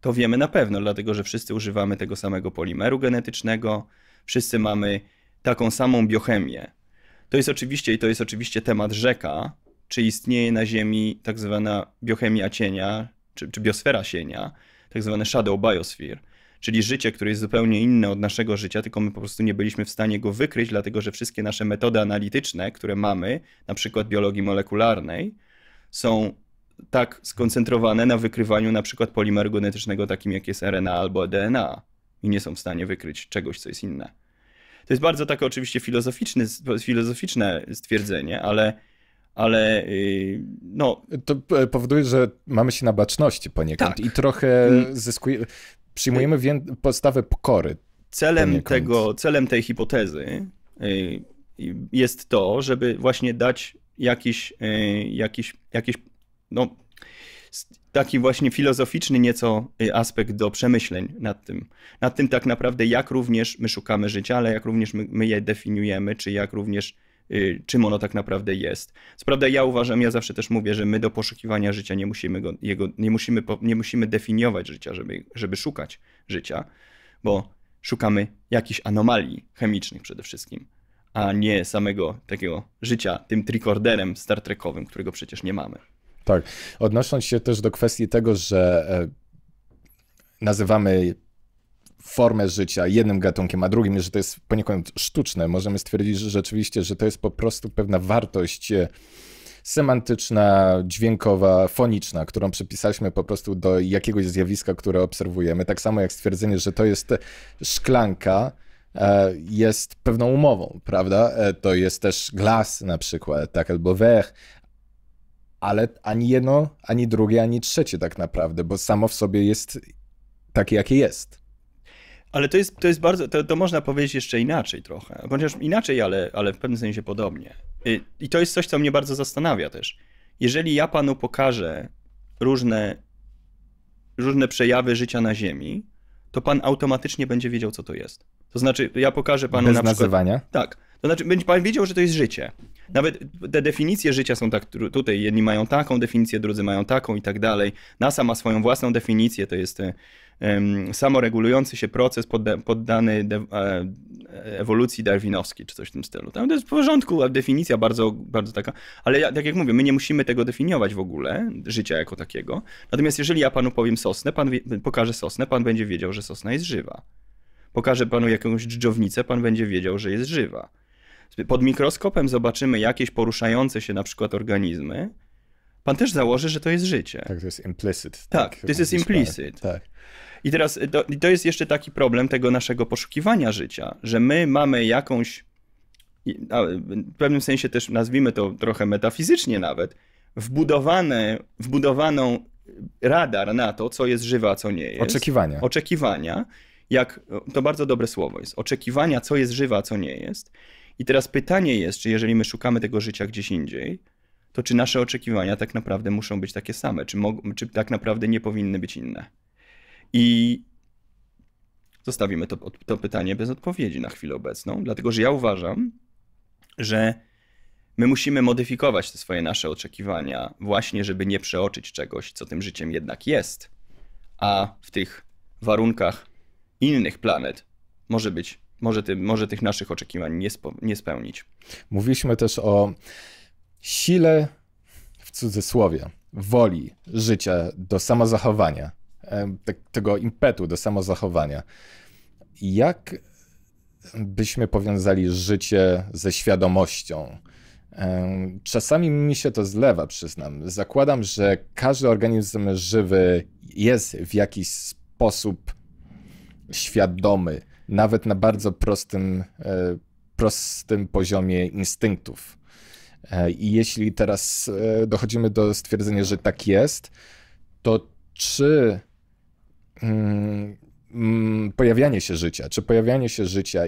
To wiemy na pewno, dlatego że wszyscy używamy tego samego polimeru genetycznego, wszyscy mamy taką samą biochemię. To jest oczywiście i to jest oczywiście temat rzeka, czy istnieje na Ziemi tak zwana biochemia cienia, czy, czy biosfera cienia, tak zwane shadow biosphere czyli życie, które jest zupełnie inne od naszego życia, tylko my po prostu nie byliśmy w stanie go wykryć, dlatego że wszystkie nasze metody analityczne, które mamy, na przykład biologii molekularnej, są tak skoncentrowane na wykrywaniu na przykład polimeru genetycznego takim jak jest RNA albo DNA i nie są w stanie wykryć czegoś, co jest inne. To jest bardzo takie oczywiście filozoficzne, filozoficzne stwierdzenie, ale ale y, no... To e, powoduje, że mamy się na baczności poniekąd tak. i trochę zyskuje, Przyjmujemy podstawę pokory. Celem, tego, celem tej hipotezy y, jest to, żeby właśnie dać jakiś, y, jakiś, jakiś no, taki właśnie filozoficzny nieco y, aspekt do przemyśleń nad tym. Nad tym tak naprawdę, jak również my szukamy życia, ale jak również my, my je definiujemy, czy jak również Y, czym ono tak naprawdę jest. Co prawda ja uważam, ja zawsze też mówię, że my do poszukiwania życia nie musimy, go, jego, nie musimy, nie musimy definiować życia, żeby, żeby szukać życia, bo szukamy jakichś anomalii chemicznych przede wszystkim, a nie samego takiego życia tym tricorderem Star Trekowym, którego przecież nie mamy. Tak. Odnosząc się też do kwestii tego, że e, nazywamy formę życia jednym gatunkiem, a drugim, że to jest poniekąd sztuczne, możemy stwierdzić, że rzeczywiście, że to jest po prostu pewna wartość e, semantyczna, dźwiękowa, foniczna, którą przypisaliśmy po prostu do jakiegoś zjawiska, które obserwujemy. Tak samo jak stwierdzenie, że to jest szklanka, e, jest pewną umową, prawda? E, to jest też glas na przykład, tak, albo wech, ale ani jedno, ani drugie, ani trzecie tak naprawdę, bo samo w sobie jest takie, jakie jest. Ale to jest, to jest bardzo, to, to można powiedzieć jeszcze inaczej trochę, chociaż inaczej, ale, ale w pewnym sensie podobnie. I, y, I to jest coś, co mnie bardzo zastanawia też. Jeżeli ja panu pokażę różne, różne przejawy życia na Ziemi, to pan automatycznie będzie wiedział, co to jest. To znaczy, ja pokażę panu Bez na przykład... nazywania? Tak. To znaczy, będzie pan wiedział, że to jest życie. Nawet te definicje życia są tak, tutaj jedni mają taką definicję, drudzy mają taką i tak dalej. NASA ma swoją własną definicję, to jest e, samoregulujący się proces poddany e, ewolucji darwinowskiej, czy coś w tym stylu. to jest w porządku, definicja bardzo, bardzo taka, ale ja, tak jak mówię, my nie musimy tego definiować w ogóle, życia jako takiego. Natomiast jeżeli ja panu powiem sosnę, pan wie, pokażę sosnę, pan będzie wiedział, że sosna jest żywa. Pokażę panu jakąś dżdżownicę, pan będzie wiedział, że jest żywa. Pod mikroskopem zobaczymy jakieś poruszające się na przykład organizmy, pan też założy, że to jest życie. Tak, to jest implicit. Tak, tak to jest implicit. Tak. I teraz y, to, to jest jeszcze taki problem tego naszego poszukiwania życia, że my mamy jakąś, w pewnym sensie też nazwijmy to trochę metafizycznie nawet, wbudowane, wbudowaną radar na to, co jest żywe, a co nie jest. Oczekiwania. Oczekiwania. Jak, to bardzo dobre słowo jest. Oczekiwania, co jest żywe, a co nie jest. I teraz pytanie jest, czy jeżeli my szukamy tego życia gdzieś indziej, to czy nasze oczekiwania tak naprawdę muszą być takie same? Czy, czy tak naprawdę nie powinny być inne? I zostawimy to, to pytanie bez odpowiedzi na chwilę obecną, dlatego że ja uważam, że my musimy modyfikować te swoje nasze oczekiwania, właśnie żeby nie przeoczyć czegoś, co tym życiem jednak jest. A w tych warunkach innych planet może być, może, ty, może tych naszych oczekiwań nie, spo, nie spełnić. Mówiliśmy też o sile w cudzysłowie woli życia do samozachowania te, tego impetu do samozachowania. Jak byśmy powiązali życie ze świadomością? Czasami mi się to zlewa, przyznam. Zakładam, że każdy organizm żywy jest w jakiś sposób świadomy, nawet na bardzo prostym, e, prostym poziomie instynktów. E, I jeśli teraz e, dochodzimy do stwierdzenia, że tak jest, to czy Mm, mm, pojawianie się życia, czy pojawianie się życia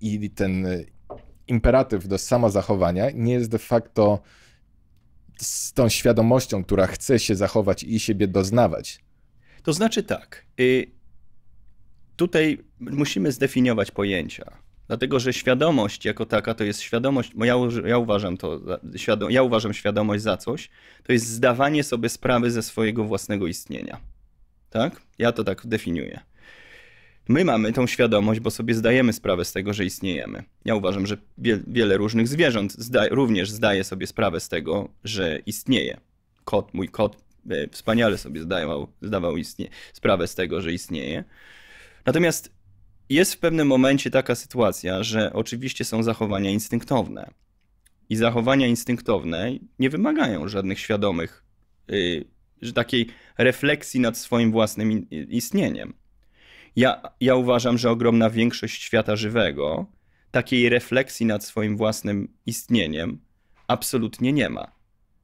i ten y, imperatyw do samozachowania nie jest de facto z tą świadomością, która chce się zachować i siebie doznawać. To znaczy tak, y, tutaj musimy zdefiniować pojęcia. Dlatego, że świadomość jako taka to jest świadomość, bo ja, ja uważam to, ja uważam świadomość za coś, to jest zdawanie sobie sprawy ze swojego własnego istnienia tak? Ja to tak definiuję. My mamy tą świadomość, bo sobie zdajemy sprawę z tego, że istniejemy. Ja uważam, że wie, wiele różnych zwierząt zda, również zdaje sobie sprawę z tego, że istnieje. Kot, mój kot e, wspaniale sobie zdawał, zdawał istnie, sprawę z tego, że istnieje. Natomiast jest w pewnym momencie taka sytuacja, że oczywiście są zachowania instynktowne. I zachowania instynktowne nie wymagają żadnych świadomych y, takiej refleksji nad swoim własnym istnieniem. Ja, ja uważam, że ogromna większość świata żywego takiej refleksji nad swoim własnym istnieniem absolutnie nie ma.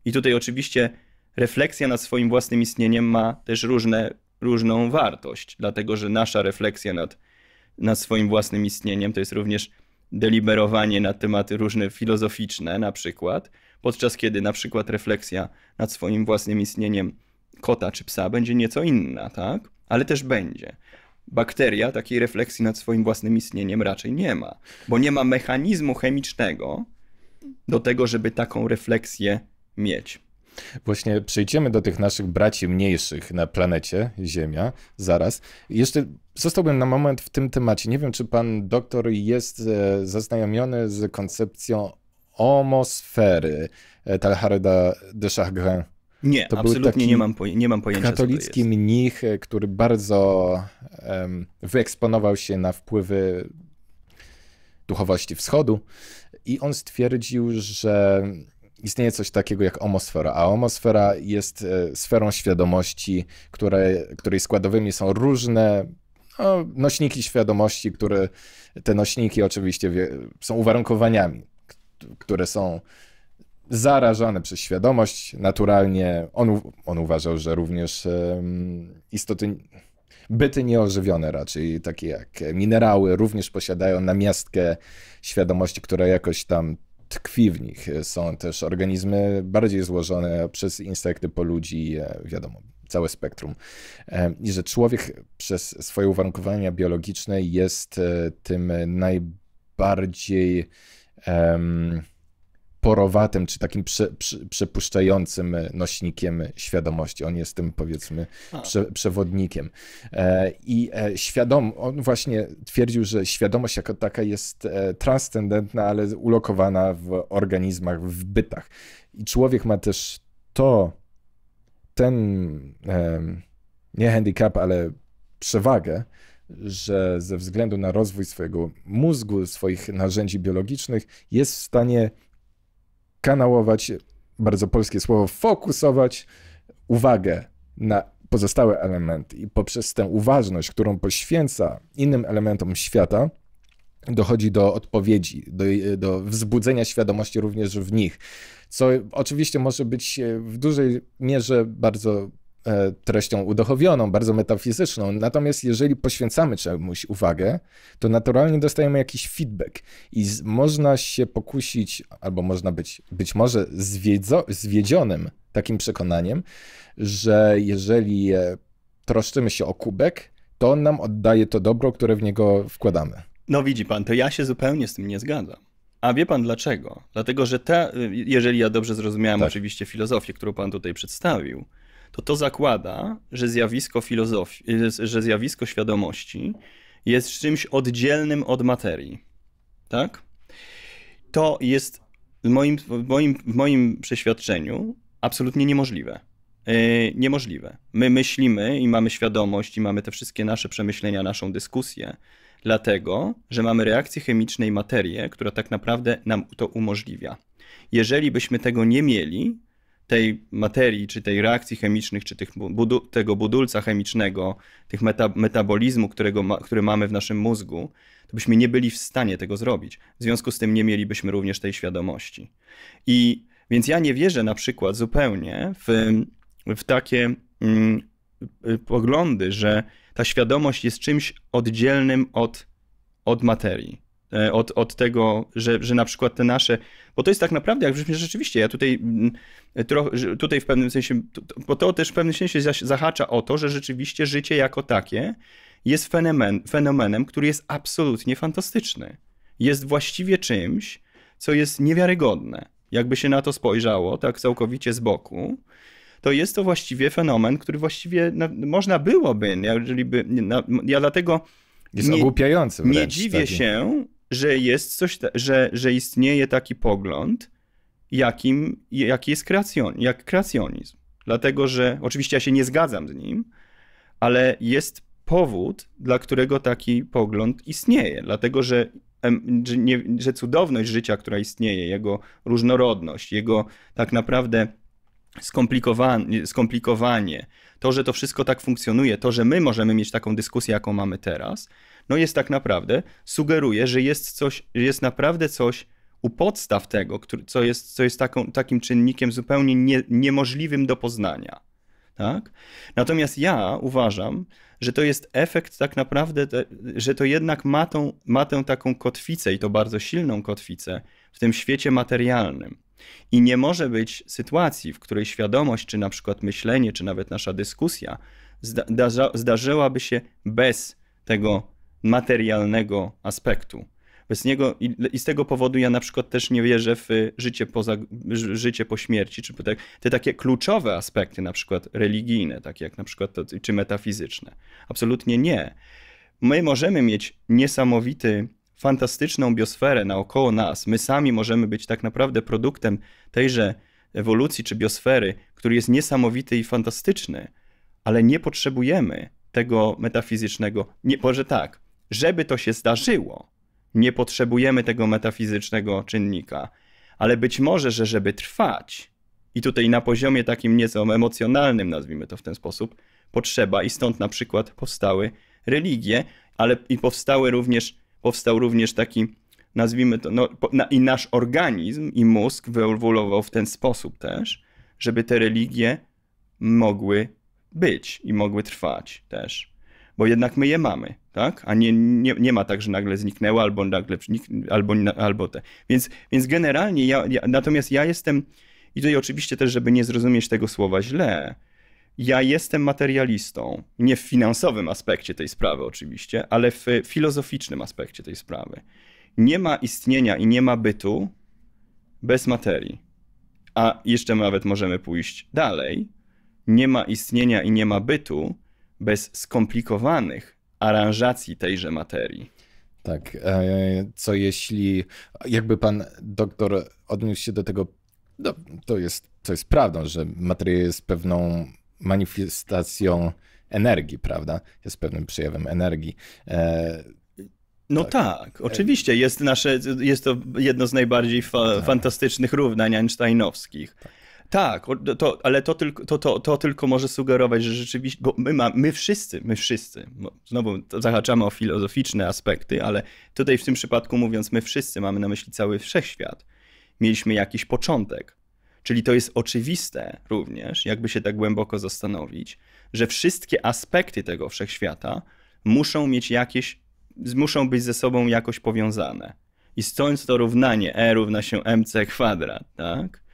I tutaj oczywiście refleksja nad swoim własnym istnieniem ma też różne, różną wartość, dlatego że nasza refleksja nad, nad swoim własnym istnieniem to jest również deliberowanie na tematy różne filozoficzne, na przykład, podczas kiedy na przykład refleksja nad swoim własnym istnieniem kota czy psa będzie nieco inna, tak? Ale też będzie. Bakteria takiej refleksji nad swoim własnym istnieniem raczej nie ma, bo nie ma mechanizmu chemicznego do tego, żeby taką refleksję mieć. Właśnie przejdziemy do tych naszych braci mniejszych na planecie Ziemia zaraz. Jeszcze zostałbym na moment w tym temacie. Nie wiem, czy pan doktor jest e, zaznajomiony z koncepcją homosfery e, Talhareda de Chagrin. Nie, to absolutnie nie mam, nie mam pojęcia. Katolicki mnich, e, który bardzo um, wyeksponował się na wpływy duchowości wschodu, i on stwierdził, że istnieje coś takiego jak homosfera, a homosfera jest e, sferą świadomości, której, której składowymi są różne no, nośniki świadomości, które te nośniki oczywiście są uwarunkowaniami, które są zarażone przez świadomość. Naturalnie on, on uważał, że również istoty, byty nieożywione raczej, takie jak minerały, również posiadają namiastkę świadomości, która jakoś tam tkwi w nich. Są też organizmy bardziej złożone przez insekty po ludzi, e, wiadomo, całe spektrum. I że człowiek przez swoje uwarunkowania biologiczne jest e, tym najbardziej. Um, porowatym, czy takim prze, prze, przepuszczającym e, nośnikiem świadomości. On jest tym, powiedzmy, prze, przewodnikiem. E, I e, świadom, on właśnie twierdził, że świadomość jako taka jest transcendentna, ale ulokowana w organizmach, w bytach. I człowiek ma też to, ten, nie handicap, ale przewagę, że ze względu na rozwój swojego mózgu, swoich narzędzi biologicznych, jest w stanie kanałować, bardzo polskie słowo, fokusować uwagę na pozostałe elementy i poprzez tę uważność, którą poświęca innym elementom świata, dochodzi do odpowiedzi, do, do wzbudzenia świadomości również w nich, co oczywiście może być w dużej mierze bardzo E, treścią udochowioną, bardzo metafizyczną. Natomiast jeżeli poświęcamy czemuś uwagę, to naturalnie dostajemy jakiś feedback i z, można się pokusić, albo można być być może zwiedzo, zwiedzionym takim przekonaniem, że jeżeli e, troszczymy się o kubek, to on nam oddaje to dobro, które w niego wkładamy. No widzi pan, to ja się zupełnie z tym nie zgadzam. A wie pan dlaczego? Dlatego, że ta, jeżeli ja dobrze zrozumiałem tak. oczywiście filozofię, którą pan tutaj przedstawił, to to zakłada, że zjawisko filozofii, y, że zjawisko świadomości jest czymś oddzielnym od materii. Tak? To jest w moim, w moim, w moim przeświadczeniu absolutnie niemożliwe. Y, niemożliwe. My myślimy i mamy świadomość i mamy te wszystkie nasze przemyślenia, naszą dyskusję, dlatego, że mamy reakcję chemiczną i materię, która tak naprawdę nam to umożliwia. Jeżeli byśmy tego nie mieli, tej materii, czy tej reakcji chemicznych, czy tych budu tego budulca chemicznego, tych meta metabolizmu, którego ma który mamy w naszym mózgu, to byśmy nie byli w stanie tego zrobić. W związku z tym nie mielibyśmy również tej świadomości. I więc ja nie wierzę na przykład zupełnie w, w takie mm, y, poglądy, że ta świadomość jest czymś oddzielnym od, od materii. E, od, od tego, że, że na przykład te nasze, bo to jest tak naprawdę, jak brzmi rzeczywiście, ja tutaj, mm, trochę, tutaj w pewnym sensie, bo to też w pewnym sensie zahacza o to, że rzeczywiście życie jako takie jest fenomen, fenomenem, który jest absolutnie fantastyczny. Jest właściwie czymś, co jest niewiarygodne. Jakby się na to spojrzało, tak całkowicie z boku, to jest to właściwie fenomen, który właściwie no, można byłoby, jeżeli by, ja dlatego... Jest nie, Nie dziwię taki. się, że jest coś, że, że istnieje taki pogląd, jakim, jaki jest kreacjon, jak kreacjonizm. Dlatego, że oczywiście ja się nie zgadzam z nim, ale jest powód, dla którego taki pogląd istnieje. Dlatego, że, że, nie, że cudowność życia, która istnieje, jego różnorodność, jego tak naprawdę skomplikowanie, skomplikowanie, to, że to wszystko tak funkcjonuje, to, że my możemy mieć taką dyskusję, jaką mamy teraz, no jest tak naprawdę, sugeruje, że jest coś, jest naprawdę coś u podstaw tego, co jest, co jest taką, takim czynnikiem zupełnie nie, niemożliwym do poznania. Tak? Natomiast ja uważam, że to jest efekt tak naprawdę, te, że to jednak ma, tą, ma tę taką kotwicę i to bardzo silną kotwicę w tym świecie materialnym. I nie może być sytuacji, w której świadomość, czy na przykład myślenie, czy nawet nasza dyskusja zda, zdarzyłaby się bez tego materialnego aspektu. Bez niego, i, z tego powodu ja na przykład też nie wierzę w życie, poza, życie po śmierci, czy te, tak, te takie kluczowe aspekty, na przykład religijne, takie jak na przykład to, czy metafizyczne. Absolutnie nie. My możemy mieć niesamowity, fantastyczną biosferę naokoło nas. My sami możemy być tak naprawdę produktem tejże ewolucji czy biosfery, który jest niesamowity i fantastyczny, ale nie potrzebujemy tego metafizycznego. Nie, może tak, żeby to się zdarzyło, nie potrzebujemy tego metafizycznego czynnika, ale być może, że żeby trwać, i tutaj na poziomie takim nieco emocjonalnym, nazwijmy to w ten sposób, potrzeba i stąd na przykład powstały religie, ale i powstały również, powstał również taki, nazwijmy to, no, na, i nasz organizm i mózg wyewoluował w ten sposób też, żeby te religie mogły być i mogły trwać też bo jednak my je mamy, tak? A nie, nie, nie ma tak, że nagle zniknęła albo nagle, albo, albo te. Więc, więc generalnie ja, ja, natomiast ja jestem, i tutaj oczywiście też, żeby nie zrozumieć tego słowa źle, ja jestem materialistą, nie w finansowym aspekcie tej sprawy oczywiście, ale w filozoficznym aspekcie tej sprawy. Nie ma istnienia i nie ma bytu bez materii. A jeszcze nawet możemy pójść dalej. Nie ma istnienia i nie ma bytu bez skomplikowanych aranżacji tejże materii. Tak, e, co jeśli, jakby pan doktor odniósł się do tego, no, to, jest, to jest prawdą, że materia jest pewną manifestacją energii, prawda? Jest pewnym przejawem energii. E, no tak. tak, e, oczywiście. Jest, nasze, jest to jedno z najbardziej fa tak. fantastycznych równań einsteinowskich. Tak. Tak, to, ale to tylko, to, to, to tylko może sugerować, że rzeczywiście, bo my, ma, my wszyscy, my wszyscy, znowu zahaczamy o filozoficzne aspekty, ale tutaj w tym przypadku mówiąc, my wszyscy mamy na myśli cały wszechświat. Mieliśmy jakiś początek. Czyli to jest oczywiste również, jakby się tak głęboko zastanowić, że wszystkie aspekty tego wszechświata muszą mieć jakieś, muszą być ze sobą jakoś powiązane. I stąd to równanie E równa się mc kwadrat, tak?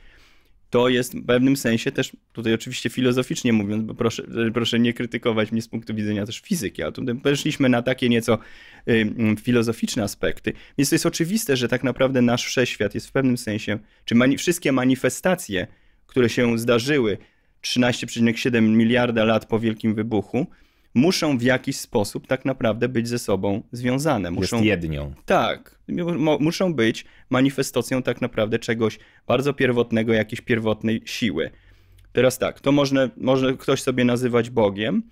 to jest w pewnym sensie też, tutaj oczywiście filozoficznie mówiąc, bo proszę, proszę nie krytykować mnie z punktu widzenia też fizyki, ale tutaj weszliśmy na takie nieco filozoficzne aspekty. Więc to jest oczywiste, że tak naprawdę nasz wszechświat jest w pewnym sensie, czy mani wszystkie manifestacje, które się zdarzyły 13,7 miliarda lat po Wielkim Wybuchu, muszą w jakiś sposób tak naprawdę być ze sobą związane. Muszą, Jest jednią. Tak, muszą być manifestacją tak naprawdę czegoś bardzo pierwotnego, jakiejś pierwotnej siły. Teraz tak, to można, może ktoś sobie nazywać Bogiem,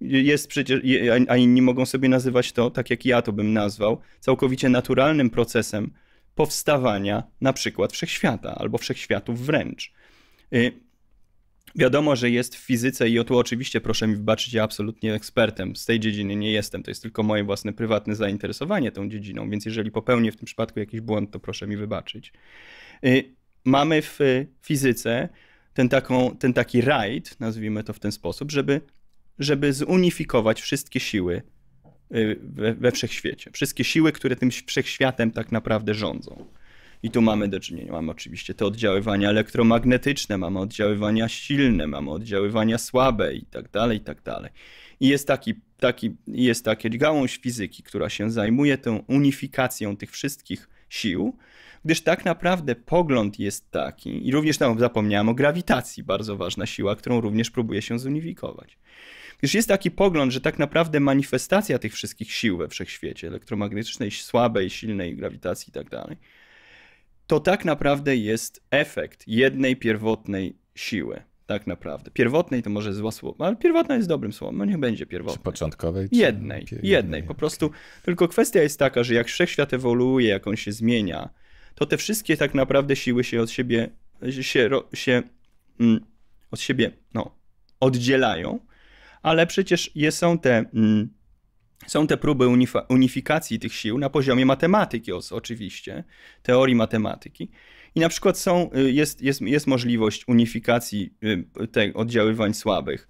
jest przecież, a inni mogą sobie nazywać to, tak jak ja to bym nazwał, całkowicie naturalnym procesem powstawania na przykład wszechświata albo wszechświatów wręcz. Y, wiadomo, że jest w fizyce i o tu oczywiście proszę mi wybaczyć, ja absolutnie ekspertem z tej dziedziny nie jestem. To jest tylko moje własne prywatne zainteresowanie tą dziedziną, więc jeżeli popełnię w tym przypadku jakiś błąd, to proszę mi wybaczyć. Y, mamy w fizyce ten, taką, ten taki rajd, nazwijmy to w ten sposób, żeby, żeby zunifikować wszystkie siły y, we, we wszechświecie. Wszystkie siły, które tym wszechświatem tak naprawdę rządzą. I tu mamy do czynienia, mamy oczywiście te oddziaływania elektromagnetyczne, mamy oddziaływania silne, mamy oddziaływania słabe i tak dalej, i tak dalej. I jest taki, taki jest taka gałąź fizyki, która się zajmuje tą unifikacją tych wszystkich sił, gdyż tak naprawdę pogląd jest taki, i również tam zapomniałem o grawitacji, bardzo ważna siła, którą również próbuje się zunifikować. Gdyż jest taki pogląd, że tak naprawdę manifestacja tych wszystkich sił we wszechświecie, elektromagnetycznej, słabej, silnej grawitacji i tak dalej, to tak naprawdę jest efekt jednej pierwotnej siły. Tak naprawdę. Pierwotnej to może zła słowo, ale pierwotna jest dobrym słowem, no niech będzie pierwotna. Czy początkowej? Czy... Jednej, jednej. Po prostu tylko kwestia jest taka, że jak wszechświat ewoluuje, jak on się zmienia, to te wszystkie tak naprawdę siły się od siebie, się, się mm, od siebie, no, oddzielają, ale przecież są te... Mm, są te próby unifikacji tych sił na poziomie matematyki, oczywiście, teorii matematyki. I na przykład są, y, jest, jest, jest możliwość unifikacji y, tych oddziaływań słabych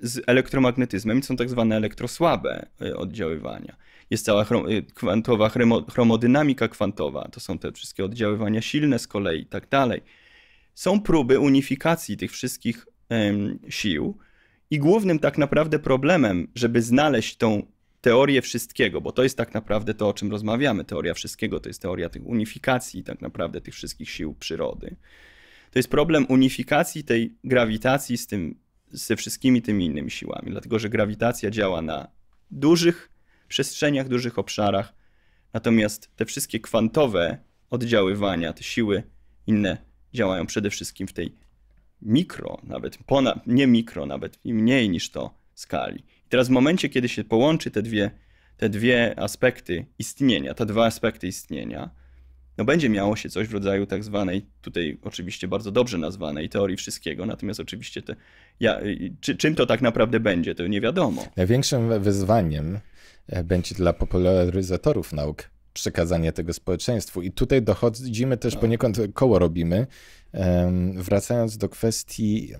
z elektromagnetyzmem, są tak zwane elektrosłabe y, oddziaływania jest cała chrom y, kwantowa chromo chromodynamika kwantowa, to są te wszystkie oddziaływania silne z kolei i tak dalej. Są próby unifikacji tych wszystkich sił i głównym tak naprawdę problemem, żeby znaleźć tą teorię wszystkiego, bo to jest tak naprawdę to, o czym rozmawiamy, teoria wszystkiego, to jest teoria tych unifikacji tak naprawdę tych wszystkich sił przyrody. To jest problem unifikacji tej grawitacji z tym, ze wszystkimi tymi innymi siłami, dlatego że grawitacja działa na dużych przestrzeniach, dużych obszarach. Natomiast te wszystkie kwantowe oddziaływania, te siły inne działają przede wszystkim w tej mikro, nawet ponad, nie mikro, nawet i mniej niż to skali. I teraz w momencie, kiedy się połączy te dwie, te dwie aspekty istnienia, te dwa aspekty istnienia, no będzie miało się coś w rodzaju tak zwanej, tutaj oczywiście bardzo dobrze nazwanej teorii wszystkiego, natomiast oczywiście te, ja, czy, czym to tak naprawdę będzie, to nie wiadomo. Największym wyzwaniem E, będzie dla popularyzatorów nauk przekazanie tego społeczeństwu. I tutaj dochodzimy też tak. poniekąd, koło robimy, wracając do kwestii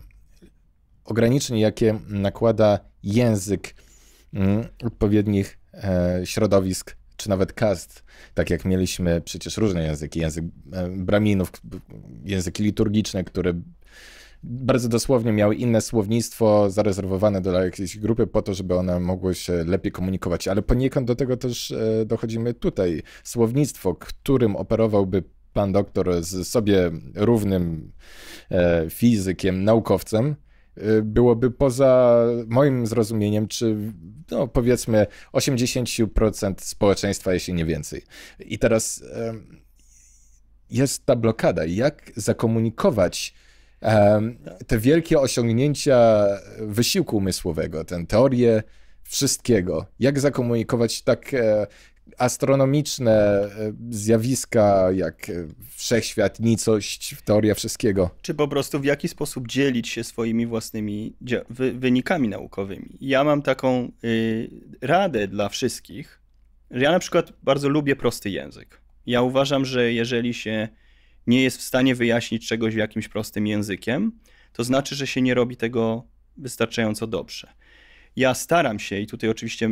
ograniczeń, jakie nakłada język mm, odpowiednich e, środowisk, czy nawet kast, tak jak mieliśmy przecież różne języki, język e, braminów, języki liturgiczne, które bardzo dosłownie miały inne słownictwo zarezerwowane dla jakiejś grupy po to, żeby one mogły się lepiej komunikować. Ale poniekąd do tego też e, dochodzimy tutaj. Słownictwo, którym operowałby pan doktor z sobie równym e, fizykiem, naukowcem, e, byłoby poza moim zrozumieniem, czy no powiedzmy 80% społeczeństwa, jeśli nie więcej. I teraz jest ta blokada. Jak zakomunikować te wielkie osiągnięcia wysiłku umysłowego, tę teorię wszystkiego, jak zakomunikować tak e, astronomiczne e, zjawiska jak e, wszechświat, nicość, teoria wszystkiego. Czy po prostu w jaki sposób dzielić się swoimi własnymi wynikami naukowymi? Ja mam taką y, radę dla wszystkich. że Ja na przykład bardzo lubię prosty język. Ja uważam, że jeżeli się nie jest w stanie wyjaśnić czegoś jakimś prostym językiem, to znaczy, że się nie robi tego wystarczająco dobrze. Ja staram się i tutaj oczywiście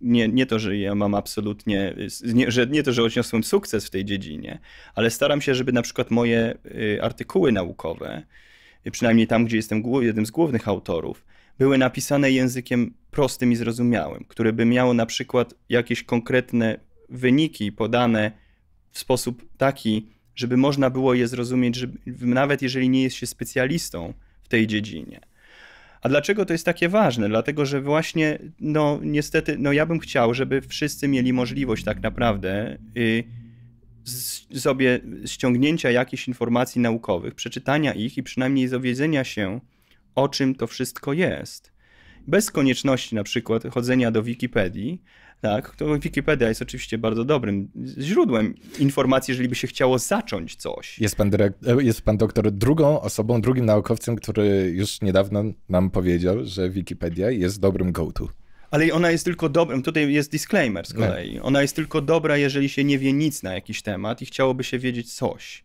nie, nie to, że ja mam absolutnie, nie, że nie to, że odniosłem sukces w tej dziedzinie, ale staram się, żeby na przykład moje y, artykuły naukowe, y, przynajmniej tam, gdzie jestem jednym z głównych autorów, były napisane językiem prostym i zrozumiałym, które by miało na przykład jakieś konkretne wyniki podane w sposób taki, żeby można było je zrozumieć, żeby, nawet jeżeli nie jest się specjalistą w tej dziedzinie. A dlaczego to jest takie ważne? Dlatego, że właśnie, no niestety, no ja bym chciał, żeby wszyscy mieli możliwość tak naprawdę y, z, sobie ściągnięcia jakichś informacji naukowych, przeczytania ich i przynajmniej dowiedzenia się, o czym to wszystko jest. Bez konieczności na przykład chodzenia do Wikipedii, tak, to Wikipedia jest oczywiście bardzo dobrym źródłem informacji, jeżeli by się chciało zacząć coś. Jest pan, e, jest pan doktor drugą osobą, drugim naukowcem, który już niedawno nam powiedział, że Wikipedia jest dobrym go-to. Ale ona jest tylko dobra, tutaj jest disclaimer z kolei, nie. ona jest tylko dobra, jeżeli się nie wie nic na jakiś temat i chciałoby się wiedzieć coś.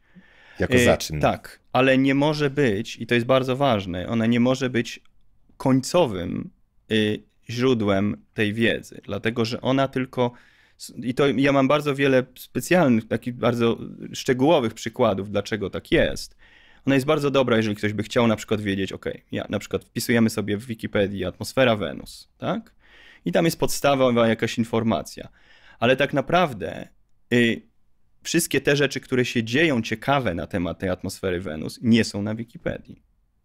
Jako e, zaczyn. E, tak, ale nie może być, i to jest bardzo ważne, ona nie może być końcowym y, źródłem tej wiedzy, dlatego że ona tylko. I to ja mam bardzo wiele specjalnych, takich bardzo szczegółowych przykładów, dlaczego tak jest. Ona jest bardzo dobra, jeżeli ktoś by chciał na przykład wiedzieć, ok, ja na przykład wpisujemy sobie w Wikipedii atmosfera Wenus, tak? I tam jest podstawowa jakaś informacja. Ale tak naprawdę y, wszystkie te rzeczy, które się dzieją ciekawe na temat tej atmosfery Wenus, nie są na Wikipedii.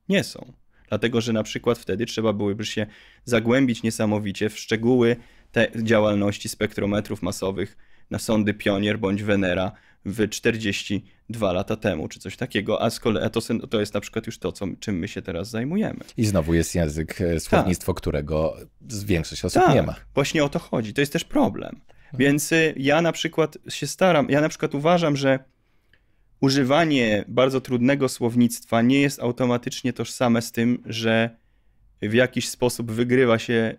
Nie są dlatego że na przykład wtedy trzeba byłoby się zagłębić niesamowicie w szczegóły te działalności spektrometrów masowych na sondy Pionier bądź Venera w 42 lata temu, czy coś takiego, a z kolei to, to jest na przykład już to, co, czym my się teraz zajmujemy. I znowu jest język, e, tak. słownictwo, tak. którego większość osób tak, nie ma. Właśnie o to chodzi, to jest też problem. Więc y, ja na przykład się staram, ja na przykład uważam, że używanie bardzo trudnego słownictwa nie jest automatycznie tożsame z tym, że w jakiś sposób wygrywa się,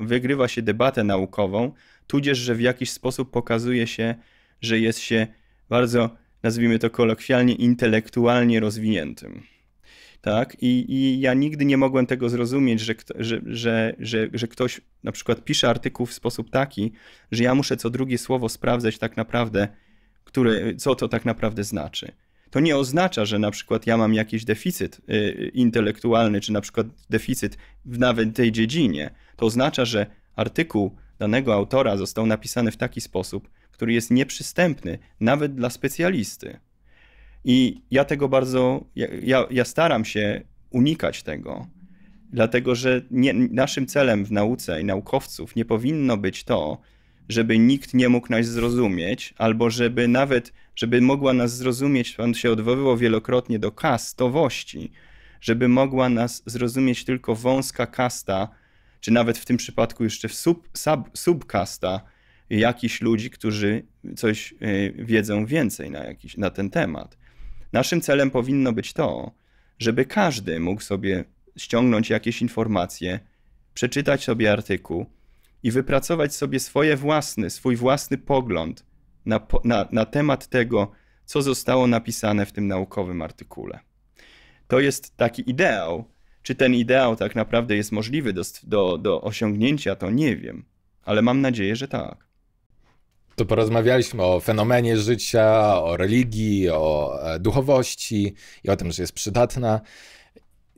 wygrywa się debatę naukową, tudzież, że w jakiś sposób pokazuje się, że jest się bardzo, nazwijmy to kolokwialnie, intelektualnie rozwiniętym. Tak? I, i ja nigdy nie mogłem tego zrozumieć, że, że, że, że, że ktoś na przykład pisze artykuł w sposób taki, że ja muszę co drugie słowo sprawdzać tak naprawdę, które, co to tak naprawdę znaczy. To nie oznacza, że na przykład ja mam jakiś deficyt y, intelektualny, czy na przykład deficyt w nawet tej dziedzinie. To oznacza, że artykuł danego autora został napisany w taki sposób, który jest nieprzystępny nawet dla specjalisty. I ja tego bardzo, ja, ja staram się unikać tego, dlatego że nie, naszym celem w nauce i naukowców nie powinno być to, żeby nikt nie mógł nas zrozumieć, albo żeby nawet, żeby mogła nas zrozumieć, Pan się odwoływał wielokrotnie do kastowości, żeby mogła nas zrozumieć tylko wąska kasta, czy nawet w tym przypadku jeszcze sub, sub, subkasta jakichś ludzi, którzy coś e, wiedzą więcej na, jakiś, na ten temat. Naszym celem powinno być to, żeby każdy mógł sobie ściągnąć jakieś informacje, przeczytać sobie artykuł, i wypracować sobie swoje własny, swój własny pogląd na, na, na temat tego, co zostało napisane w tym naukowym artykule. To jest taki ideał. Czy ten ideał tak naprawdę jest możliwy do, do, do osiągnięcia, to nie wiem, ale mam nadzieję, że tak. To porozmawialiśmy o fenomenie życia, o religii, o e, duchowości i o tym, że jest przydatna.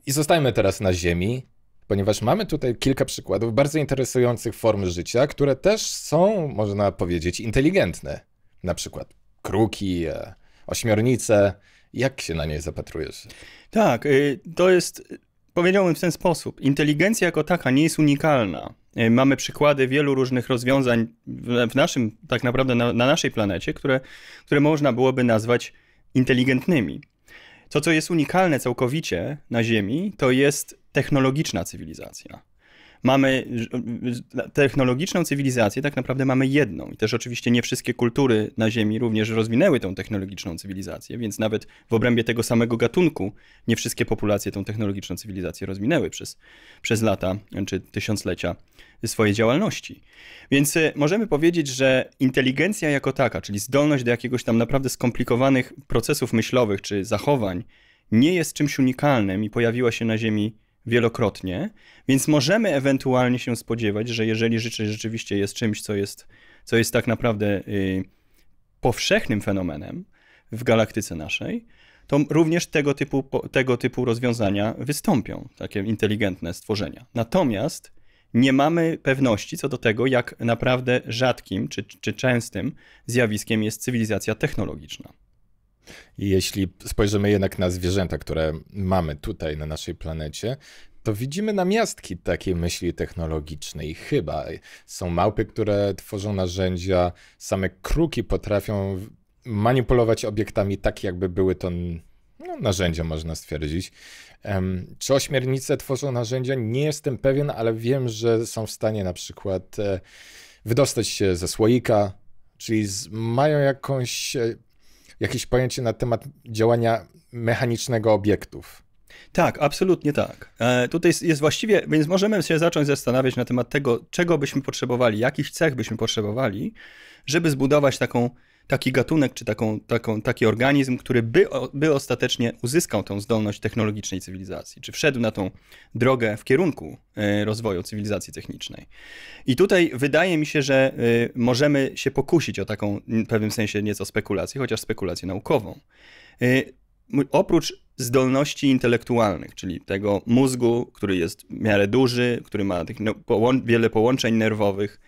I zostajmy teraz na Ziemi ponieważ mamy tutaj kilka przykładów bardzo interesujących form życia, które też są, można powiedzieć, inteligentne. Na przykład kruki, e, ośmiornice. Jak się na niej zapatrujesz? Tak, y, to jest, powiedziałbym w ten sposób, inteligencja jako taka nie jest unikalna. Y, mamy przykłady wielu różnych rozwiązań w naszym, tak naprawdę na, na naszej planecie, które, które można byłoby nazwać inteligentnymi. To, co jest unikalne całkowicie na Ziemi, to jest technologiczna cywilizacja. Mamy technologiczną cywilizację, tak naprawdę mamy jedną. I też oczywiście nie wszystkie kultury na Ziemi również rozwinęły tą technologiczną cywilizację, więc nawet w obrębie tego samego gatunku nie wszystkie populacje tą technologiczną cywilizację rozwinęły przez, przez lata czy tysiąclecia swojej działalności. Więc y, możemy powiedzieć, że inteligencja jako taka, czyli zdolność do jakiegoś tam naprawdę skomplikowanych procesów myślowych czy zachowań, nie jest czymś unikalnym i pojawiła się na Ziemi wielokrotnie, więc możemy ewentualnie się spodziewać, że jeżeli rzeczywiście jest czymś, co jest, co jest tak naprawdę y, powszechnym fenomenem w galaktyce naszej, to również tego typu, tego typu rozwiązania wystąpią, takie inteligentne stworzenia. Natomiast nie mamy pewności co do tego, jak naprawdę rzadkim czy, czy częstym zjawiskiem jest cywilizacja technologiczna. I jeśli spojrzymy jednak na zwierzęta, które mamy tutaj na naszej planecie, to widzimy namiastki takiej myśli technologicznej. Chyba są małpy, które tworzą narzędzia, same kruki potrafią manipulować obiektami tak, jakby były to no, narzędzia, można stwierdzić. czy ośmiernice tworzą narzędzia? Nie jestem pewien, ale wiem, że są w stanie na przykład e, wydostać się ze słoika, czyli mają jakąś e, jakieś pojęcie na temat działania mechanicznego obiektów. Tak, absolutnie tak. E, tutaj jest, jest, właściwie, więc możemy się zacząć zastanawiać na temat tego, czego byśmy potrzebowali, jakich cech byśmy potrzebowali, żeby zbudować taką taki gatunek czy taką, taką, taki organizm, który by, by ostatecznie uzyskał tą zdolność technologicznej cywilizacji, czy wszedł na tą drogę w kierunku e, rozwoju cywilizacji technicznej. I tutaj wydaje mi się, że e, możemy się pokusić o taką w pewnym sensie nieco spekulację, chociaż spekulację naukową. E, oprócz zdolności intelektualnych, czyli tego mózgu, który jest w miarę duży, który ma tych no, wiele połączeń nerwowych,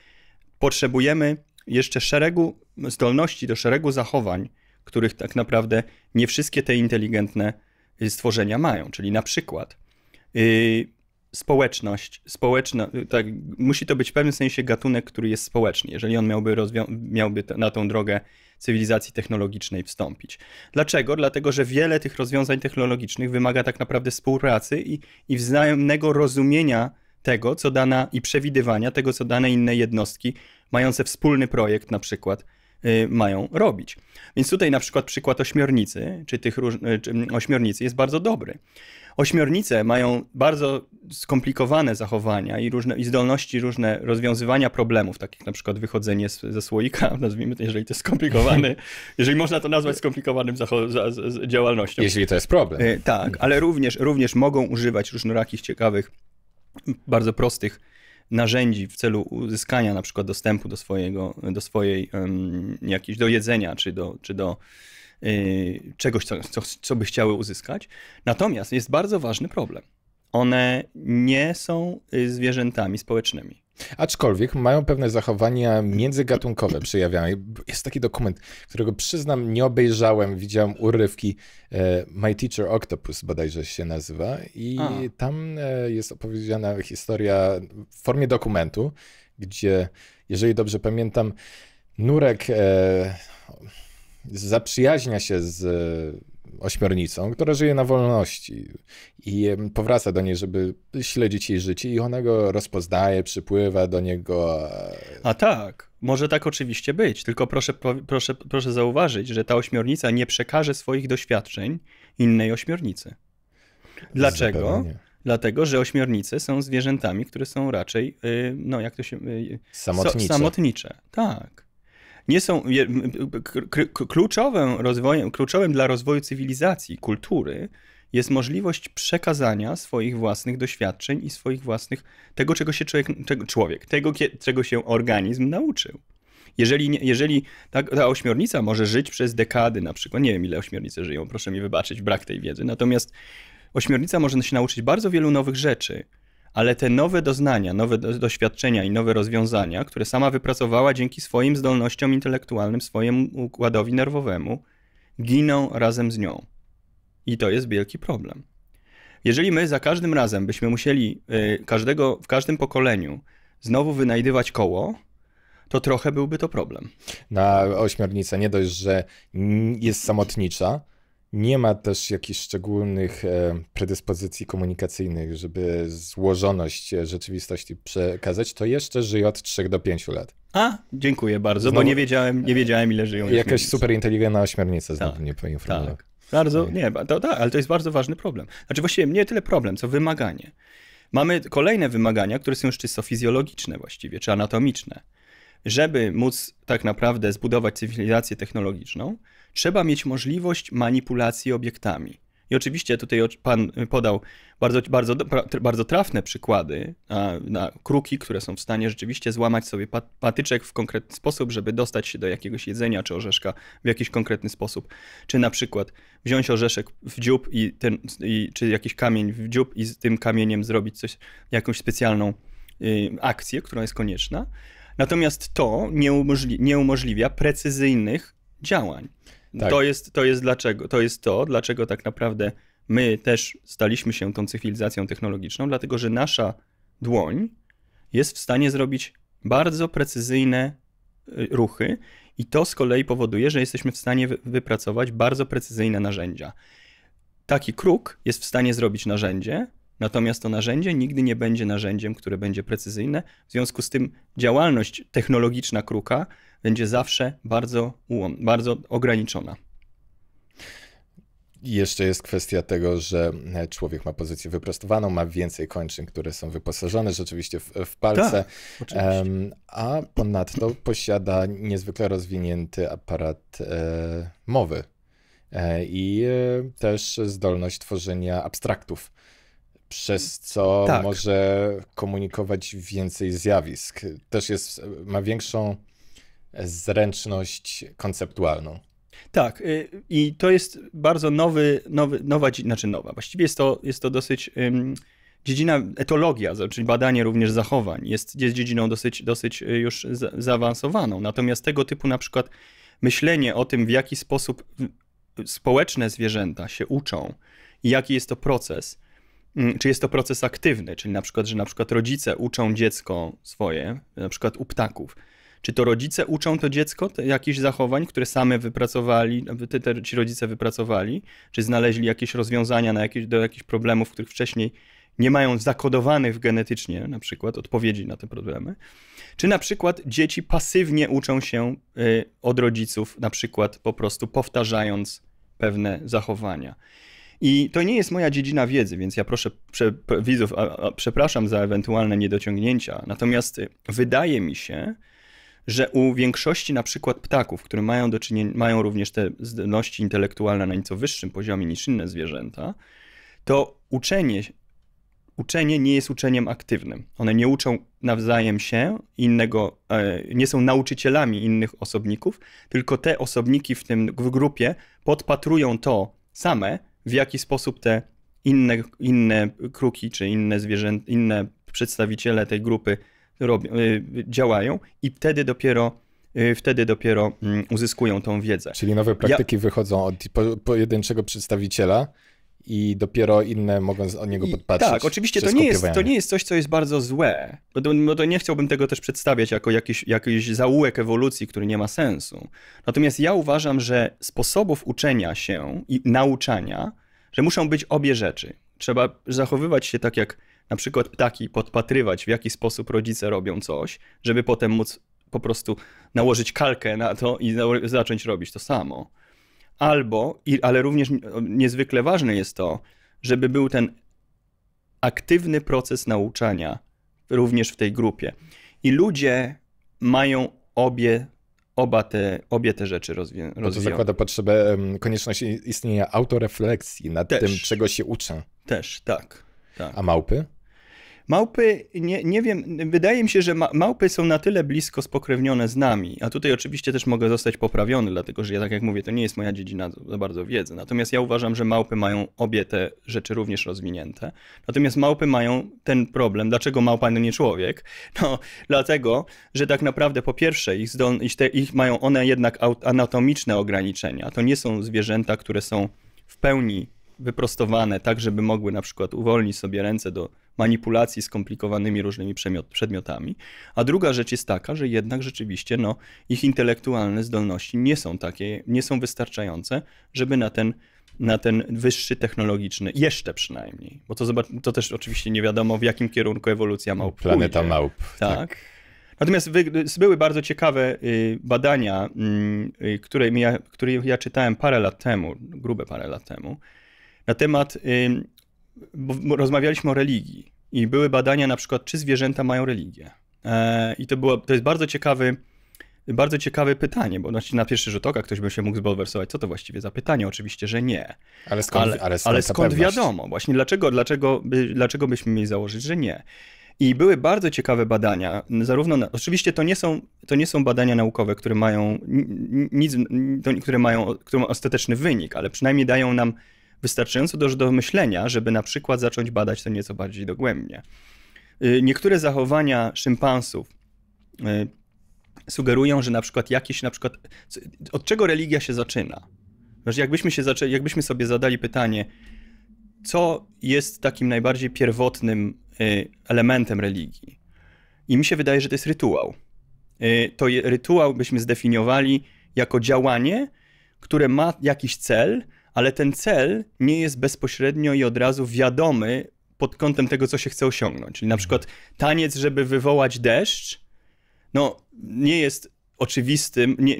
potrzebujemy jeszcze szeregu zdolności, do szeregu zachowań, których tak naprawdę nie wszystkie te inteligentne y, stworzenia mają. Czyli na przykład yy, społeczność, społeczna, y, tak, musi to być w pewnym sensie gatunek, który jest społeczny, jeżeli on miałby, miałby na tą drogę cywilizacji technologicznej wstąpić. Dlaczego? Dlatego, że wiele tych rozwiązań technologicznych wymaga tak naprawdę współpracy i, i wzajemnego rozumienia tego, co dana i przewidywania tego, co dane inne jednostki mające wspólny projekt na przykład, y, mają robić. Więc tutaj na przykład przykład ośmiornicy, czy tych róż... Y, czy mm, ośmiornicy jest bardzo dobry. Ośmiornice mają bardzo skomplikowane zachowania i, różne, i zdolności różne rozwiązywania problemów, takich na przykład wychodzenie z, ze słoika, nazwijmy to, jeżeli to jest skomplikowane, jeżeli można to nazwać skomplikowanym zacho- za, za, działalnością. Jeśli to jest problem. Y, tak, ale również, również mogą używać różnorakich ciekawych, bardzo prostych narzędzi w celu uzyskania na przykład dostępu do swojego, do swojej um, jakiejś, do jedzenia czy do, czy do y, czegoś, co, co, co by chciały uzyskać. Natomiast jest bardzo ważny problem. One nie są y, zwierzętami społecznymi. Aczkolwiek mają pewne zachowania międzygatunkowe przejawiają. Jest taki dokument, którego przyznam, nie obejrzałem, widziałem urywki. E, My Teacher Octopus bodajże się nazywa i A. tam e, jest opowiedziana historia w formie dokumentu, gdzie, jeżeli dobrze pamiętam, Nurek e, zaprzyjaźnia się z ośmiornicą, która żyje na wolności i powraca do niej, żeby śledzić jej życie i ona go rozpoznaje, przypływa do niego. E, A tak, może tak oczywiście być, tylko proszę, proszę, proszę zauważyć, że ta ośmiornica nie przekaże swoich doświadczeń innej ośmiornicy. Dlaczego? Dlatego, że ośmiornice są zwierzętami, które są raczej, y, no jak to się... Samotnicze. Y, y, so, samotnicze, tak nie są kluczowym rozwojem, kluczowym dla rozwoju cywilizacji, kultury jest możliwość przekazania swoich własnych doświadczeń i swoich własnych tego czego się człowiek, czego, człowiek tego czego się organizm nauczył. Jeżeli, jeżeli ta, ta, ośmiornica może żyć przez dekady, na przykład, nie wiem ile ośmiornice żyją, proszę mi wybaczyć, brak tej wiedzy, natomiast ośmiornica może się nauczyć bardzo wielu nowych rzeczy, ale te nowe doznania, nowe doświadczenia i nowe rozwiązania, które sama wypracowała dzięki swoim zdolnościom intelektualnym, swojemu układowi nerwowemu, giną razem z nią. I to jest wielki problem. Jeżeli my za każdym razem byśmy musieli y, każdego, w każdym pokoleniu znowu wynajdywać koło, to trochę byłby to problem. Na ośmiornicę nie dość, że jest samotnicza, nie ma też jakichś szczególnych e, predyspozycji komunikacyjnych, żeby złożoność e, rzeczywistości przekazać, to jeszcze żyje od 3 do 5 lat. A, dziękuję bardzo, znowu, bo nie wiedziałem, nie wiedziałem ile żyją. Jakaś superinteligentna inteligentna ośmiornica tak, znowu mnie poinformowała. Tak. Bardzo, nie, to, tak, ale to jest bardzo ważny problem. Znaczy właściwie nie tyle problem, co wymaganie. Mamy kolejne wymagania, które są już czysto fizjologiczne właściwie, czy anatomiczne. Żeby móc tak naprawdę zbudować cywilizację technologiczną, trzeba mieć możliwość manipulacji obiektami. I oczywiście tutaj pan y, podał bardzo, bardzo, bardzo trafne przykłady na kruki, które są w stanie rzeczywiście złamać sobie patyczek w konkretny sposób, żeby dostać się do jakiegoś jedzenia czy orzeszka w jakiś konkretny sposób. Czy na przykład wziąć orzeszek w dziób i, ten, i czy jakiś kamień w dziób i z tym kamieniem zrobić coś, jakąś specjalną y, akcję, która jest konieczna. Natomiast to nie, umożli nie umożliwia precyzyjnych działań. Tak. To, jest, to jest dlaczego. To jest to, dlaczego tak naprawdę my też staliśmy się tą cywilizacją technologiczną, dlatego że nasza dłoń jest w stanie zrobić bardzo precyzyjne y, ruchy i to z kolei powoduje, że jesteśmy w stanie wypracować bardzo precyzyjne narzędzia. Taki kruk jest w stanie zrobić narzędzie, natomiast to narzędzie nigdy nie będzie narzędziem, które będzie precyzyjne. W związku z tym działalność technologiczna kruka będzie zawsze bardzo, bardzo ograniczona. jeszcze jest kwestia tego, że e, człowiek ma pozycję wyprostowaną, ma więcej kończyn, które są wyposażone rzeczywiście w, w palce, Ta, um, a ponadto posiada niezwykle rozwinięty aparat e, mowy e, i e, też zdolność tworzenia abstraktów przez co tak. może komunikować więcej zjawisk. Też jest, ma większą zręczność konceptualną. Tak, y, i to jest bardzo nowy, nowy nowa, znaczy nowa, właściwie jest to, jest to dosyć um, dziedzina, etologia, czyli badanie również zachowań, jest, jest dziedziną dosyć, dosyć y, już za, zaawansowaną. Natomiast tego typu na przykład myślenie o tym, w jaki sposób społeczne zwierzęta się uczą i jaki jest to proces, mm, czy jest to proces aktywny, czyli na przykład, że na przykład rodzice uczą dziecko swoje, na przykład u ptaków, czy to rodzice uczą to dziecko jakichś zachowań, które same wypracowali, te, te, ci rodzice wypracowali? Czy znaleźli jakieś rozwiązania na jakieś, do jakichś problemów, których wcześniej nie mają zakodowanych genetycznie, na przykład odpowiedzi na te problemy? Czy na przykład dzieci pasywnie uczą się y, od rodziców, na przykład po prostu powtarzając pewne zachowania? I to nie jest moja dziedzina wiedzy, więc ja proszę prze, widzów, a, a, przepraszam za ewentualne niedociągnięcia. Natomiast wydaje mi się, że u większości na przykład ptaków, które mają, do czynienia, mają również te zdolności intelektualne na nieco wyższym poziomie niż inne zwierzęta, to uczenie, uczenie nie jest uczeniem aktywnym. One nie uczą nawzajem się innego, e, nie są nauczycielami innych osobników, tylko te osobniki w tym w grupie podpatrują to same, w jaki sposób te inne, inne kruki czy inne zwierzęta, inne przedstawiciele tej grupy robią, y, działają i wtedy dopiero y, wtedy dopiero mm, uzyskują tą wiedzę. Czyli nowe praktyki ja... wychodzą od pojedynczego przedstawiciela i dopiero inne mogą od niego podpatrzeć. tak, oczywiście to nie, jest, to nie jest coś, co jest bardzo złe. No to, to nie chciałbym tego też przedstawiać jako jakiś, jakiś zaułek ewolucji, który nie ma sensu. Natomiast ja uważam, że sposobów uczenia się i nauczania, że muszą być obie rzeczy. Trzeba zachowywać się tak jak na przykład ptaki, podpatrywać, w jaki sposób rodzice robią coś, żeby potem móc po prostu nałożyć kalkę na to i zacząć robić to samo. Albo, ale również niezwykle ważne jest to, żeby był ten aktywny proces nauczania również w tej grupie. I ludzie mają obie oba te, obie te rzeczy rozwiązać. to zakłada potrzebę, konieczność istnienia autorefleksji nad Też. tym, czego się uczę. Też, tak. tak. A małpy? Małpy, nie, nie wiem, wydaje mi się, że ma, małpy są na tyle blisko spokrewnione z nami, a tutaj oczywiście też mogę zostać poprawiony, dlatego że ja, tak jak mówię, to nie jest moja dziedzina za bardzo wiedzy. Natomiast ja uważam, że małpy mają obie te rzeczy również rozwinięte. Natomiast małpy mają ten problem, dlaczego małpa no nie człowiek? No, dlatego, że tak naprawdę po pierwsze ich, zdol, ich, te, ich mają one jednak anatomiczne ograniczenia. To nie są zwierzęta, które są w pełni wyprostowane, tak żeby mogły na przykład uwolnić sobie ręce do manipulacji skomplikowanymi różnymi przedmiotami. A druga rzecz jest taka, że jednak rzeczywiście no, ich intelektualne zdolności nie są takie, nie są wystarczające, żeby na ten na ten wyższy technologiczny, jeszcze przynajmniej, bo to, to też oczywiście nie wiadomo, w jakim kierunku ewolucja małp Planeta pójdzie. małp. tak. tak. Natomiast były bardzo ciekawe y, badania, mm, y, które ja, które ja czytałem parę lat temu, grube parę lat temu, na temat rozmawialiśmy o religii i były badania na przykład, czy zwierzęta mają religię. E, I to, było, to jest bardzo ciekawy, bardzo ciekawe pytanie, bo znaczy na pierwszy rzut oka ktoś by się mógł zbulwersować, co to właściwie za pytanie, oczywiście, że nie. Ale skąd, ale, ale skąd, ale skąd wiadomo? Właśnie dlaczego, dlaczego, by, dlaczego byśmy mieli założyć, że nie? I były bardzo ciekawe badania, zarówno, na, oczywiście to nie, są, to nie są badania naukowe, które mają nic, które mają, które mają ostateczny wynik, ale przynajmniej dają nam wystarczająco dużo do myślenia, żeby na przykład zacząć badać to nieco bardziej dogłębnie. Y, niektóre zachowania szympansów y, sugerują, że na przykład jakiś, na przykład, od czego religia się zaczyna? jakbyśmy, się zaczę- jakbyśmy sobie zadali pytanie, co jest takim najbardziej pierwotnym y, elementem religii? I mi się wydaje, że to jest rytuał. To rytuał byśmy zdefiniowali jako działanie, które ma jakiś cel, ale ten cel nie jest bezpośrednio i od razu wiadomy pod kątem tego, co się chce osiągnąć. Czyli na mhm. przykład taniec, żeby wywołać deszcz, no nie jest oczywistym, nie,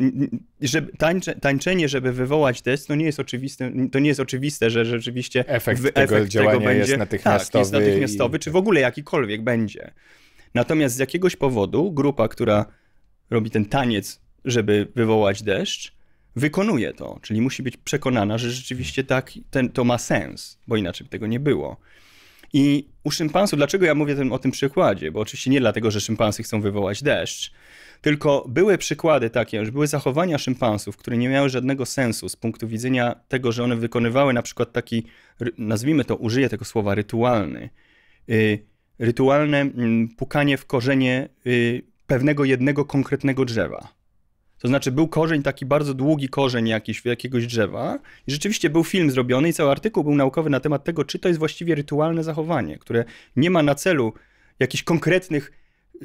że tańcze, tańczenie, żeby wywołać deszcz, no nie jest oczywiste, to nie jest oczywiste, że rzeczywiście efekt, w, tego, efekt działania tego będzie, jest natychmiastowy, tak, jest natychmiastowy i... czy w ogóle jakikolwiek będzie. Natomiast z jakiegoś powodu grupa, która robi ten taniec, żeby wywołać deszcz, wykonuje to, czyli musi być przekonana, że rzeczywiście tak, ten, to ma sens, bo inaczej by tego nie było. I u szympansów, dlaczego ja mówię ten, o tym przykładzie? Bo oczywiście nie dlatego, że szympansy chcą wywołać deszcz, tylko były przykłady takie, że były zachowania szympansów, które nie miały żadnego sensu z punktu widzenia tego, że one wykonywały na przykład taki, nazwijmy to, użyję tego słowa, rytualny. Y, rytualne y, pukanie w korzenie y, pewnego jednego konkretnego drzewa. To znaczy był korzeń, taki bardzo długi korzeń jakiś, jakiegoś drzewa i rzeczywiście był film zrobiony i cały artykuł był naukowy na temat tego, czy to jest właściwie rytualne zachowanie, które nie ma na celu jakichś konkretnych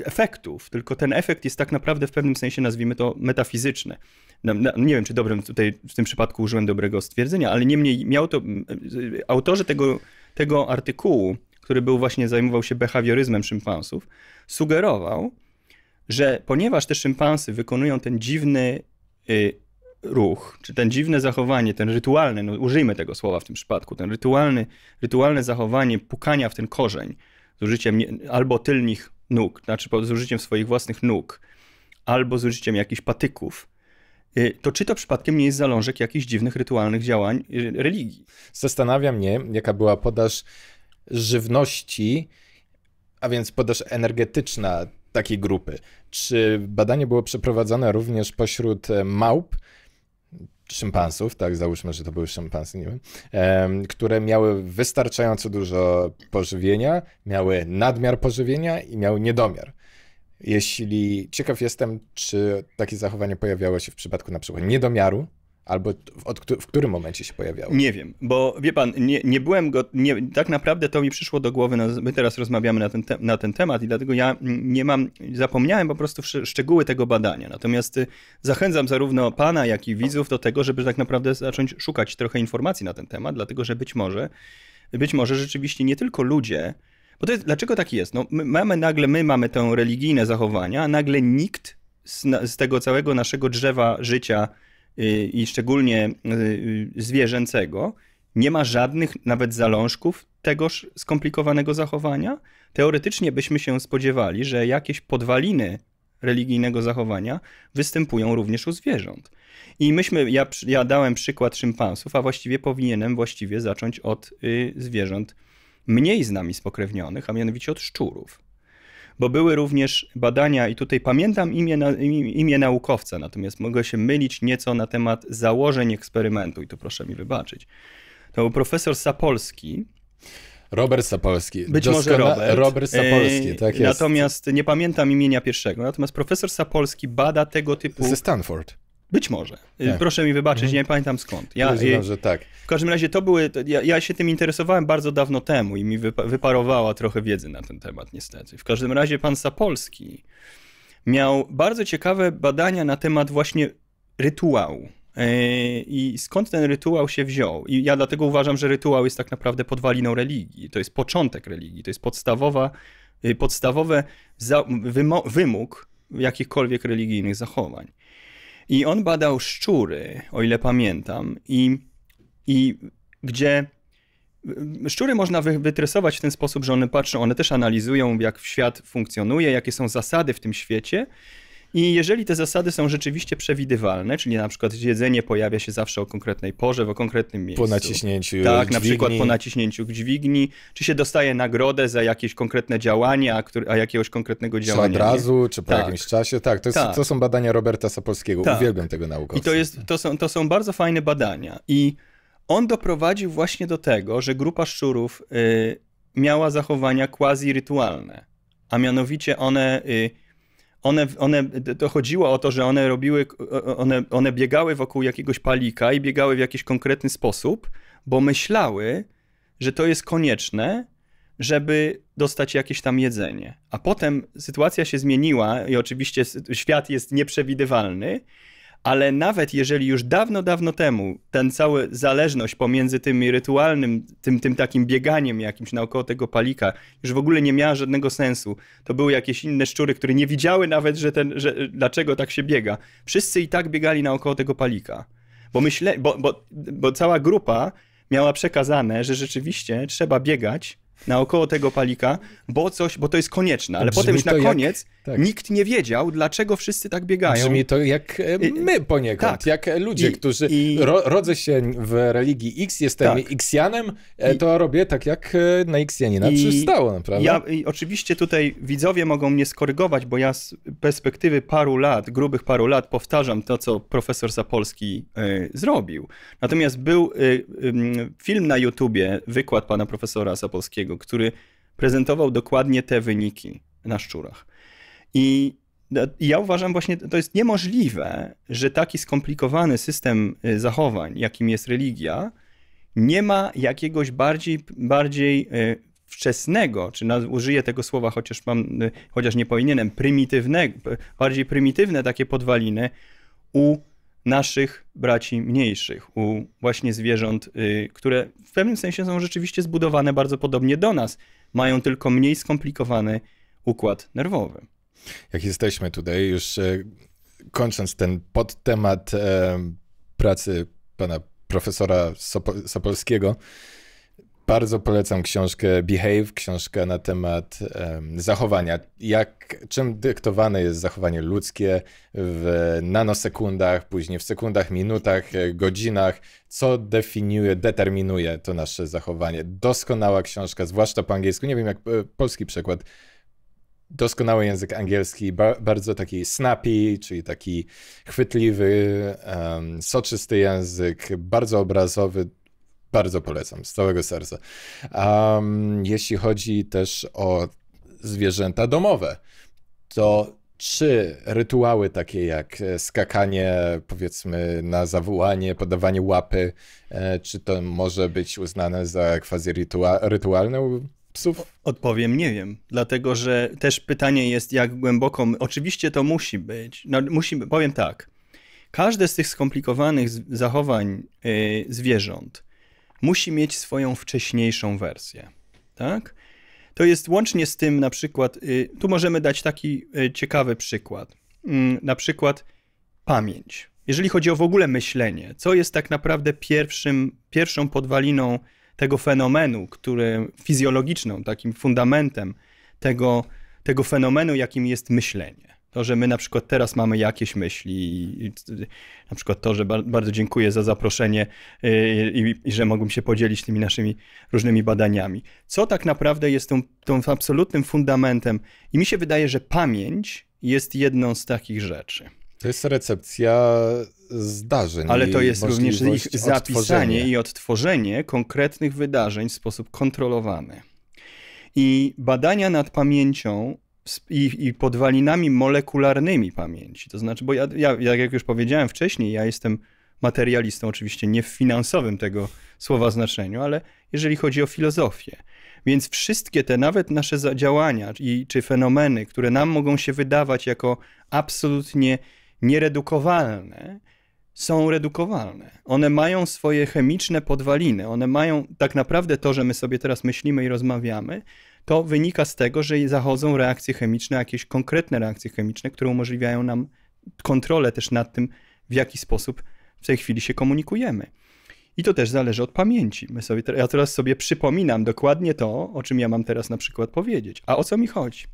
efektów, tylko ten efekt jest tak naprawdę w pewnym sensie, nazwijmy to, metafizyczny. No, no, nie wiem, czy dobrym tutaj w tym przypadku użyłem dobrego stwierdzenia, ale niemniej miał to, autorzy tego, tego artykułu, który był właśnie, zajmował się behawioryzmem szympansów, sugerował, że ponieważ te szympansy wykonują ten dziwny y, ruch, czy ten dziwne zachowanie, ten rytualny, no użyjmy tego słowa w tym przypadku, ten rytualny, rytualne zachowanie pukania w ten korzeń z użyciem albo tylnych nóg, znaczy z użyciem swoich własnych nóg, albo z użyciem jakichś patyków, y, to czy to przypadkiem nie jest zalążek jakichś dziwnych rytualnych działań y, religii? Zastanawia mnie, jaka była podaż żywności, a więc podaż energetyczna takiej grupy. Czy badanie było przeprowadzone również pośród e, małp, szympansów, tak, załóżmy, że to były szympansy, nie wiem, które miały wystarczająco dużo pożywienia, miały nadmiar pożywienia i miały niedomiar. Jeśli ciekaw jestem, czy takie zachowanie pojawiało się w przypadku na przykład niedomiaru, Albo od, w którym momencie się pojawiały? Nie wiem, bo wie pan, nie, nie byłem go. Nie, tak naprawdę to mi przyszło do głowy. No, my teraz rozmawiamy na ten, te, na ten temat i dlatego ja nie mam. Zapomniałem po prostu szczegóły tego badania. Natomiast y, zachęcam zarówno pana, jak i widzów do tego, żeby tak naprawdę zacząć szukać trochę informacji na ten temat, dlatego że być może, być może rzeczywiście nie tylko ludzie. Bo to jest, dlaczego tak jest? No, mamy nagle, my mamy te religijne zachowania, a nagle nikt z, z tego całego naszego drzewa życia Y, i szczególnie y, y, zwierzęcego, nie ma żadnych nawet zalążków tegoż skomplikowanego zachowania. Teoretycznie byśmy się spodziewali, że jakieś podwaliny religijnego zachowania występują również u zwierząt. I myśmy, ja, ja dałem przykład szympansów, a właściwie powinienem właściwie zacząć od y, zwierząt mniej z nami spokrewnionych, a mianowicie od szczurów bo były również badania, i tutaj pamiętam imię, na, imię naukowca, natomiast mogę się mylić nieco na temat założeń eksperymentu, i to proszę mi wybaczyć. To był profesor Sapolski, Robert Sapolski. Być Doskona może Robert. Robert e, Sapolski, tak jest. Natomiast nie pamiętam imienia pierwszego. Natomiast profesor Sapolski bada tego typu. Ze Stanford. Być może. Y, tak. Proszę mi wybaczyć, mhm. nie pamiętam skąd. Ja, no, że tak. W każdym razie to były. Ja, ja, się tym interesowałem bardzo dawno temu i mi wypa wyparowała trochę wiedzy na ten temat, niestety. W każdym razie pan Sapolski miał bardzo ciekawe badania na temat właśnie rytuału. Y, I skąd ten rytuał się wziął? I ja dlatego uważam, że rytuał jest tak naprawdę podwaliną religii. To jest początek religii, to jest podstawowa, podstawowy wymóg jakichkolwiek religijnych zachowań. I on badał szczury, o ile pamiętam, i, i gdzie Szczury można wytresować w ten sposób, że one patrzą, one też analizują, jak świat funkcjonuje, jakie są zasady w tym świecie, i jeżeli te zasady są rzeczywiście przewidywalne, czyli na przykład jedzenie pojawia się zawsze o konkretnej porze, w konkretnym miejscu. Po naciśnięciu Tak, dźwigni. na przykład po naciśnięciu dźwigni, czy się dostaje nagrodę za jakieś konkretne działanie, a, a jakiegoś konkretnego działania. Czy od razu, nie? czy po tak. jakimś czasie. Tak, to, jest, tak. to są badania Roberta Sapolskiego. Tak. Uwielbiam tego naukowca. I to, jest, to, są, to są bardzo fajne badania. I on doprowadził właśnie do tego, że grupa szczurów y, miała zachowania quasi-rytualne, a mianowicie one... Y, one, one, to chodziło o to, że one robiły, one, one biegały wokół jakiegoś palika i biegały w jakiś konkretny sposób, bo myślały, że to jest konieczne, żeby dostać jakieś tam jedzenie. A potem sytuacja się zmieniła i oczywiście świat jest nieprzewidywalny ale nawet jeżeli już dawno, dawno temu ten cały zależność pomiędzy tym rytualnym, tym, tym takim bieganiem jakimś naokoło tego palika już w ogóle nie miała żadnego sensu. To były jakieś inne szczury, które nie widziały nawet, że ten, że, dlaczego tak się biega. Wszyscy i tak biegali naokoło tego palika. Bo, myśle, bo, bo, bo cała grupa miała przekazane, że rzeczywiście trzeba biegać naokoło tego palika, bo coś, bo to jest konieczne, ale potem już na koniec jak, tak. nikt nie wiedział, dlaczego wszyscy tak biegają. Brzmi to jak e, my poniekąd, tak. jak ludzie, I, którzy i... Ro, rodzę się w religii X, jestem tak. Xianem, e, to I... robię tak jak e, na Xianina I... przystało, naprawdę. Ja, i oczywiście tutaj widzowie mogą mnie skorygować, bo ja z perspektywy paru lat, grubych paru lat powtarzam to, co profesor Sapolski y, zrobił. Natomiast był y, y, film na YouTubie, wykład pana profesora Sapolskiego, Kowalskiego, który prezentował dokładnie te wyniki na szczurach. I ja uważam właśnie, to jest niemożliwe, że taki skomplikowany system y, zachowań, jakim jest religia, nie ma jakiegoś bardziej, bardziej y, wczesnego, czy użyję tego słowa, chociaż, mam, y, chociaż nie powinienem, prymitywnego, bardziej prymitywne takie podwaliny u naszych braci mniejszych, u właśnie zwierząt, y, które w pewnym sensie są rzeczywiście zbudowane bardzo podobnie do nas, mają tylko mniej skomplikowany układ nerwowy. Jak jesteśmy tutaj, już y, kończąc ten podtemat pracy pana profesora Sopolskiego, bardzo polecam książkę Behave, książkę na temat um, zachowania. Jak, czym dyktowane jest zachowanie ludzkie w nanosekundach, później w sekundach, minutach, e, godzinach, co definiuje, determinuje to nasze zachowanie. Doskonała książka, zwłaszcza po angielsku. Nie wiem, jak e, polski przykład. Doskonały język angielski, ba bardzo taki snappy, czyli taki chwytliwy, um, soczysty język, bardzo obrazowy bardzo polecam, z całego serca. Um, jeśli chodzi też o zwierzęta domowe, to czy rytuały takie jak e, skakanie, powiedzmy, na zawołanie, podawanie łapy, e, czy to może być uznane za quasi rytualne u psów? Odpowiem nie wiem, dlatego że też pytanie jest, jak głęboko. Oczywiście to musi być. No, musi, powiem tak. Każde z tych skomplikowanych zachowań yy, zwierząt musi mieć swoją wcześniejszą wersję. Tak? To jest łącznie z tym, na przykład, y, tu możemy dać taki y, ciekawy przykład. Mm, na przykład pamięć. Jeżeli chodzi o w ogóle myślenie, co jest tak naprawdę pierwszym, pierwszą podwaliną tego fenomenu, który fizjologiczną, takim fundamentem tego, tego fenomenu, jakim jest myślenie. To, że my na przykład teraz mamy jakieś myśli, na przykład to, że bardzo dziękuję za zaproszenie y, i, i że mogłem się podzielić tymi naszymi różnymi badaniami. Co tak naprawdę jest tą, tą absolutnym fundamentem? I mi się wydaje, że pamięć jest jedną z takich rzeczy. To jest recepcja zdarzeń. Ale to jest również ich zapisanie i odtworzenie konkretnych wydarzeń w sposób kontrolowany. I badania nad pamięcią i, i podwalinami molekularnymi pamięci. To znaczy, bo ja, ja, jak już powiedziałem wcześniej, ja jestem materialistą, oczywiście nie w finansowym tego słowa znaczeniu, ale jeżeli chodzi o filozofię. Więc wszystkie te, nawet nasze działania i, czy fenomeny, które nam mogą się wydawać jako absolutnie nieredukowalne, są redukowalne. One mają swoje chemiczne podwaliny, one mają tak naprawdę to, że my sobie teraz myślimy i rozmawiamy, to wynika z tego, że zachodzą reakcje chemiczne, jakieś konkretne reakcje chemiczne, które umożliwiają nam kontrolę też nad tym, w jaki sposób w tej chwili się komunikujemy. I to też zależy od pamięci. My sobie, ja teraz sobie przypominam dokładnie to, o czym ja mam teraz na przykład powiedzieć. A o co mi chodzi?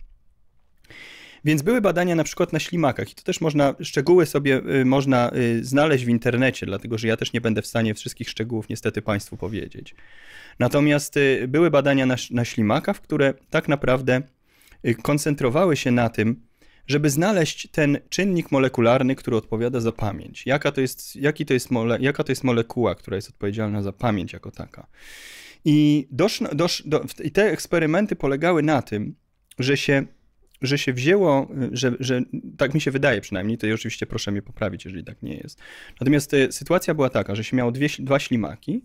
Więc były badania na przykład na ślimakach i to też można, szczegóły sobie y, można y, znaleźć w internecie, dlatego że ja też nie będę w stanie wszystkich szczegółów niestety Państwu powiedzieć. Natomiast y, były badania na, na ślimakach, które tak naprawdę koncentrowały się na tym, żeby znaleźć ten czynnik molekularny, który odpowiada za pamięć. Jaka to jest, jaki to jest mole, jaka to jest molekuła, która jest odpowiedzialna za pamięć jako taka. I, dosz, dosz, do, I te eksperymenty polegały na tym, że się że się wzięło, y, że, że tak mi się wydaje przynajmniej, to oczywiście proszę mnie poprawić, jeżeli tak nie jest. Natomiast y, sytuacja była taka, że się miało dwie, dwa ślimaki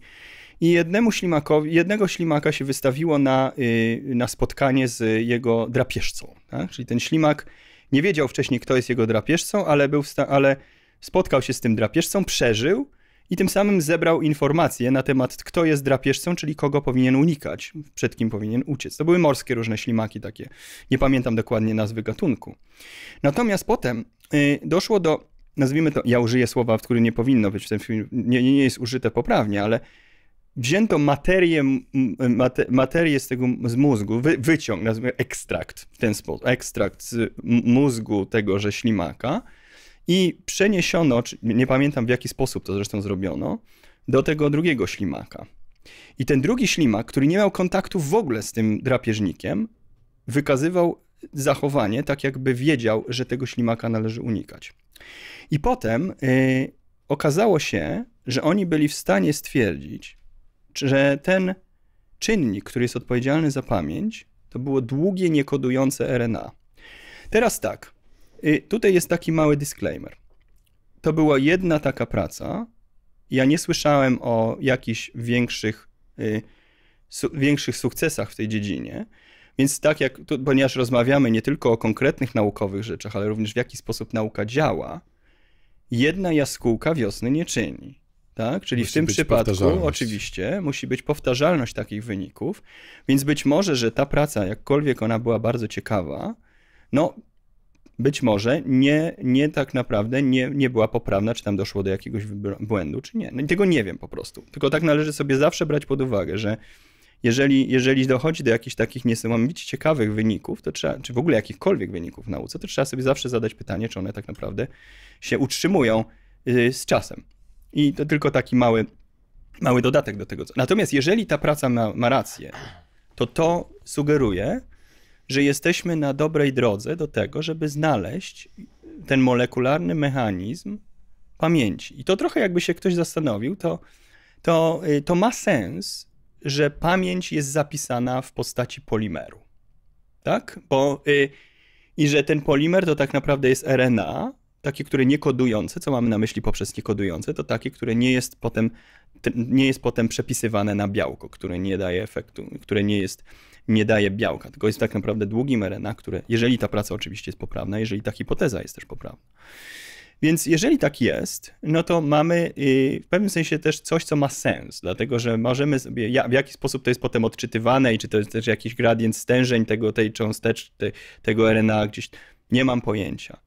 i jednemu ślimakowi, jednego ślimaka się wystawiło na, y, na spotkanie z jego drapieżcą. Tak? Czyli ten ślimak nie wiedział wcześniej, kto jest jego drapieżcą, ale, był ale spotkał się z tym drapieżcą, przeżył, i tym samym zebrał informacje na temat, kto jest drapieżcą, czyli kogo powinien unikać, przed kim powinien uciec. To były morskie różne ślimaki takie. Nie pamiętam dokładnie nazwy gatunku. Natomiast potem y, doszło do, nazwijmy to, ja użyję słowa, w którym nie powinno być w tym filmie, nie, nie jest użyte poprawnie, ale wzięto materię, materię z tego z mózgu, wy, wyciąg, nazwijmy ekstrakt w ten sposób, ekstrakt z mózgu tegoże ślimaka, i przeniesiono, nie pamiętam w jaki sposób to zresztą zrobiono, do tego drugiego ślimaka. I ten drugi ślimak, który nie miał kontaktu w ogóle z tym drapieżnikiem, wykazywał zachowanie, tak jakby wiedział, że tego ślimaka należy unikać. I potem yy, okazało się, że oni byli w stanie stwierdzić, że ten czynnik, który jest odpowiedzialny za pamięć, to było długie, niekodujące RNA. Teraz tak, Y, tutaj jest taki mały disclaimer. To była jedna taka praca. Ja nie słyszałem o jakichś większych, y, większych sukcesach w tej dziedzinie. Więc tak jak, tu, ponieważ rozmawiamy nie tylko o konkretnych naukowych rzeczach, ale również w jaki sposób nauka działa, jedna jaskółka wiosny nie czyni. Tak? Czyli musi w tym przypadku oczywiście musi być powtarzalność takich wyników, więc być może, że ta praca, jakkolwiek ona była bardzo ciekawa, no być może nie, nie tak naprawdę nie, nie była poprawna, czy tam doszło do jakiegoś błędu, czy nie. No, tego nie wiem po prostu. Tylko tak należy sobie zawsze brać pod uwagę, że jeżeli, jeżeli dochodzi do jakichś takich niesamowicie ciekawych wyników, to trzeba, czy w ogóle jakichkolwiek wyników w nauce, to trzeba sobie zawsze zadać pytanie, czy one tak naprawdę się utrzymują y, z czasem. I to tylko taki mały, mały dodatek do tego. Natomiast jeżeli ta praca ma, ma rację, to to sugeruje, że jesteśmy na dobrej drodze do tego, żeby znaleźć ten molekularny mechanizm pamięci. I to trochę jakby się ktoś zastanowił, to, to, y, to ma sens, że pamięć jest zapisana w postaci polimeru. Tak? Bo, y, I że ten polimer to tak naprawdę jest RNA, takie, które nie kodujące, co mamy na myśli poprzez nie kodujące, to takie, które nie jest potem, nie jest potem przepisywane na białko, które nie daje efektu, które nie jest nie daje białka, tylko jest tak naprawdę długim RNA, które, jeżeli ta praca oczywiście jest poprawna, jeżeli ta hipoteza jest też poprawna. Więc jeżeli tak jest, no to mamy y, w pewnym sensie też coś, co ma sens, dlatego że możemy sobie, w jaki sposób to jest potem odczytywane i czy to jest też jakiś gradient stężeń tego, tej cząsteczki, tego RNA gdzieś, nie mam pojęcia.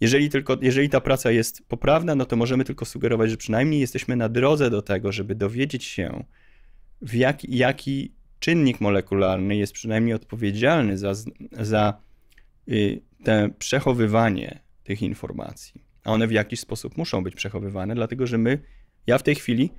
Jeżeli, tylko, jeżeli ta praca jest poprawna, no to możemy tylko sugerować, że przynajmniej jesteśmy na drodze do tego, żeby dowiedzieć się, w jak, jaki czynnik molekularny jest przynajmniej odpowiedzialny za, za y, te przechowywanie tych informacji. A one w jakiś sposób muszą być przechowywane, dlatego że my, ja w tej chwili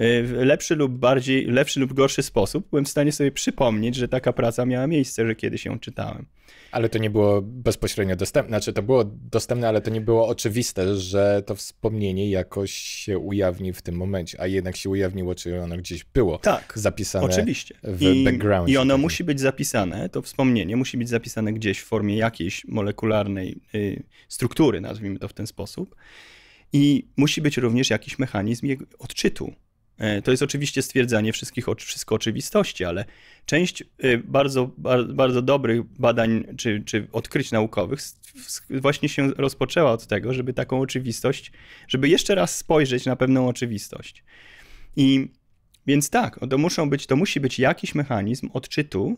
Y, lepszy lub bardziej, lepszy lub gorszy sposób, byłem w stanie sobie przypomnieć, że taka praca miała miejsce, że kiedyś ją czytałem. Ale to nie było bezpośrednio dostępne, znaczy to było dostępne, ale to nie było oczywiste, że to wspomnienie jakoś się ujawni w tym momencie, a jednak się ujawniło, czy ono gdzieś było tak, zapisane oczywiście. w I, background. I ono musi być zapisane, to wspomnienie musi być zapisane gdzieś w formie jakiejś molekularnej y, struktury, nazwijmy to w ten sposób. I musi być również jakiś mechanizm jego odczytu, E, to jest oczywiście stwierdzenie wszystkich wszystko oczywistości, ale część e, bardzo, bardzo dobrych badań czy, czy odkryć naukowych właśnie się rozpoczęła od tego, żeby taką oczywistość, żeby jeszcze raz spojrzeć na pewną oczywistość. I więc tak, no to, muszą być, to musi być jakiś mechanizm odczytu,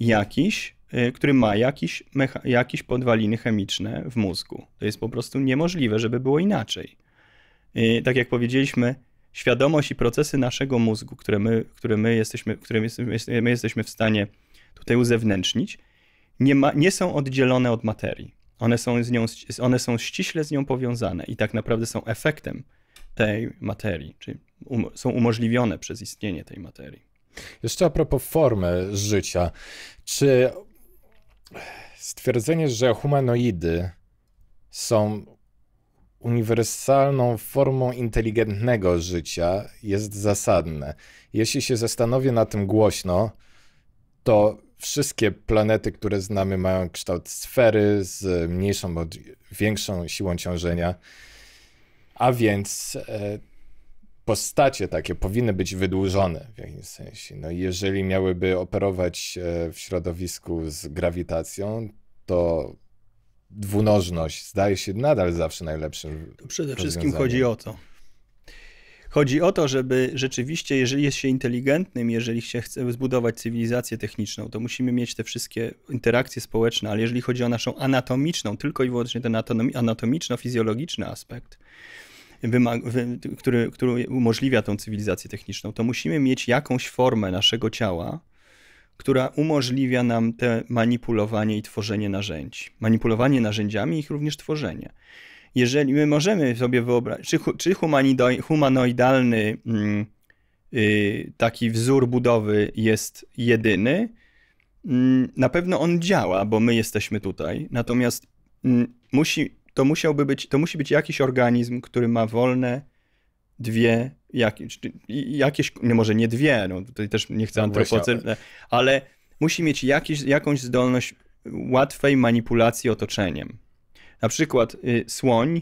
jakiś, e, który ma jakiś, mecha- jakieś podwaliny chemiczne w mózgu. To jest po prostu niemożliwe, żeby było inaczej. Tak jak powiedzieliśmy, świadomość i procesy naszego mózgu, które my, które my, jesteśmy, które my jesteśmy w stanie tutaj uzewnętrznić, nie, ma, nie są oddzielone od materii. One są, z nią, one są ściśle z nią powiązane i tak naprawdę są efektem tej materii, czyli um, są umożliwione przez istnienie tej materii. Jeszcze a propos formy życia. Czy stwierdzenie, że humanoidy są uniwersalną formą inteligentnego życia jest zasadne. Jeśli się zastanowię na tym głośno, to wszystkie planety, które znamy, mają kształt sfery z mniejszą bądź większą siłą ciążenia. A więc e, postacie takie powinny być wydłużone w jakimś sensie. No jeżeli miałyby operować e, w środowisku z grawitacją, to dwunożność zdaje się nadal zawsze najlepszym. Przede wszystkim chodzi o to. Chodzi o to, żeby rzeczywiście, jeżeli jest się inteligentnym, jeżeli się chce zbudować cywilizację techniczną, to musimy mieć te wszystkie interakcje społeczne, ale jeżeli chodzi o naszą anatomiczną, tylko i wyłącznie ten anatomiczno-fizjologiczny aspekt, który, który umożliwia tą cywilizację techniczną, to musimy mieć jakąś formę naszego ciała, która umożliwia nam te manipulowanie i tworzenie narzędzi. Manipulowanie narzędziami, ich również tworzenie. Jeżeli my możemy sobie wyobrazić, czy, czy humanoidalny yy, taki wzór budowy jest jedyny, yy, na pewno on działa, bo my jesteśmy tutaj. Natomiast yy, musi, to musiałby być, to musi być jakiś organizm, który ma wolne dwie jak, jakieś, nie no może nie dwie, no tutaj też nie chcę no, ale musi mieć jakieś, jakąś zdolność łatwej manipulacji otoczeniem. Na przykład y, słoń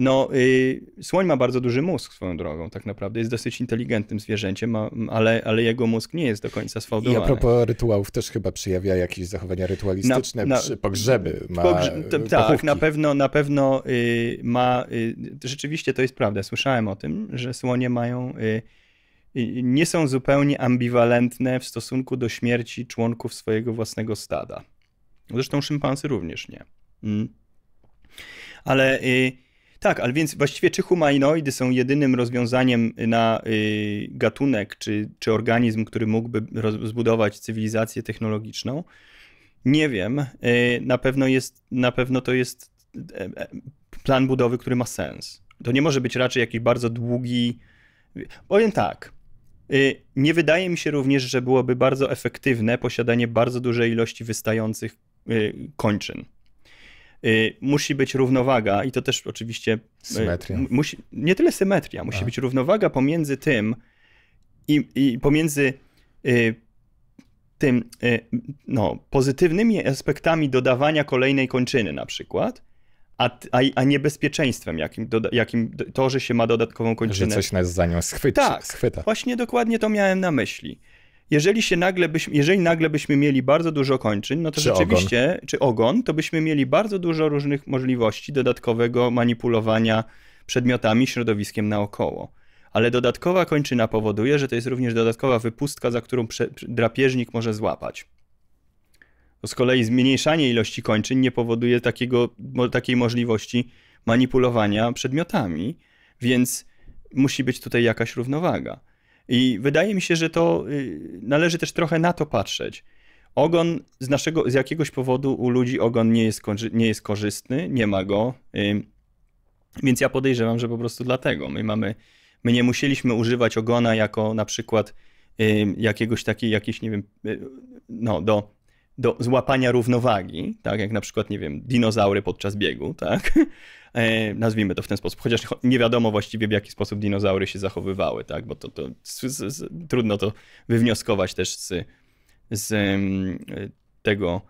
no, y, słoń ma bardzo duży mózg swoją drogą, tak naprawdę. Jest dosyć inteligentnym zwierzęciem, ma, ale, ale jego mózg nie jest do końca sfałdowany. I a propos rytuałów też chyba przyjawia jakieś zachowania rytualistyczne, na, na, przy, pogrzeby ma pogrze Tak, na pewno, na pewno y, ma, y, rzeczywiście to jest prawda, słyszałem o tym, że słonie mają nie są zupełnie ambiwalentne w stosunku do śmierci członków swojego własnego stada. Zresztą szympansy również nie. Mm. Ale y, tak, ale więc właściwie czy humanoidy są jedynym rozwiązaniem na y, gatunek czy, czy organizm, który mógłby zbudować cywilizację technologiczną? Nie wiem. Y, na pewno, jest, na pewno to jest e, e, plan budowy, który ma sens. To nie może być raczej jakiś bardzo długi. Powiem tak. Y, nie wydaje mi się również, że byłoby bardzo efektywne posiadanie bardzo dużej ilości wystających y, kończyn Y, musi być równowaga i to też oczywiście. Y, symetria. musi, nie tyle symetria, musi A. Tak. być równowaga pomiędzy tym i, i pomiędzy y, tym y, no, pozytywnymi aspektami dodawania kolejnej kończyny na przykład, a, a, a, niebezpieczeństwem, jakim, doda, jakim to, że się ma dodatkową kończynę. Że coś nas za nią schwyci, tak, schwyta. Właśnie dokładnie to miałem na myśli jeżeli się nagle byśmy, jeżeli nagle byśmy mieli bardzo dużo kończyn, no to czy rzeczywiście, ogon. czy ogon, to byśmy mieli bardzo dużo różnych możliwości dodatkowego manipulowania przedmiotami, środowiskiem naokoło. Ale dodatkowa kończyna powoduje, że to jest również dodatkowa wypustka, za którą drapieżnik może złapać. Bo z kolei zmniejszanie ilości kończyn nie powoduje takiego, takiej możliwości manipulowania przedmiotami, więc musi być tutaj jakaś równowaga. I wydaje mi się, że to y, należy też trochę na to patrzeć. Ogon z, naszego, z jakiegoś powodu u ludzi ogon nie jest, nie jest korzystny, nie ma go. Y, więc ja podejrzewam, że po prostu dlatego. My mamy, my nie musieliśmy używać ogona jako na przykład y, jakiegoś takiego, jakiś, nie wiem, no do do złapania równowagi, tak jak na przykład, nie wiem, dinozaury podczas biegu, tak? E, nazwijmy to w ten sposób, chociaż nie wiadomo właściwie w jaki sposób dinozaury się zachowywały, tak? Bo to, to z, z, z, trudno to wywnioskować też z, z mm, tego,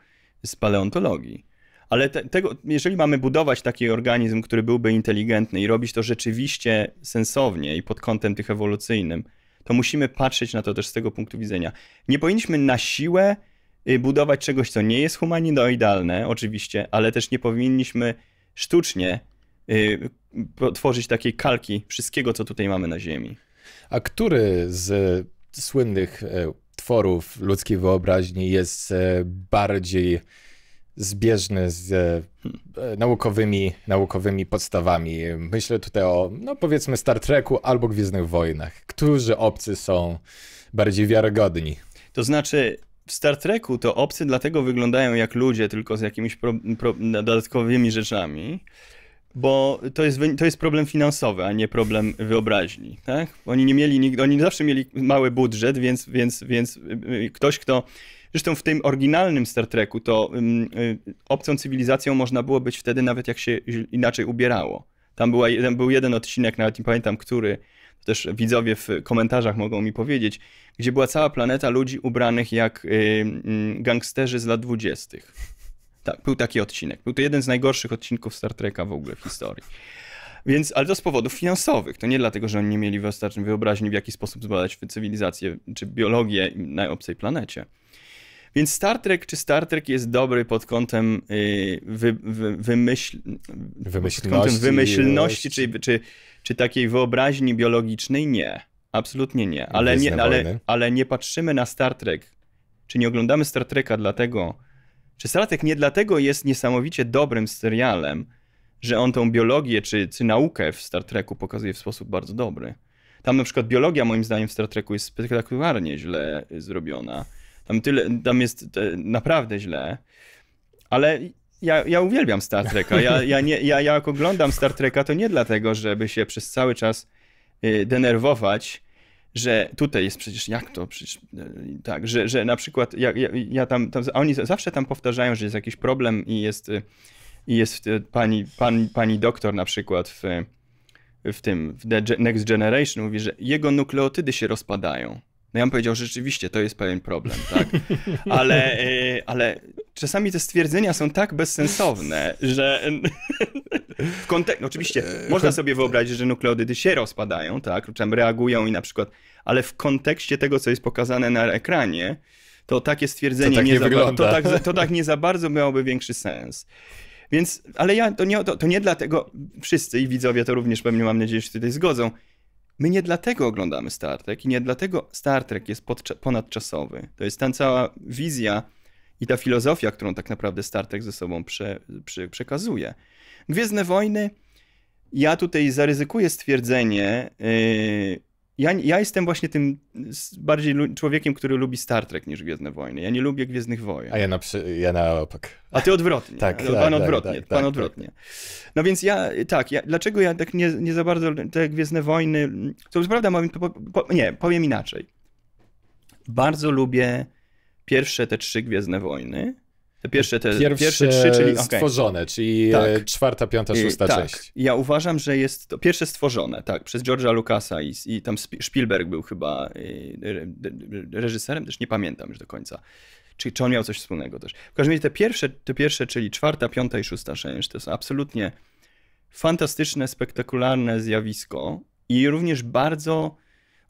z paleontologii. Ale te, tego, jeżeli mamy budować taki organizm, który byłby inteligentny i robić to rzeczywiście sensownie i pod kątem tych ewolucyjnym, to musimy patrzeć na to też z tego punktu widzenia. Nie powinniśmy na siłę Y, budować czegoś, co nie jest humanoidalne, oczywiście, ale też nie powinniśmy sztucznie y, tworzyć takiej kalki wszystkiego, co tutaj mamy na Ziemi. A który z słynnych e, tworów ludzkiej wyobraźni jest e, bardziej zbieżny z e, hmm. naukowymi, naukowymi podstawami? Myślę tutaj o, no powiedzmy, Star Treku albo Gwiezdnych Wojnach. Którzy obcy są bardziej wiarygodni? To znaczy, w Star Treku to obcy dlatego wyglądają jak ludzie, tylko z jakimiś pro, pro, dodatkowymi rzeczami, bo to jest, to jest problem finansowy, a nie problem wyobraźni. Tak? Oni nie mieli nigdy, oni zawsze mieli mały budżet, więc, więc, więc y, y, ktoś, kto. Zresztą w tym oryginalnym Star Treku to y, obcą cywilizacją można było być wtedy, nawet jak się inaczej ubierało. Tam, była, tam był jeden odcinek, nawet nie pamiętam który, też widzowie w komentarzach mogą mi powiedzieć, gdzie była cała planeta ludzi ubranych jak y, mm, gangsterzy z lat dwudziestych. Tak, był taki odcinek. Był to jeden z najgorszych odcinków Star Treka w ogóle w historii. Więc, ale to z powodów finansowych. To nie dlatego, że oni nie mieli wystarczającej wyobraźni, w jaki sposób zbadać cywilizację czy biologię na obcej planecie. Więc Star Trek czy Star Trek jest dobry pod kątem, y, wy, wy, wymyśl, wymyślności, pod kątem wymyślności, czy, czy czy takiej wyobraźni biologicznej nie. Absolutnie nie. Ale nie, ale, ale nie patrzymy na Star Trek, czy nie oglądamy Star Treka dlatego, czy Star Trek nie dlatego jest niesamowicie dobrym serialem, że on tą biologię czy, czy naukę w Star Treku pokazuje w sposób bardzo dobry. Tam na przykład biologia moim zdaniem w Star Treku jest spektakularnie źle y, zrobiona. Tam, tyle, tam jest y, naprawdę źle. Ale ja, ja uwielbiam Star Treka. Ja, ja, nie, ja, jak oglądam Star Treka, to nie dlatego, żeby się przez cały czas y, denerwować, że tutaj jest przecież jak to, przecież, y, tak, że, że na przykład ja, ja, ja tam, tam, a oni zawsze tam powtarzają, że jest jakiś problem i jest, i jest y, pani, pan, pani doktor na przykład w, w tym, w The Next Generation mówi, że jego nukleotydy się rozpadają. No ja bym powiedział, że rzeczywiście to jest pewien problem, tak? Ale, e, ale czasami te stwierdzenia są tak bezsensowne, że w no oczywiście e, można sobie wyobrazić, że nukleodydy się rozpadają, tak? Czym reagują i na przykład, ale w kontekście tego, co jest pokazane na ekranie, to takie stwierdzenie to tak nie, nie za, to, tak, to tak nie za bardzo miałoby większy sens. Więc, ale ja, to nie, to, to nie dlatego, wszyscy i widzowie to również pewnie mam nadzieję, że się tutaj zgodzą, My nie dlatego oglądamy Star Trek i nie dlatego Star Trek jest ponadczasowy. To jest ta cała wizja i ta filozofia, którą tak naprawdę Star Trek ze sobą prze, prze, przekazuje. Gwiezdne wojny. Ja tutaj zaryzykuję stwierdzenie, yy, ja, ja jestem właśnie tym bardziej człowiekiem, który lubi Star Trek niż Gwiezdne Wojny. Ja nie lubię Gwiezdnych Wojen. A ja na, ja na opak. A ty odwrotnie. tak, pan tak, tak odwrotnie. Tak, pan tak, odwrotnie. Tak, tak. No więc ja, tak, ja, dlaczego ja tak nie, nie za bardzo te Gwiezdne Wojny... To prawda, mam, po, po, nie, powiem inaczej. Bardzo lubię pierwsze te trzy Gwiezdne Wojny, te pierwsze, te pierwsze, pierwsze trzy, czyli okay. stworzone, czyli e, tak. czwarta, piąta, szósta I, tak. część. Ja uważam, że jest to pierwsze stworzone, tak, przez George'a Lucasa i, i tam Spielberg był chyba e, reżyserem, też nie pamiętam już do końca. Czy, czy on miał coś wspólnego też. W każdym razie te pierwsze, te pierwsze, czyli czwarta, piąta i szósta część, to są absolutnie fantastyczne, spektakularne zjawisko i również bardzo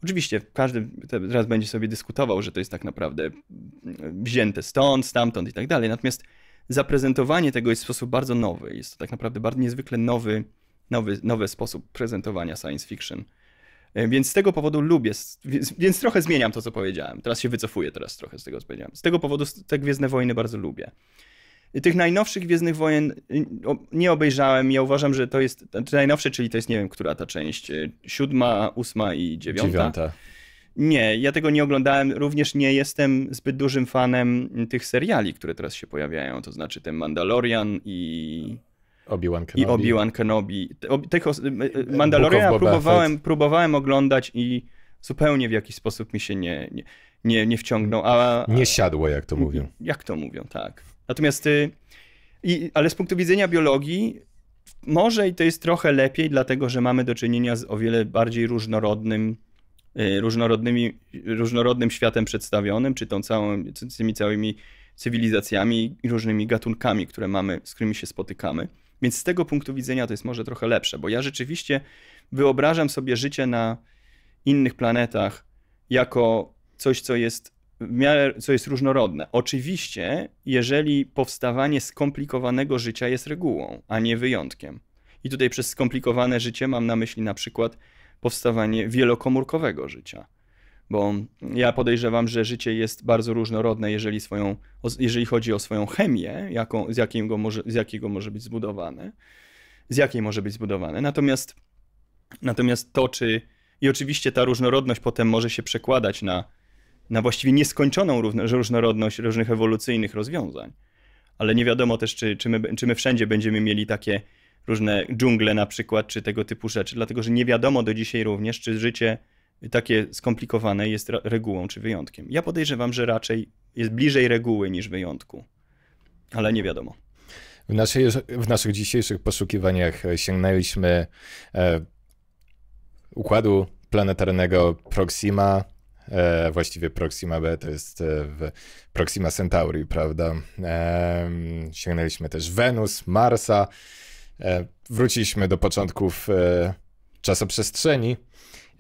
Oczywiście każdy teraz będzie sobie dyskutował, że to jest tak naprawdę wzięte stąd, stamtąd i tak dalej. Natomiast zaprezentowanie tego jest w sposób bardzo nowy. Jest to tak naprawdę bardzo niezwykle nowy, nowy, nowy sposób prezentowania science fiction. E, więc z tego powodu lubię, więc trochę zmieniam to, co powiedziałem. Teraz się wycofuję teraz trochę z tego, co powiedziałem. Z tego powodu te Gwiezdne Wojny bardzo lubię. Tych najnowszych Gwiezdnych Wojen y, nie obejrzałem. Ja uważam, że to jest znaczy najnowsze, czyli to jest nie wiem, która ta część. Y, siódma, ósma i dziewiąta. dziewiąta. Nie, ja tego nie oglądałem. Również nie jestem zbyt dużym fanem tych seriali, które teraz się pojawiają. To znaczy ten Mandalorian i. Obi-Wan Kenobi. I Obi-Wan Kenobi. Tych os... Y, próbowałem, próbowałem oglądać i zupełnie w jakiś sposób mi się nie, nie, nie, nie wciągnął. A, a, nie siadło, jak to mówią. Jak to mówią, tak. Natomiast, y, i, ale z punktu widzenia biologii, może i to jest trochę lepiej, dlatego że mamy do czynienia z o wiele bardziej różnorodnym, y, różnorodnymi, różnorodnym światem przedstawionym, czy tą całą, tymi całymi cywilizacjami i różnymi gatunkami, które mamy, z którymi się spotykamy. Więc z tego punktu widzenia to jest może trochę lepsze, bo ja rzeczywiście wyobrażam sobie życie na innych planetach jako coś, co jest w miarę, co jest różnorodne. Oczywiście, jeżeli powstawanie skomplikowanego życia jest regułą, a nie wyjątkiem. I tutaj przez skomplikowane życie mam na myśli na przykład powstawanie wielokomórkowego życia. Bo ja podejrzewam, że życie jest bardzo różnorodne, jeżeli, swoją, jeżeli chodzi o swoją chemię, jaką, z, jakiego może, z jakiego może być zbudowane, z jakiej może być zbudowane. Natomiast, natomiast to, czy. I oczywiście ta różnorodność potem może się przekładać na na właściwie nieskończoną różnorodność różnych ewolucyjnych rozwiązań. Ale nie wiadomo też, czy, czy, my, czy my wszędzie będziemy mieli takie różne dżungle na przykład, czy tego typu rzeczy, dlatego że nie wiadomo do dzisiaj również, czy życie takie skomplikowane jest regułą czy wyjątkiem. Ja podejrzewam, że raczej jest bliżej reguły niż wyjątku, ale nie wiadomo. W, naszej, w naszych dzisiejszych poszukiwaniach sięgnęliśmy e, układu planetarnego Proxima, e, właściwie Proxima B to jest e, w Proxima Centauri, prawda? E, sięgnęliśmy też Wenus, Marsa, e, wróciliśmy do początków e, czasoprzestrzeni,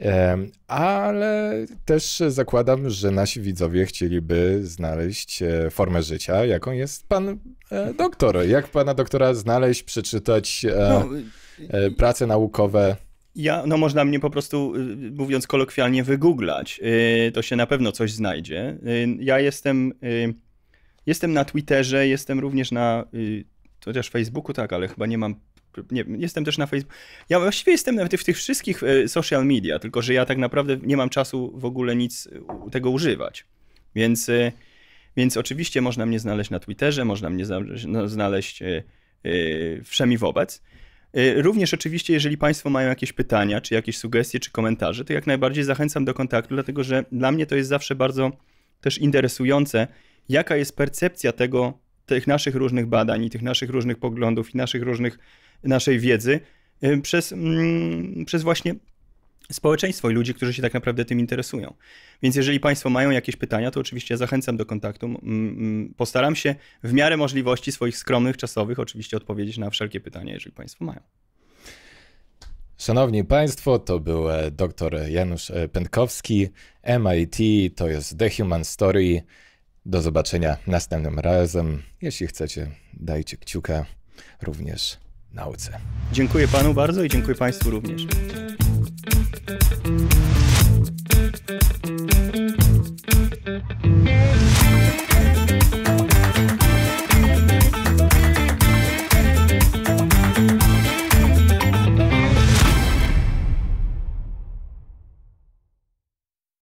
e, ale też zakładam, że nasi widzowie chcieliby znaleźć e, formę życia, jaką jest pan doktor. Jak pana doktora znaleźć, przeczytać no, prace naukowe? ja, no można mnie po prostu, y, mówiąc kolokwialnie, wygooglać. Y, to się na pewno coś znajdzie. Y, ja jestem, jestem na Twitterze, jestem również na, chociaż Facebooku tak, ale chyba nie mam nie, jestem też na Facebooku. Ja właściwie jestem nawet w tych wszystkich social media, tylko że ja tak naprawdę nie mam czasu w ogóle nic tego używać. Więc, więc oczywiście można mnie znaleźć na Twitterze, można mnie no, znaleźć wszemi wobec. Y, również oczywiście, jeżeli Państwo mają jakieś pytania, czy jakieś sugestie, czy komentarze, to jak najbardziej zachęcam do kontaktu, dlatego że dla mnie to jest zawsze bardzo też interesujące, jaka jest percepcja tego, tych naszych różnych badań i tych naszych różnych poglądów i naszych różnych, naszej wiedzy y, przez, mm, przez właśnie społeczeństwo i ludzi, którzy się tak naprawdę tym interesują. Więc jeżeli Państwo mają jakieś pytania, to oczywiście zachęcam do kontaktu. Postaram się w miarę możliwości swoich skromnych, czasowych oczywiście odpowiedzieć na wszelkie pytania, jeżeli Państwo mają. Szanowni Państwo, to był e, dr Janusz e, Pędkowski, MIT, to jest The Human Story. Do zobaczenia następnym razem. Jeśli chcecie, dajcie kciuka również nauce. Dziękuję Panu bardzo i dziękuję Państwu również. Thank you.